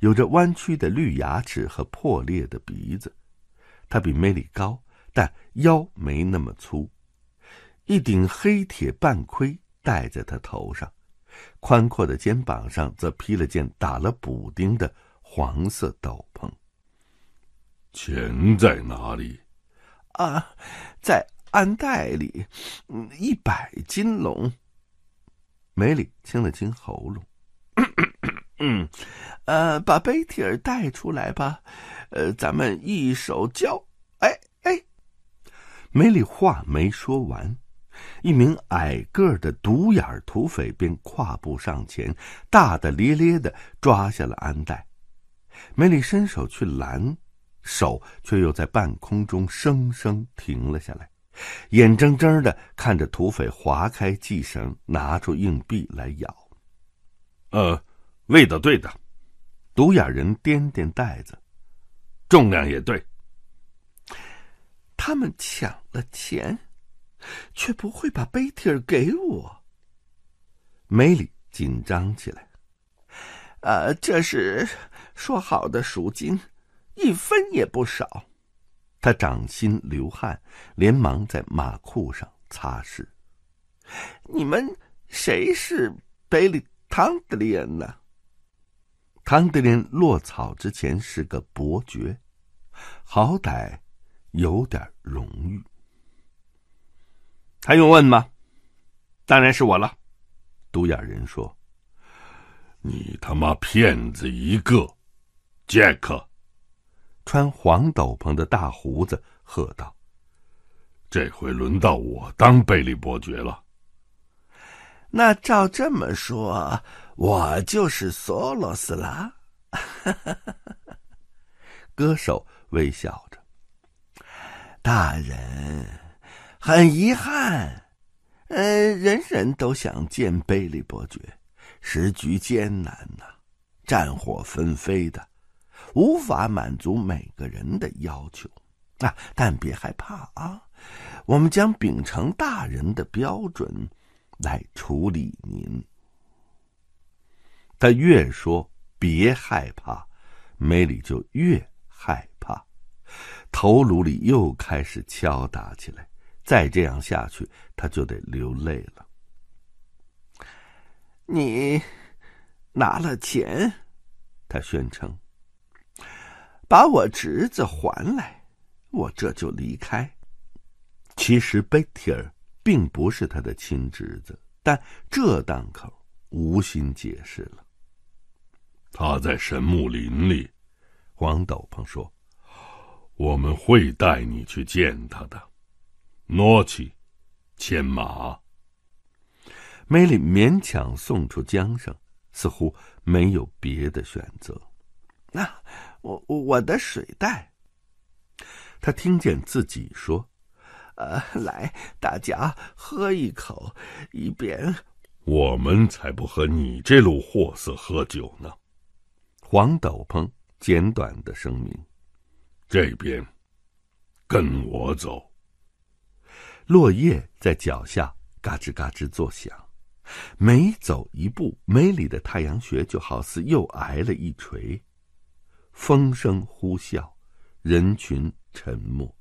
有着弯曲的绿牙齿和破裂的鼻子，他比梅里高，但腰没那么粗。一顶黑铁半盔戴在他头上，宽阔的肩膀上则披了件打了补丁的黄色斗篷。钱在哪里？啊，在暗袋里，一百金龙。梅里清了清喉咙。嗯，呃，把贝蒂尔带出来吧，呃，咱们一手交，哎哎，梅里话没说完，一名矮个的独眼土匪便跨步上前，大大咧咧的抓下了安带。梅里伸手去拦，手却又在半空中生生停了下来，眼睁睁的看着土匪划开系绳，拿出硬币来咬。呃。味道对的，独眼人掂掂袋子，重量也对。他们抢了钱，却不会把杯底儿给我。梅里紧张起来，啊，这是说好的赎金，一分也不少。他掌心流汗，连忙在马裤上擦拭。你们谁是贝里唐德利恩呢？汤德林落草之前是个伯爵，好歹有点荣誉，还用问吗？当然是我了。”独眼人说，“你他妈骗子一个！”杰克，穿黄斗篷的大胡子喝道，“这回轮到我当贝利伯爵了。”那照这么说……我就是索罗斯啦，歌手微笑着。大人，很遗憾，嗯，人人都想见贝利伯爵，时局艰难呐，战火纷飞的，无法满足每个人的要求。啊，但别害怕啊，我们将秉承大人的标准来处理您。他越说别害怕，梅里就越害怕，头颅里又开始敲打起来。再这样下去，他就得流泪了。你拿了钱，他宣称。把我侄子还来，我这就离开。其实贝蒂尔并不是他的亲侄子，但这档口无心解释了。他在神木林里，黄斗篷说：“我们会带你去见他的。”诺奇，牵马。梅里勉强送出缰绳，似乎没有别的选择。那我我的水袋。他听见自己说：“呃，来，大家喝一口，以便……我们才不和你这路货色喝酒呢。”黄斗篷简短的声明：“这边，跟我走。”落叶在脚下嘎吱嘎吱作响，每走一步，梅里的太阳穴就好似又挨了一锤。风声呼啸，人群沉默。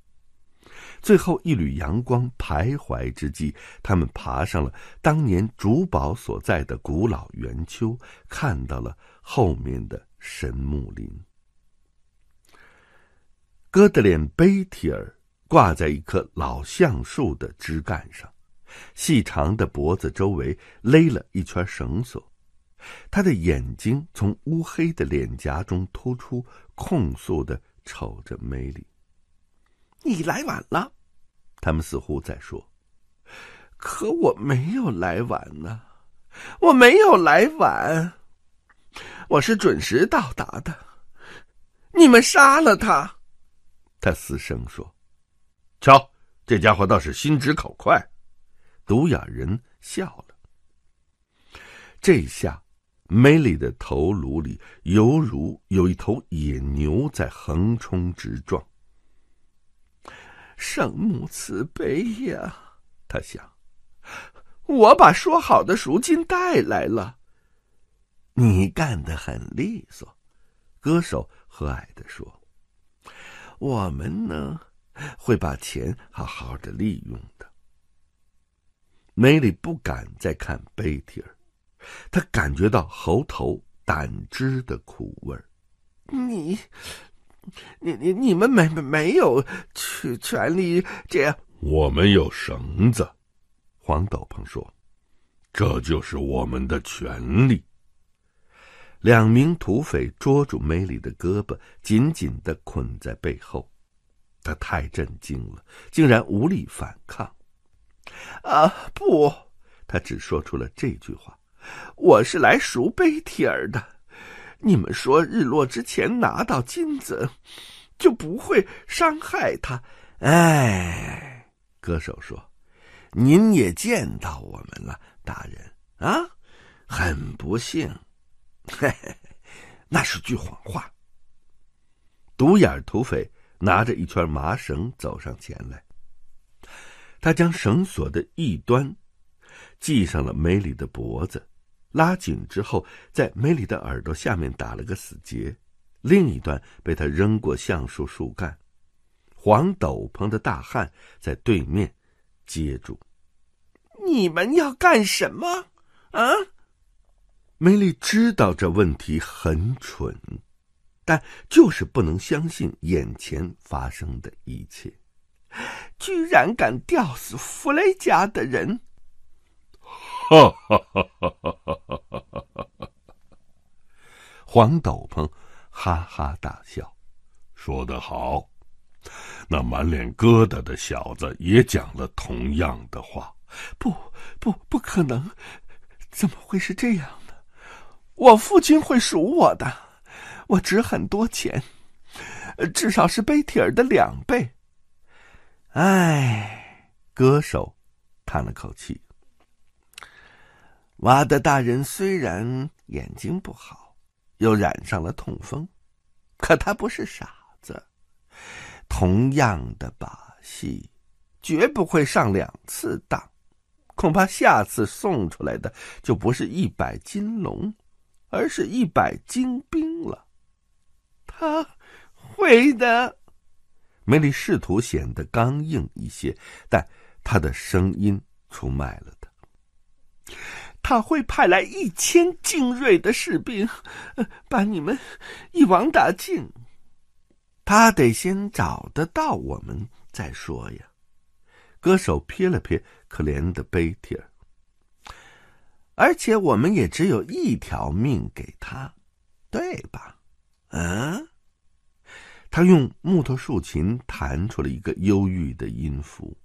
最后一缕阳光徘徊之际，他们爬上了当年竹宝所在的古老圆丘，看到了后面的。神木林。哥德脸贝提尔挂在一棵老橡树的枝干上，细长的脖子周围勒了一圈绳索，他的眼睛从乌黑的脸颊中突出，控诉的瞅着梅丽：“你来晚了。”他们似乎在说：“可我没有来晚呢，我没有来晚。”我是准时到达的，你们杀了他。”他嘶声说，“瞧，这家伙倒是心直口快。”独眼人笑了。这下，梅丽的头颅里犹如有一头野牛在横冲直撞。圣母慈悲呀，他想，我把说好的赎金带来了。你干得很利索，歌手和蔼的说：“我们呢，会把钱好好的利用的。”梅里不敢再看贝蒂尔，他感觉到喉头胆汁的苦味。你，你你你们没没有去权利这样？我们有绳子，黄斗篷说：“这就是我们的权利。”两名土匪捉住梅里的胳膊，紧紧的捆在背后。他太震惊了，竟然无力反抗。啊，不，他只说出了这句话：“我是来赎贝提儿的。你们说日落之前拿到金子，就不会伤害他。”哎，歌手说：“您也见到我们了，大人啊，很不幸。” 那是句谎话。独眼土匪拿着一圈麻绳走上前来，他将绳索的一端系上了梅里的脖子，拉紧之后，在梅里的耳朵下面打了个死结，另一端被他扔过橡树树干。黄斗篷的大汉在对面接住。你们要干什么？啊？梅丽知道这问题很蠢，但就是不能相信眼前发生的一切，居然敢吊死弗雷家的人！哈！黄斗篷哈哈大笑，说得好！那满脸疙瘩的小子也讲了同样的话。不，不，不可能！怎么会是这样？我父亲会赎我的，我值很多钱，至少是贝铁尔的两倍。唉，歌手叹了口气。瓦德大人虽然眼睛不好，又染上了痛风，可他不是傻子，同样的把戏绝不会上两次当，恐怕下次送出来的就不是一百金龙。而是一百精兵了，他会的。梅里试图显得刚硬一些，但他的声音出卖了他。他会派来一千精锐的士兵，把你们一网打尽。他得先找得到我们再说呀。歌手瞥了瞥可怜的贝蒂尔。而且我们也只有一条命给他，对吧？嗯。他用木头竖琴弹出了一个忧郁的音符。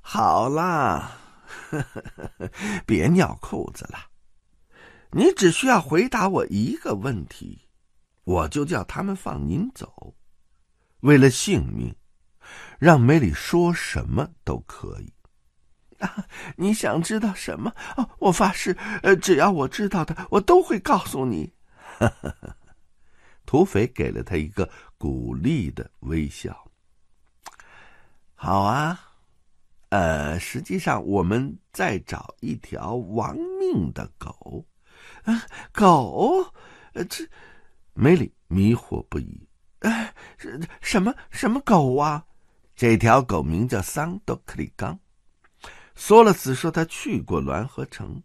好啦，别尿裤子了。你只需要回答我一个问题，我就叫他们放您走。为了性命，让梅里说什么都可以。啊，你想知道什么？哦，我发誓，呃，只要我知道的，我都会告诉你。土匪给了他一个鼓励的微笑。好啊，呃，实际上我们在找一条亡命的狗。啊，狗？呃，这梅里迷惑不已。呃，什什么什么狗啊？这条狗名叫桑多克里冈。梭勒斯说：“他去过滦河城，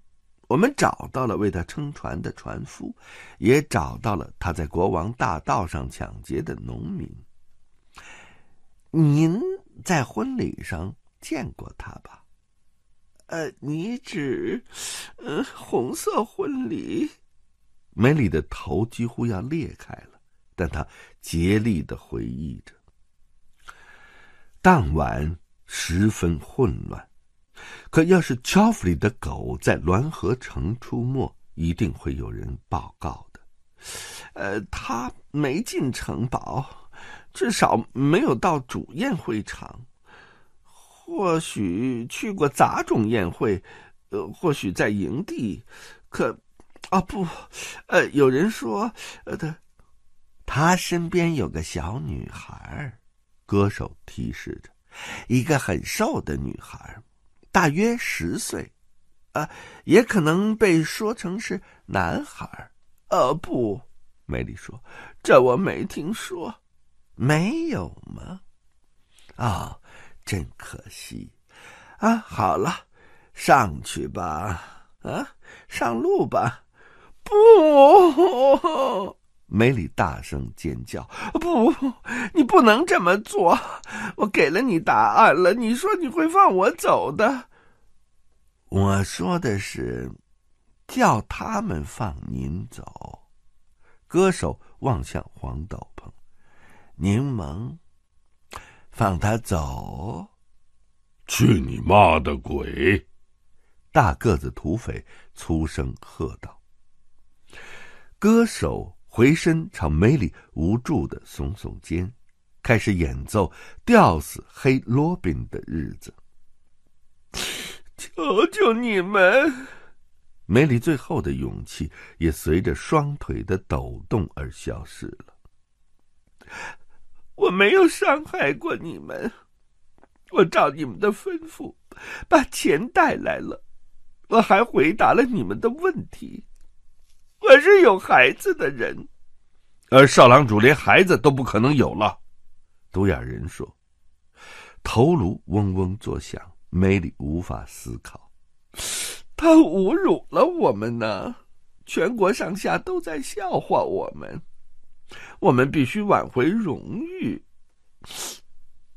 我们找到了为他撑船的船夫，也找到了他在国王大道上抢劫的农民。您在婚礼上见过他吧？呃，你指……呃，红色婚礼。”梅里的头几乎要裂开了，但他竭力的回忆着。当晚十分混乱。可要是乔弗里的狗在滦河城出没，一定会有人报告的。呃，他没进城堡，至少没有到主宴会场，或许去过杂种宴会，呃，或许在营地。可，啊不，呃，有人说，呃，他他身边有个小女孩儿，歌手提示着，一个很瘦的女孩儿。大约十岁，啊，也可能被说成是男孩呃，不，美丽说，这我没听说，没有吗？啊，真可惜，啊，好了，上去吧，啊，上路吧，不。梅里大声尖叫：“不，你不能这么做！我给了你答案了，你说你会放我走的。我说的是，叫他们放您走。”歌手望向黄斗篷，柠檬，放他走？去你妈的鬼！”大个子土匪粗声喝道。歌手。回身朝梅里无助的耸耸肩，开始演奏《吊死黑罗宾》的日子。求求你们！梅里最后的勇气也随着双腿的抖动而消失了。我没有伤害过你们，我照你们的吩咐把钱带来了，我还回答了你们的问题。我是有孩子的人，而少郎主连孩子都不可能有了。独眼人说，头颅嗡嗡作响，梅里无法思考。他侮辱了我们呢，全国上下都在笑话我们，我们必须挽回荣誉。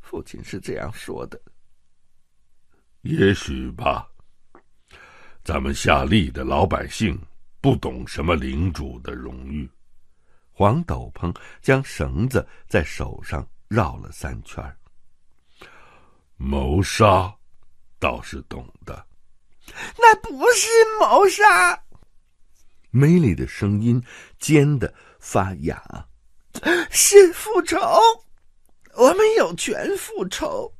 父亲是这样说的。也许吧，咱们夏利的老百姓。不懂什么领主的荣誉，黄斗篷将绳子在手上绕了三圈。谋杀，倒是懂的。那不是谋杀。梅丽的声音尖的发哑，是复仇。我们有权复仇。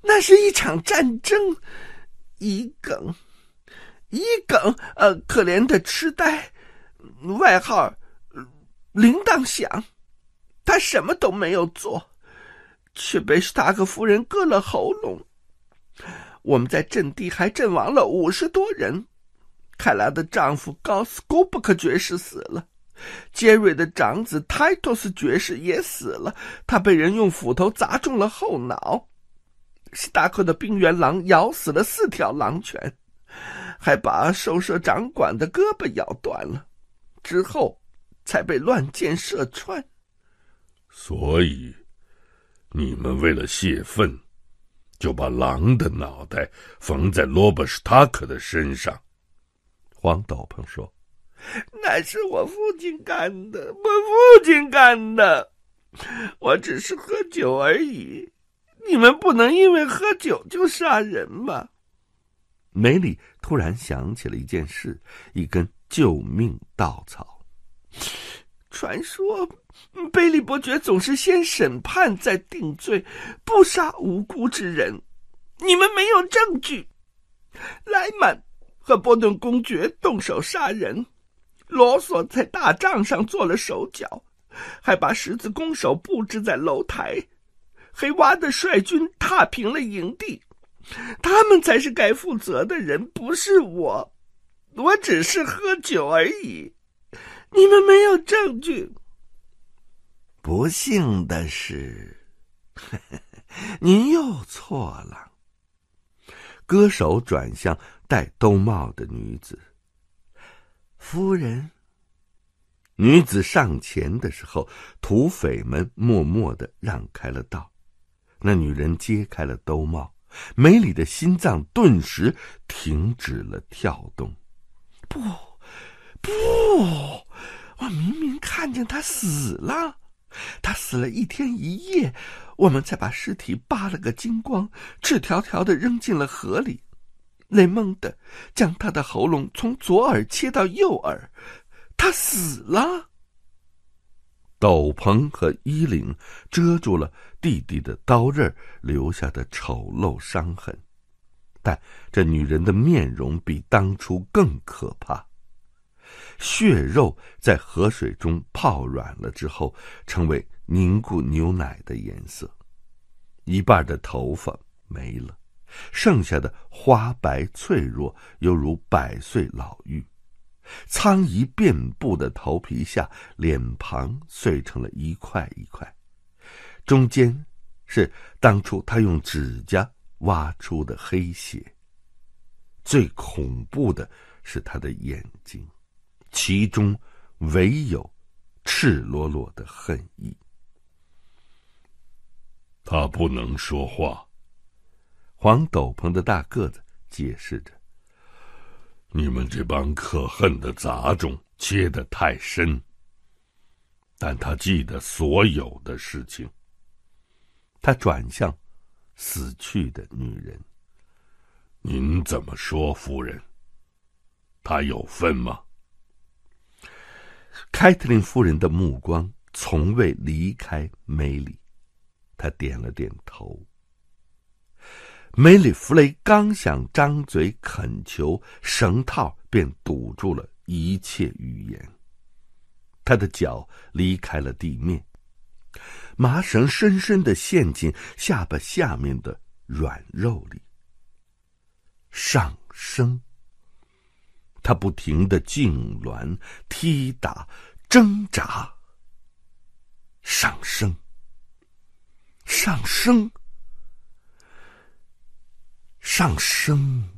那是一场战争。一梗。伊耿，呃，可怜的痴呆，外号铃铛响，他什么都没有做，却被史塔克夫人割了喉咙。我们在阵地还阵亡了五十多人。凯拉的丈夫高斯古布克爵士死了，杰瑞的长子泰托斯爵士也死了，他被人用斧头砸中了后脑。史塔克的冰原狼咬死了四条狼犬。还把兽舍长管的胳膊咬断了，之后才被乱箭射穿。所以，你们为了泄愤，就把狼的脑袋缝在罗伯·斯塔克的身上。黄斗篷说：“那是我父亲干的，我父亲干的。我只是喝酒而已。你们不能因为喝酒就杀人吧？”梅里。突然想起了一件事，一根救命稻草。传说，贝利伯爵总是先审判再定罪，不杀无辜之人。你们没有证据。莱曼和波顿公爵动手杀人，罗索在大帐上做了手脚，还把十字弓手布置在楼台，黑娃的率军踏平了营地。他们才是该负责的人，不是我。我只是喝酒而已。你们没有证据。不幸的是，您又错了。歌手转向戴兜帽的女子，夫人。女子上前的时候，土匪们默默的让开了道。那女人揭开了兜帽。梅里的心脏顿时停止了跳动，不，不，我明明看见他死了，他死了一天一夜，我们才把尸体扒了个精光，赤条条的扔进了河里，雷蒙德将他的喉咙从左耳切到右耳，他死了。斗篷和衣领遮住了弟弟的刀刃留下的丑陋伤痕，但这女人的面容比当初更可怕。血肉在河水中泡软了之后，成为凝固牛奶的颜色，一半的头发没了，剩下的花白、脆弱，犹如百岁老妪。苍夷遍布的头皮下，脸庞碎成了一块一块，中间是当初他用指甲挖出的黑血。最恐怖的是他的眼睛，其中唯有赤裸裸的恨意。他不能说话，黄斗篷的大个子解释着。你们这帮可恨的杂种，切得太深。但他记得所有的事情。他转向死去的女人：“您怎么说，夫人？他有份吗？”凯特琳夫人的目光从未离开梅里，她点了点头。梅里弗雷刚想张嘴恳求，绳套便堵住了一切语言。他的脚离开了地面，麻绳深深的陷进下巴下面的软肉里。上升，他不停的痉挛、踢打、挣扎。上升，上升。上升。